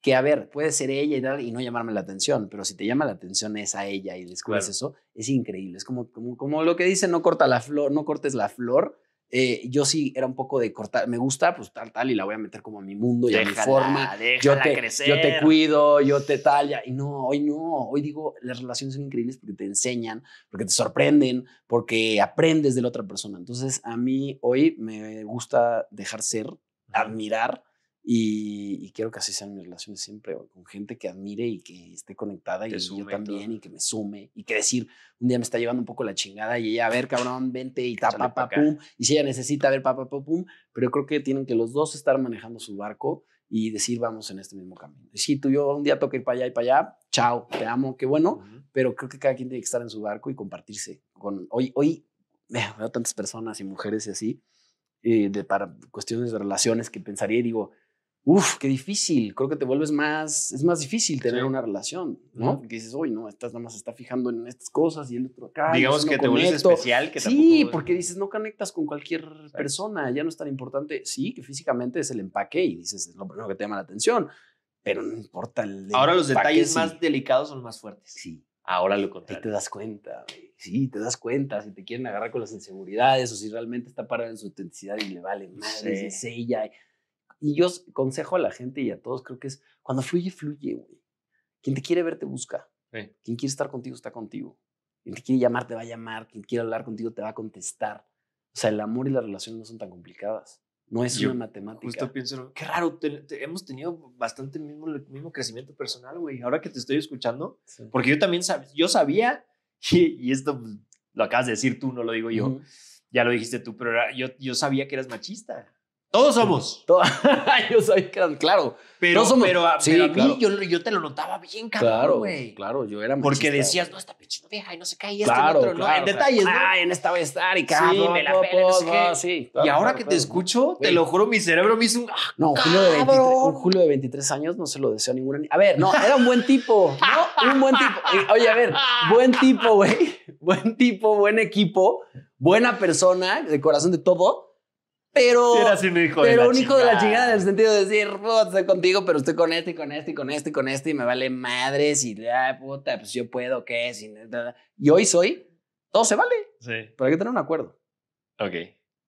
Que a ver, puede ser ella y, y no llamarme la atención, pero si te llama la atención es a ella y descubres eso, es increíble. Es como, como, como, lo que dice, no, corta la flor, no cortes la flor eh, yo sí era un poco de cortar, me gusta, pues tal, tal, y la voy a meter como a mi mundo y a mi forma. Yo te, crecer. yo te cuido, yo te tal, y no, hoy no, hoy digo, las relaciones son increíbles porque te enseñan, porque te sorprenden, porque aprendes de la otra persona. Entonces, a mí hoy me gusta dejar ser, admirar y, quiero que así sean mis relaciones siempre, con gente que admire y que esté conectada que y yo también y que me sume y que decir, un día me está llevando un poco la chingada y ella, a ver, cabrón, vente y tapa, pa, pum, y si ella necesita, a ver, pa, pa, pum, pero yo creo que tienen que los dos estar manejando su barco y decir, vamos en este mismo camino. Y si tú y yo un día toque ir para allá y para allá, chao, te amo, qué bueno, pero creo que cada quien tiene que estar en su barco y compartirse. Con, hoy, hoy veo tantas personas y mujeres y así, eh, de, para cuestiones de relaciones que pensaría y digo, Uf, qué difícil. Creo que te vuelves más, es más difícil tener una relación, ¿no? Porque dices, oye, no, estás nada más está fijando en estas cosas y el otro acá. Digamos que te vuelves especial. Que sí, porque dices, no conectas con cualquier persona, ya no es tan importante. Sí, que físicamente es el empaque y dices, es lo primero que te llama la atención, pero no importa el. Ahora los detalles más delicados son más fuertes. Sí. Ahora lo contrario. Y te das cuenta, sí, te das cuenta si te quieren agarrar con las inseguridades o si realmente está parada en su autenticidad y le vale madre, es ella. Y yo consejo a la gente y a todos, creo que es cuando fluye, fluye, güey. Quien te quiere ver, te busca. Quien quiere estar contigo, está contigo. Quien te quiere llamar, te va a llamar. Quien quiere hablar contigo, te va a contestar. O sea, el amor y la relación no son tan complicadas. No es una matemática. Justo pienso, qué raro, hemos tenido bastante mismo, mismo crecimiento personal, güey. Ahora que te estoy escuchando, porque yo también sab, yo sabía, y, esto pues, lo acabas de decir tú, no lo digo yo, ya lo dijiste tú, pero yo, yo sabía que eras machista. Todos somos. yo soy, claro. Pero, ah, pero, a mí yo, te lo notaba bien, cabrón, güey. Claro, yo era Porque decías, no, esta pinche vieja y no se qué, y este claro, otro, no, en detalles, ¿no? Ay, en esta voy a estar y cabrón, sí, me la pela, no, Sí, y ahora que te escucho, te lo juro, mi cerebro me hizo un. Ah, no, julio, de 23, julio, de 23, años no se lo deseo a ninguna niña. A ver, no, era un buen tipo, ¿no? Un buen tipo. Oye, a ver, buen tipo, güey. Buen tipo, buen equipo, buena persona, de corazón de todo pero, un hijo, pero de, la un hijo de la chingada en el sentido de decir, estoy contigo, pero estoy con este y con este y con este y con este y me vale madres y ah, puta, pues yo puedo, ¿qué? y hoy soy, todo se vale. Sí. Pero hay que tener un acuerdo. Ok.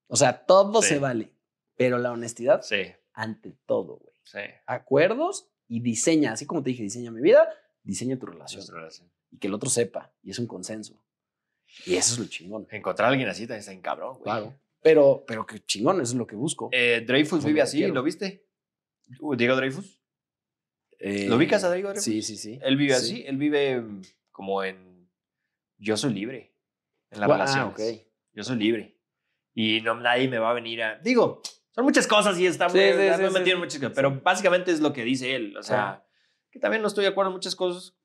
O sea, todo se vale, pero la honestidad sí. ante todo, güey. Sí. Acuerdos y diseña, así como te dije, diseña mi vida, diseña tu relación. Y que el otro sepa, y es un consenso. Y eso es lo chingón. Encontrar a alguien así también está en cabrón, güey. Claro. Pero, pero qué chingón, eso es lo que busco. Eh, Dreyfus vive así, ¿lo viste? Uh, Diego Dreyfus. ¿Lo eh, ubicas a Diego Dreyfus? Sí, sí, sí. Él vive así, él vive como en yo soy libre en la Ah, Yo soy libre. Y no, nadie me va a venir a. Digo, son muchas cosas y está muy, sí, muchas cosas. Pero básicamente es lo que dice él. O sea, que también no estoy de acuerdo en muchas cosas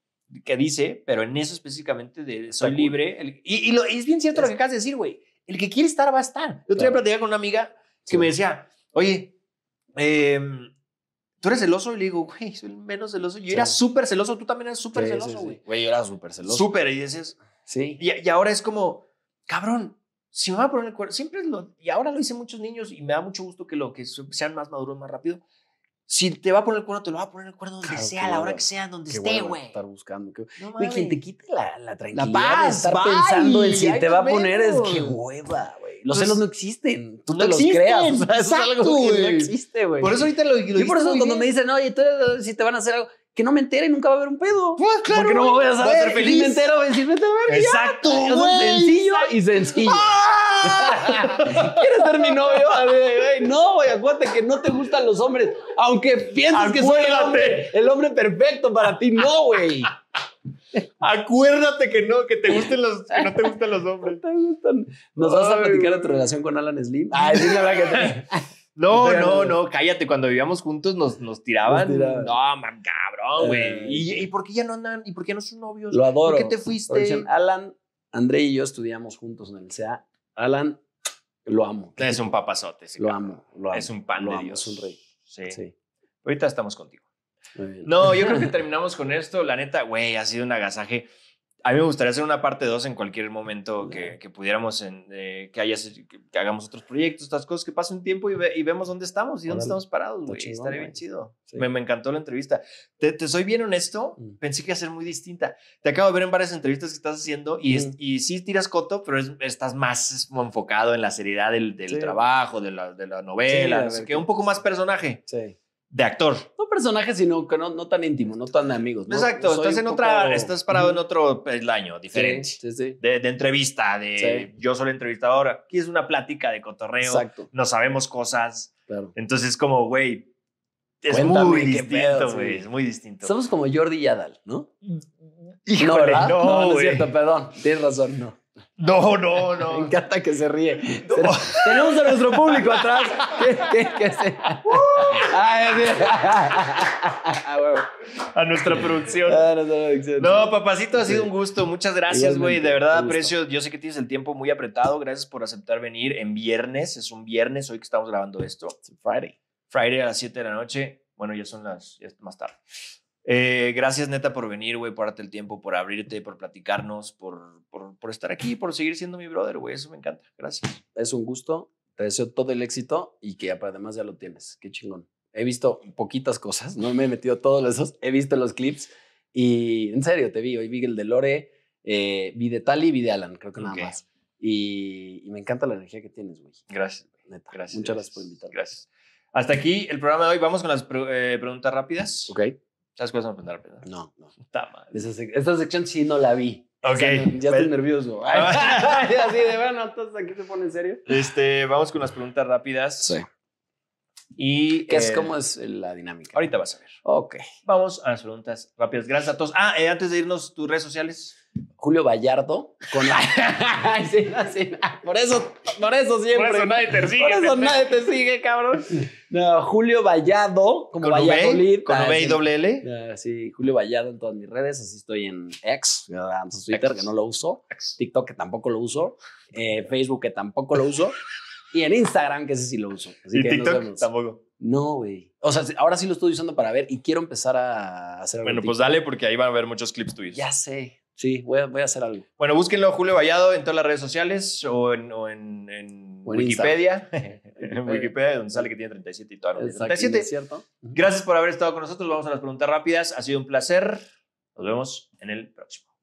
que dice, pero en eso específicamente de soy libre. y, es bien cierto lo que acabas de decir, güey el que quiere estar va a estar. Yo claro. tenía platicaba con una amiga que me decía, oye, em, tú eres celoso y le digo, güey, soy menos celoso. Yo era súper celoso, tú también eres súper celoso, güey. yo era súper celoso. Súper, y dices, sí. Y, ahora es como, cabrón, si me va a poner el cuerpo siempre lo, y ahora lo hice muchos niños y me da mucho gusto que lo que sean más maduros más rápido, si te va a poner el cuerno, te lo va a poner el cuerno donde sea, a la hora que sea, donde esté, güey. Estar buscando. quien te quite la, la tranquilidad. La estar pensando en si te va a poner es que hueva, güey. Los celos no existen. Tú no te los creas. O sea, es algo que no existe, güey. Por eso ahorita lo, y Y por eso cuando me dicen, oye, tú, si te van a hacer algo, que no me entere, nunca va a haber un pedo. Pues claro. Porque no me voy a saber feliz. Me entero, decir, vete a Exacto, güey. Sencillo y sencillo. ¡Ah! ¿Quieres ser mi novio? no, güey, acuérdate que no te gustan los hombres. Aunque pienses que soy el hombre, el hombre perfecto para ti, no, güey. Acuérdate que no, que te gusten los, que no te gustan los hombres. Nos vas a platicar de tu relación con Alan Slim. Ah, sí, la verdad que te... No, no, no, cállate. Cuando vivíamos juntos nos, nos tiraban. No, man, cabrón, güey. Eh. ¿Y, ¿Y, por qué ya no andan? ¿Y por qué no son novios? Lo adoro. ¿Por qué te fuiste? Alan, André y yo estudiamos juntos en el CEA Alan, lo amo. Es un papazote. lo amo, lo amo. Es un pan de Dios. Es un rey. Sí. sí. Ahorita estamos contigo. No, yo creo que terminamos con esto. La neta, güey, ha sido un agasaje a mí me gustaría hacer una parte 2 en cualquier momento que, que pudiéramos, en, eh, que, haya, hagamos otros proyectos, estas cosas, que pasen un tiempo y, y vemos dónde estamos y dónde estamos parados, güey. Estaría bien chido. Me, me, encantó la entrevista. Te, te soy bien honesto, mm. pensé que iba a ser muy distinta. Te acabo de ver en varias entrevistas que estás haciendo y, mm. y sí tiras coto, pero estás más enfocado en la seriedad del, del trabajo, de la, de la novela, que un poco más personaje. Sí de actor. No personaje, sino que no, no tan íntimo, no tan amigos. Exacto, estás en estás parado en otro año diferente. De, entrevista, de yo soy entrevistador entrevistadora. Aquí es una plática de cotorreo. Exacto. No sabemos cosas. Claro. Entonces, como, güey, es muy distinto, güey. Es muy distinto. Somos como Jordi y Adal, ¿no? Híjole, no, no, no es cierto, perdón. Tienes razón, no. No, no, no. Me encanta que se ríe. Tenemos a nuestro público atrás. a nuestra producción. No, papacito, ha sido un gusto. Muchas gracias, güey. De verdad aprecio. Yo sé que tienes el tiempo muy apretado. Gracias por aceptar venir en viernes. Es un viernes hoy que estamos grabando esto. Friday. Friday a las 7 de la noche. Bueno, ya son las ya más tarde. Eh, gracias, neta, por venir, güey, por darte el tiempo, por abrirte, por platicarnos, por, por, estar aquí, por seguir siendo mi brother, güey. Eso me encanta. Gracias. Es un gusto. Te deseo todo el éxito y que además ya lo tienes. Qué chingón. He visto poquitas cosas, no me he metido todos esos. He visto los clips y en serio te vi. Hoy vi el de Lore, eh, vi de Tali y vi de Alan, creo que nada más. Y, y, me encanta la energía que tienes, güey. Gracias, Neta. Gracias. Muchas gracias, por invitarme. Gracias. Hasta aquí el programa de hoy. Vamos con las eh, preguntas rápidas. Ok las cosas van a No, no. Está mal. esta sección sí no la vi. Ok. ya estoy pues, nervioso. Ah. así de bueno, entonces aquí se pone en serio. Este, vamos con las preguntas rápidas. Sí. Y ¿Qué es, eh, ¿Cómo es la dinámica? Ahorita vas a ver. Ok. Vamos a las preguntas rápidas. Gracias a todos. Ah, eh, antes de irnos, tus redes sociales. Julio Vallardo con la por eso por eso siempre por eso nadie te sigue por eso nadie te sigue cabrón no Julio Vallado como con Valladolid con V y ah, doble L ah, sí Julio Vallado en todas mis redes así estoy en X en Twitter que no lo uso TikTok que tampoco lo uso eh, Facebook que tampoco lo uso y en Instagram que ese sí lo uso así y TikTok tampoco no, güey. O sea, ahora sí lo estoy usando para ver y quiero empezar a hacer. Bueno, pues dale, porque ahí van a ver muchos clips tuyos. Ya sé. Sí, voy a, hacer algo. Bueno, búsquenlo Julio Vallado en todas las redes sociales o en, Wikipedia. en Wikipedia, donde sale que tiene 37 y todo. 37. cierto. Gracias por haber estado con nosotros. Vamos a las preguntas rápidas. Ha sido un placer. Nos vemos en el próximo.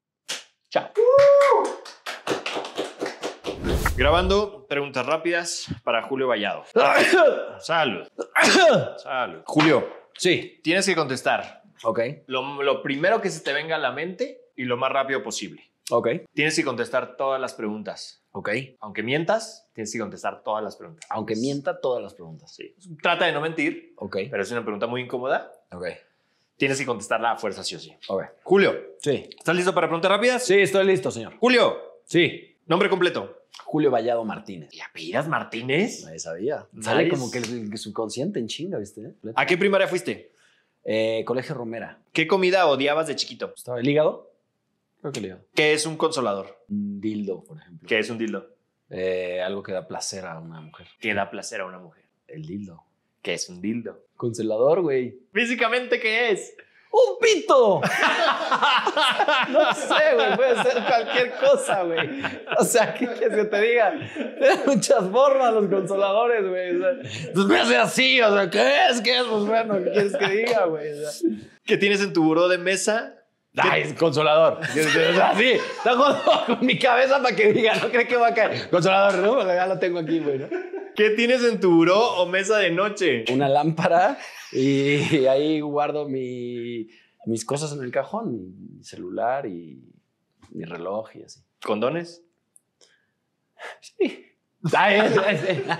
Chao. Grabando preguntas rápidas para Julio Vallado. Salud. Salud. Julio. Sí. Tienes que contestar. Ok. Lo, lo primero que se te venga a la mente y lo más rápido posible. Ok. Tienes que contestar todas las preguntas. Ok. Aunque mientas, tienes que contestar todas las preguntas. Aunque mienta todas las preguntas. Sí. Trata de no mentir. Ok. Pero es una pregunta muy incómoda. Ok. Tienes que contestarla a fuerza, sí o sí. Ok. Julio. Sí. ¿Estás listo para preguntas rápidas? Sí, estoy listo, señor. Julio. Sí. Nombre completo. Julio Vallado Martínez. ¿Y apellidas Martínez? Nadie sabía. Sale como que el, subconsciente en chinga, ¿viste? ¿A qué primaria fuiste? Eh, Colegio Romera. ¿Qué comida odiabas de chiquito? Estaba el hígado. ¿Qué es un consolador? Un dildo, por ejemplo. ¿Qué es un dildo? Eh, algo que da placer a una mujer. ¿Qué da placer a una mujer? El dildo. ¿Qué es un dildo? Consolador, güey. ¿Físicamente qué es? ¡Un pito! no sé, güey. Puede ser cualquier cosa, güey. O sea, ¿qué quieres que te diga? Tienen muchas formas los consoladores, güey. Pues me hace así, o sea, ¿qué es? ¿Qué es? Pues bueno, ¿qué quieres que diga, güey? ¿Qué tienes en tu buró de mesa? Ay, es consolador. o sea, sí, está con mi cabeza para que diga, no cree que va a caer. Consolador, ¿no? ya lo tengo aquí, güey. ¿no? ¿Qué tienes en tu buró o mesa de noche? Una lámpara y ahí guardo mi, mis cosas en el cajón, mi celular y mi reloj y así. ¿Condones? Sí. Ah, eh, eh, eh, ah,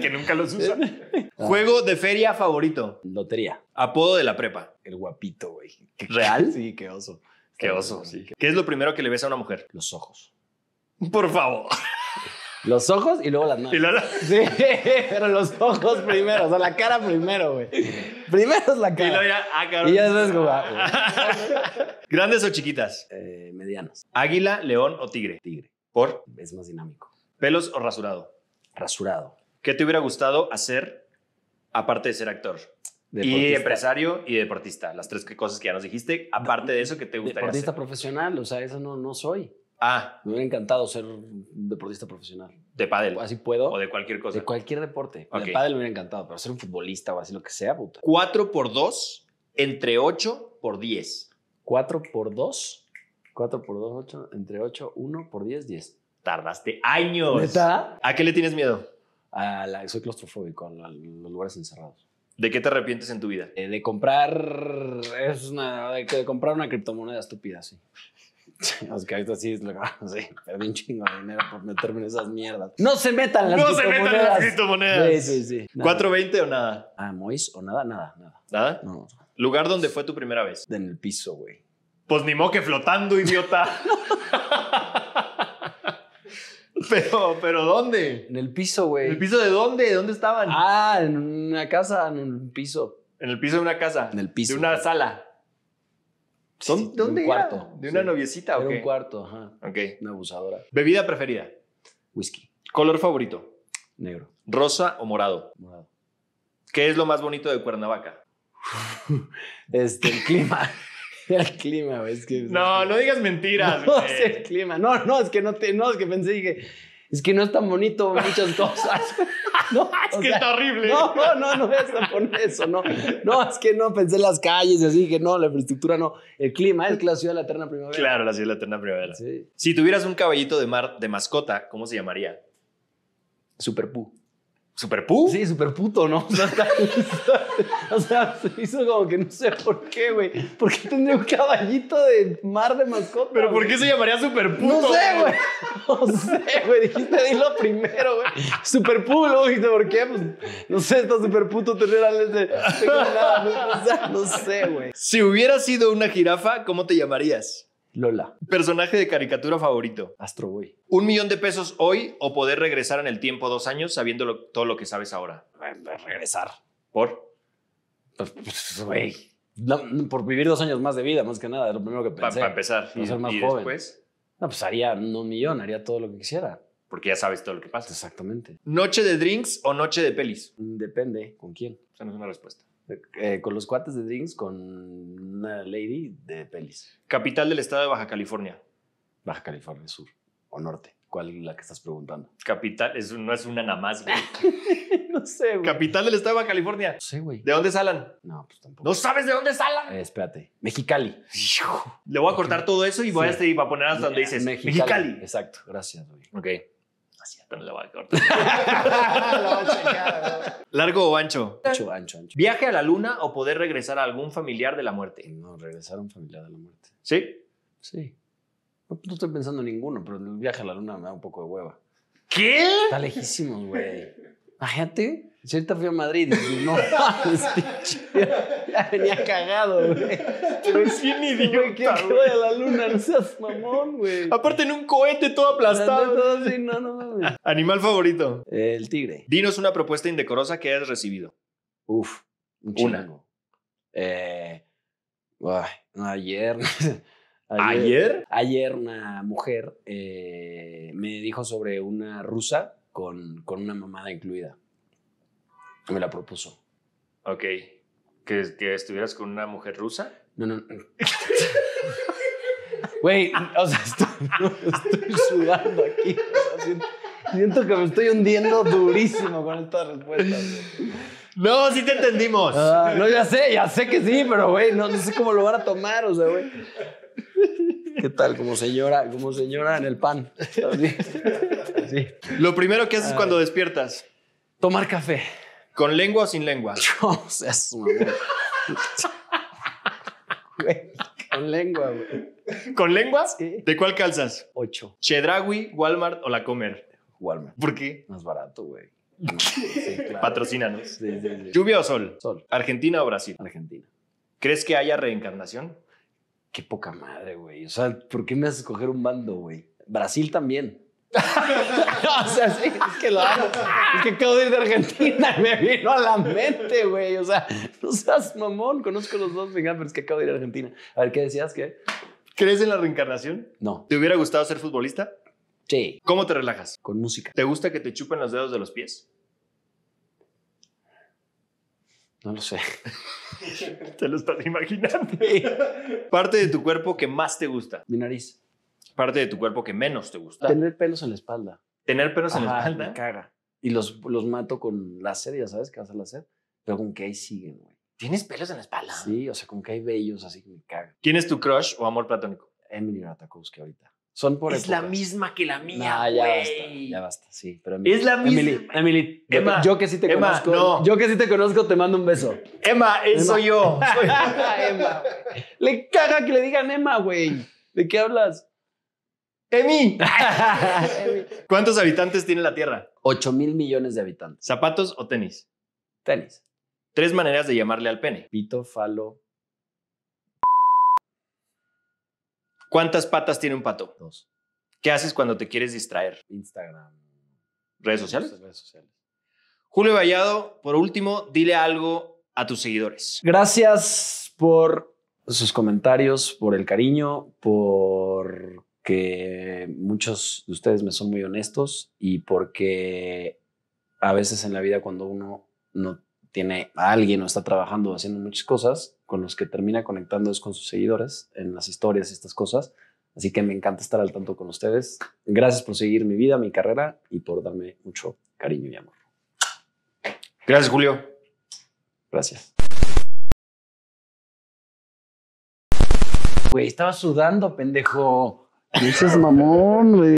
que nunca los usa. Juego de feria favorito. Lotería. Apodo de la prepa. El guapito, güey. ¿Real? Sí, qué oso. Qué oso, sí. ¿Qué es lo primero que le ves a una mujer? Los ojos. Por favor. Los ojos y luego las manos. Sí, pero los ojos primero, o sea, la cara primero, güey. Primero es la cara. Y, luego ya, ah, cabrón. Ah, ¿Grandes o chiquitas? Medianos ¿Águila, león o tigre? Tigre. ¿Por? Es más dinámico. ¿Pelos o rasurado? Rasurado. ¿Qué te hubiera gustado hacer aparte de ser actor? Deportista. Y empresario y deportista, las tres cosas que ya nos dijiste. Aparte de eso, ¿qué te gustaría Deportista profesional, o sea, eso no, no soy. Ah. Me hubiera encantado ser deportista profesional. ¿De pádel? Así puedo. ¿O de cualquier cosa? De cualquier deporte. De pádel me hubiera encantado, pero ser un futbolista o así, lo que sea, puta. ¿Cuatro por dos entre ocho por diez? ¿Cuatro por dos? ¿Cuatro por dos, ocho Entre ocho, uno por diez, diez? tardaste años. ¿A qué le tienes miedo? A soy claustrofóbico, a los lugares encerrados. ¿De qué te arrepientes en tu vida? Eh, de comprar. Es una, de, de, comprar una criptomoneda estúpida, sí. Es que ahorita sí, sí, perdí un chingo de dinero por meterme en esas mierdas. No se metan las criptomonedas. No se metan las criptomonedas. Sí, sí, sí. ¿420 o nada? Ah, Mois o nada, nada, nada. ¿Nada? No. ¿Lugar donde fue tu primera vez? En el piso, güey. Pues ni moque flotando, idiota. Pero, pero ¿dónde? En el piso, güey. ¿En el piso de dónde? ¿Dónde estaban? Ah, en una casa, en un piso. ¿En el piso de una casa? En el piso. De una sala. ¿Dónde? De ¿De una noviecita o qué? De un cuarto, ajá. Ok. Una abusadora. ¿Bebida preferida? Whisky. ¿Color favorito? Negro. ¿Rosa o morado? Morado. ¿Qué es lo más bonito de Cuernavaca? este, el clima. el clima, güey. Es que, no, no digas mentiras. No, es el clima. No, no, es que no te, no, es que pensé dije, es que no es tan bonito muchas cosas. No, es que es está horrible. No, no, no, no es poner eso, no. No, es que no pensé en las calles y así, que no, la infraestructura no. El clima es que la ciudad de la eterna primavera. Claro, la ciudad de la eterna primavera. Si tuvieras un caballito de mar de mascota, ¿cómo se llamaría? super Superpú super pu. Sí, super puto, ¿no? O sea, está, o sea, se hizo como que no sé por qué, güey. ¿Por qué tendría un caballito de mar de mascota? ¿Pero por qué se llamaría super puto? No sé, güey. No sé, güey. Dijiste dilo primero, güey. Super pu, luego dijiste por qué. Pues, no sé, está super puto tener al No, sea, no sé, güey. Si hubiera sido una jirafa, ¿cómo te llamarías? Lola. Personaje de caricatura favorito. Astroboy. Un millón de pesos hoy o poder regresar en el tiempo dos años sabiendo todo lo que sabes ahora. Eh, regresar. ¿Por? Pues, pues, güey. por vivir dos años más de vida, más que nada, es lo primero que pensé. Para empezar. No y, ser más y después. No, pues haría un millón, haría todo lo que quisiera. Porque ya sabes todo lo que pasa. Exactamente. ¿Noche de drinks o noche de pelis? Depende. ¿Con quién? O sea, no es una respuesta. Eh, con los cuates de drinks, con una lady de pelis. Capital del estado de Baja California. Baja California Sur o Norte. ¿Cuál es la que estás preguntando? Capital, es, no es una nada más, güey. no sé, güey. Capital del estado de Baja California. No sé, güey. ¿De dónde salen? No, pues tampoco. ¿No sabes de dónde salen? Eh, espérate. Mexicali. Le voy a cortar todo eso y voy a, este poner hasta donde dices. Mexicali. Exacto, gracias, güey. Ok así ¿Largo o ancho? Ancho, ancho, ¿Viaje a la luna o poder regresar a algún familiar de la muerte? No, regresar a un familiar de la muerte. ¿Sí? Sí. No, no estoy pensando en ninguno, pero el viaje a la luna me da un poco de hueva. ¿Qué? Está lejísimo, güey. Imagínate, ahorita fui a Madrid no Ya venía cagado, güey. Pero es pues, bien idiota. que de la luna? No seas mamón, güey. Aparte, en un cohete todo aplastado. Todo no, no ¿Animal favorito? El tigre. Dinos una propuesta indecorosa que hayas recibido. Uf, un una. Eh, ayer. Ayer, ayer, una mujer eh, me dijo sobre una rusa con, una mamada incluida. Me la propuso. Ok. ¿Que, estuvieras con una mujer rusa? No, no. Güey, o sea, estoy, sudando aquí. siento, que me estoy hundiendo durísimo con estas respuestas. No, sí te entendimos. Ah, no, ya sé, ya sé que sí, pero güey, no, sé cómo lo van a tomar, o sea, güey. ¿Qué tal? Como señora, como señora en el pan. Lo primero que haces cuando despiertas. Tomar café. ¿Con lengua o sin lengua? o sea, con lengua, güey. ¿Con lengua? ¿De cuál calzas? Ocho. ¿Chedragui, Walmart o la Comer? Walmart. ¿Por qué? Más barato, güey. Patrocínanos. ¿Lluvia o sol? Sol. ¿Argentina o Brasil? Argentina. ¿Crees que haya reencarnación? Qué poca madre, güey. O sea, ¿por qué me haces escoger un bando, güey? Brasil también no, o sea, es que lo hago. Es que acabo de ir de Argentina me vino a la mente, güey. O sea, no seas mamón. Conozco los dos, venga, pero es que acabo de ir a Argentina. A ver, ¿qué decías? ¿Qué? ¿Crees en la reencarnación? No. ¿Te hubiera gustado ser futbolista? Sí. ¿Cómo te relajas? Con música. ¿Te gusta que te chupen los dedos de los pies? No lo sé. te lo estás imaginando. Parte de tu cuerpo que más te gusta. Mi nariz parte de tu cuerpo que menos te gusta. Tener pelos en la espalda. Tener pelos en la espalda. Me caga. Y los, los mato con láser, ya sabes que vas a láser, pero con que siguen, güey. ¿Tienes pelos en la espalda? Sí, o sea, con que hay bellos, así que me caga. ¿Quién es tu crush o amor platónico? Emily Ratakowski ahorita. Son por Es la misma que la mía. ya basta, ya basta, sí. Pero es la misma. Emily, Emily Emma, yo, que sí te conozco. Yo que sí te conozco, te mando un beso. Emma, eh, soy yo. Soy Emma, le caga que le digan Emma, güey. ¿De qué hablas? Emi. ¿Cuántos habitantes tiene la Tierra? 8 mil millones de habitantes. ¿Zapatos o tenis? Tenis. Tres maneras de llamarle al pene. Pito, falo. ¿Cuántas patas tiene un pato? Dos. ¿Qué haces cuando te quieres distraer? Instagram. ¿Redes sociales? Redes sociales. Julio Vallado, por último, dile algo a tus seguidores. Gracias por sus comentarios, por el cariño, por que muchos de ustedes me son muy honestos y porque a veces en la vida cuando uno no tiene a alguien o está trabajando o haciendo muchas cosas, con los que termina conectando es con sus seguidores en las historias y estas cosas. Así que me encanta estar al tanto con ustedes. Gracias por seguir mi vida, mi carrera y por darme mucho cariño y amor. Gracias, Julio. Gracias. Güey, estaba sudando, pendejo. This is my only.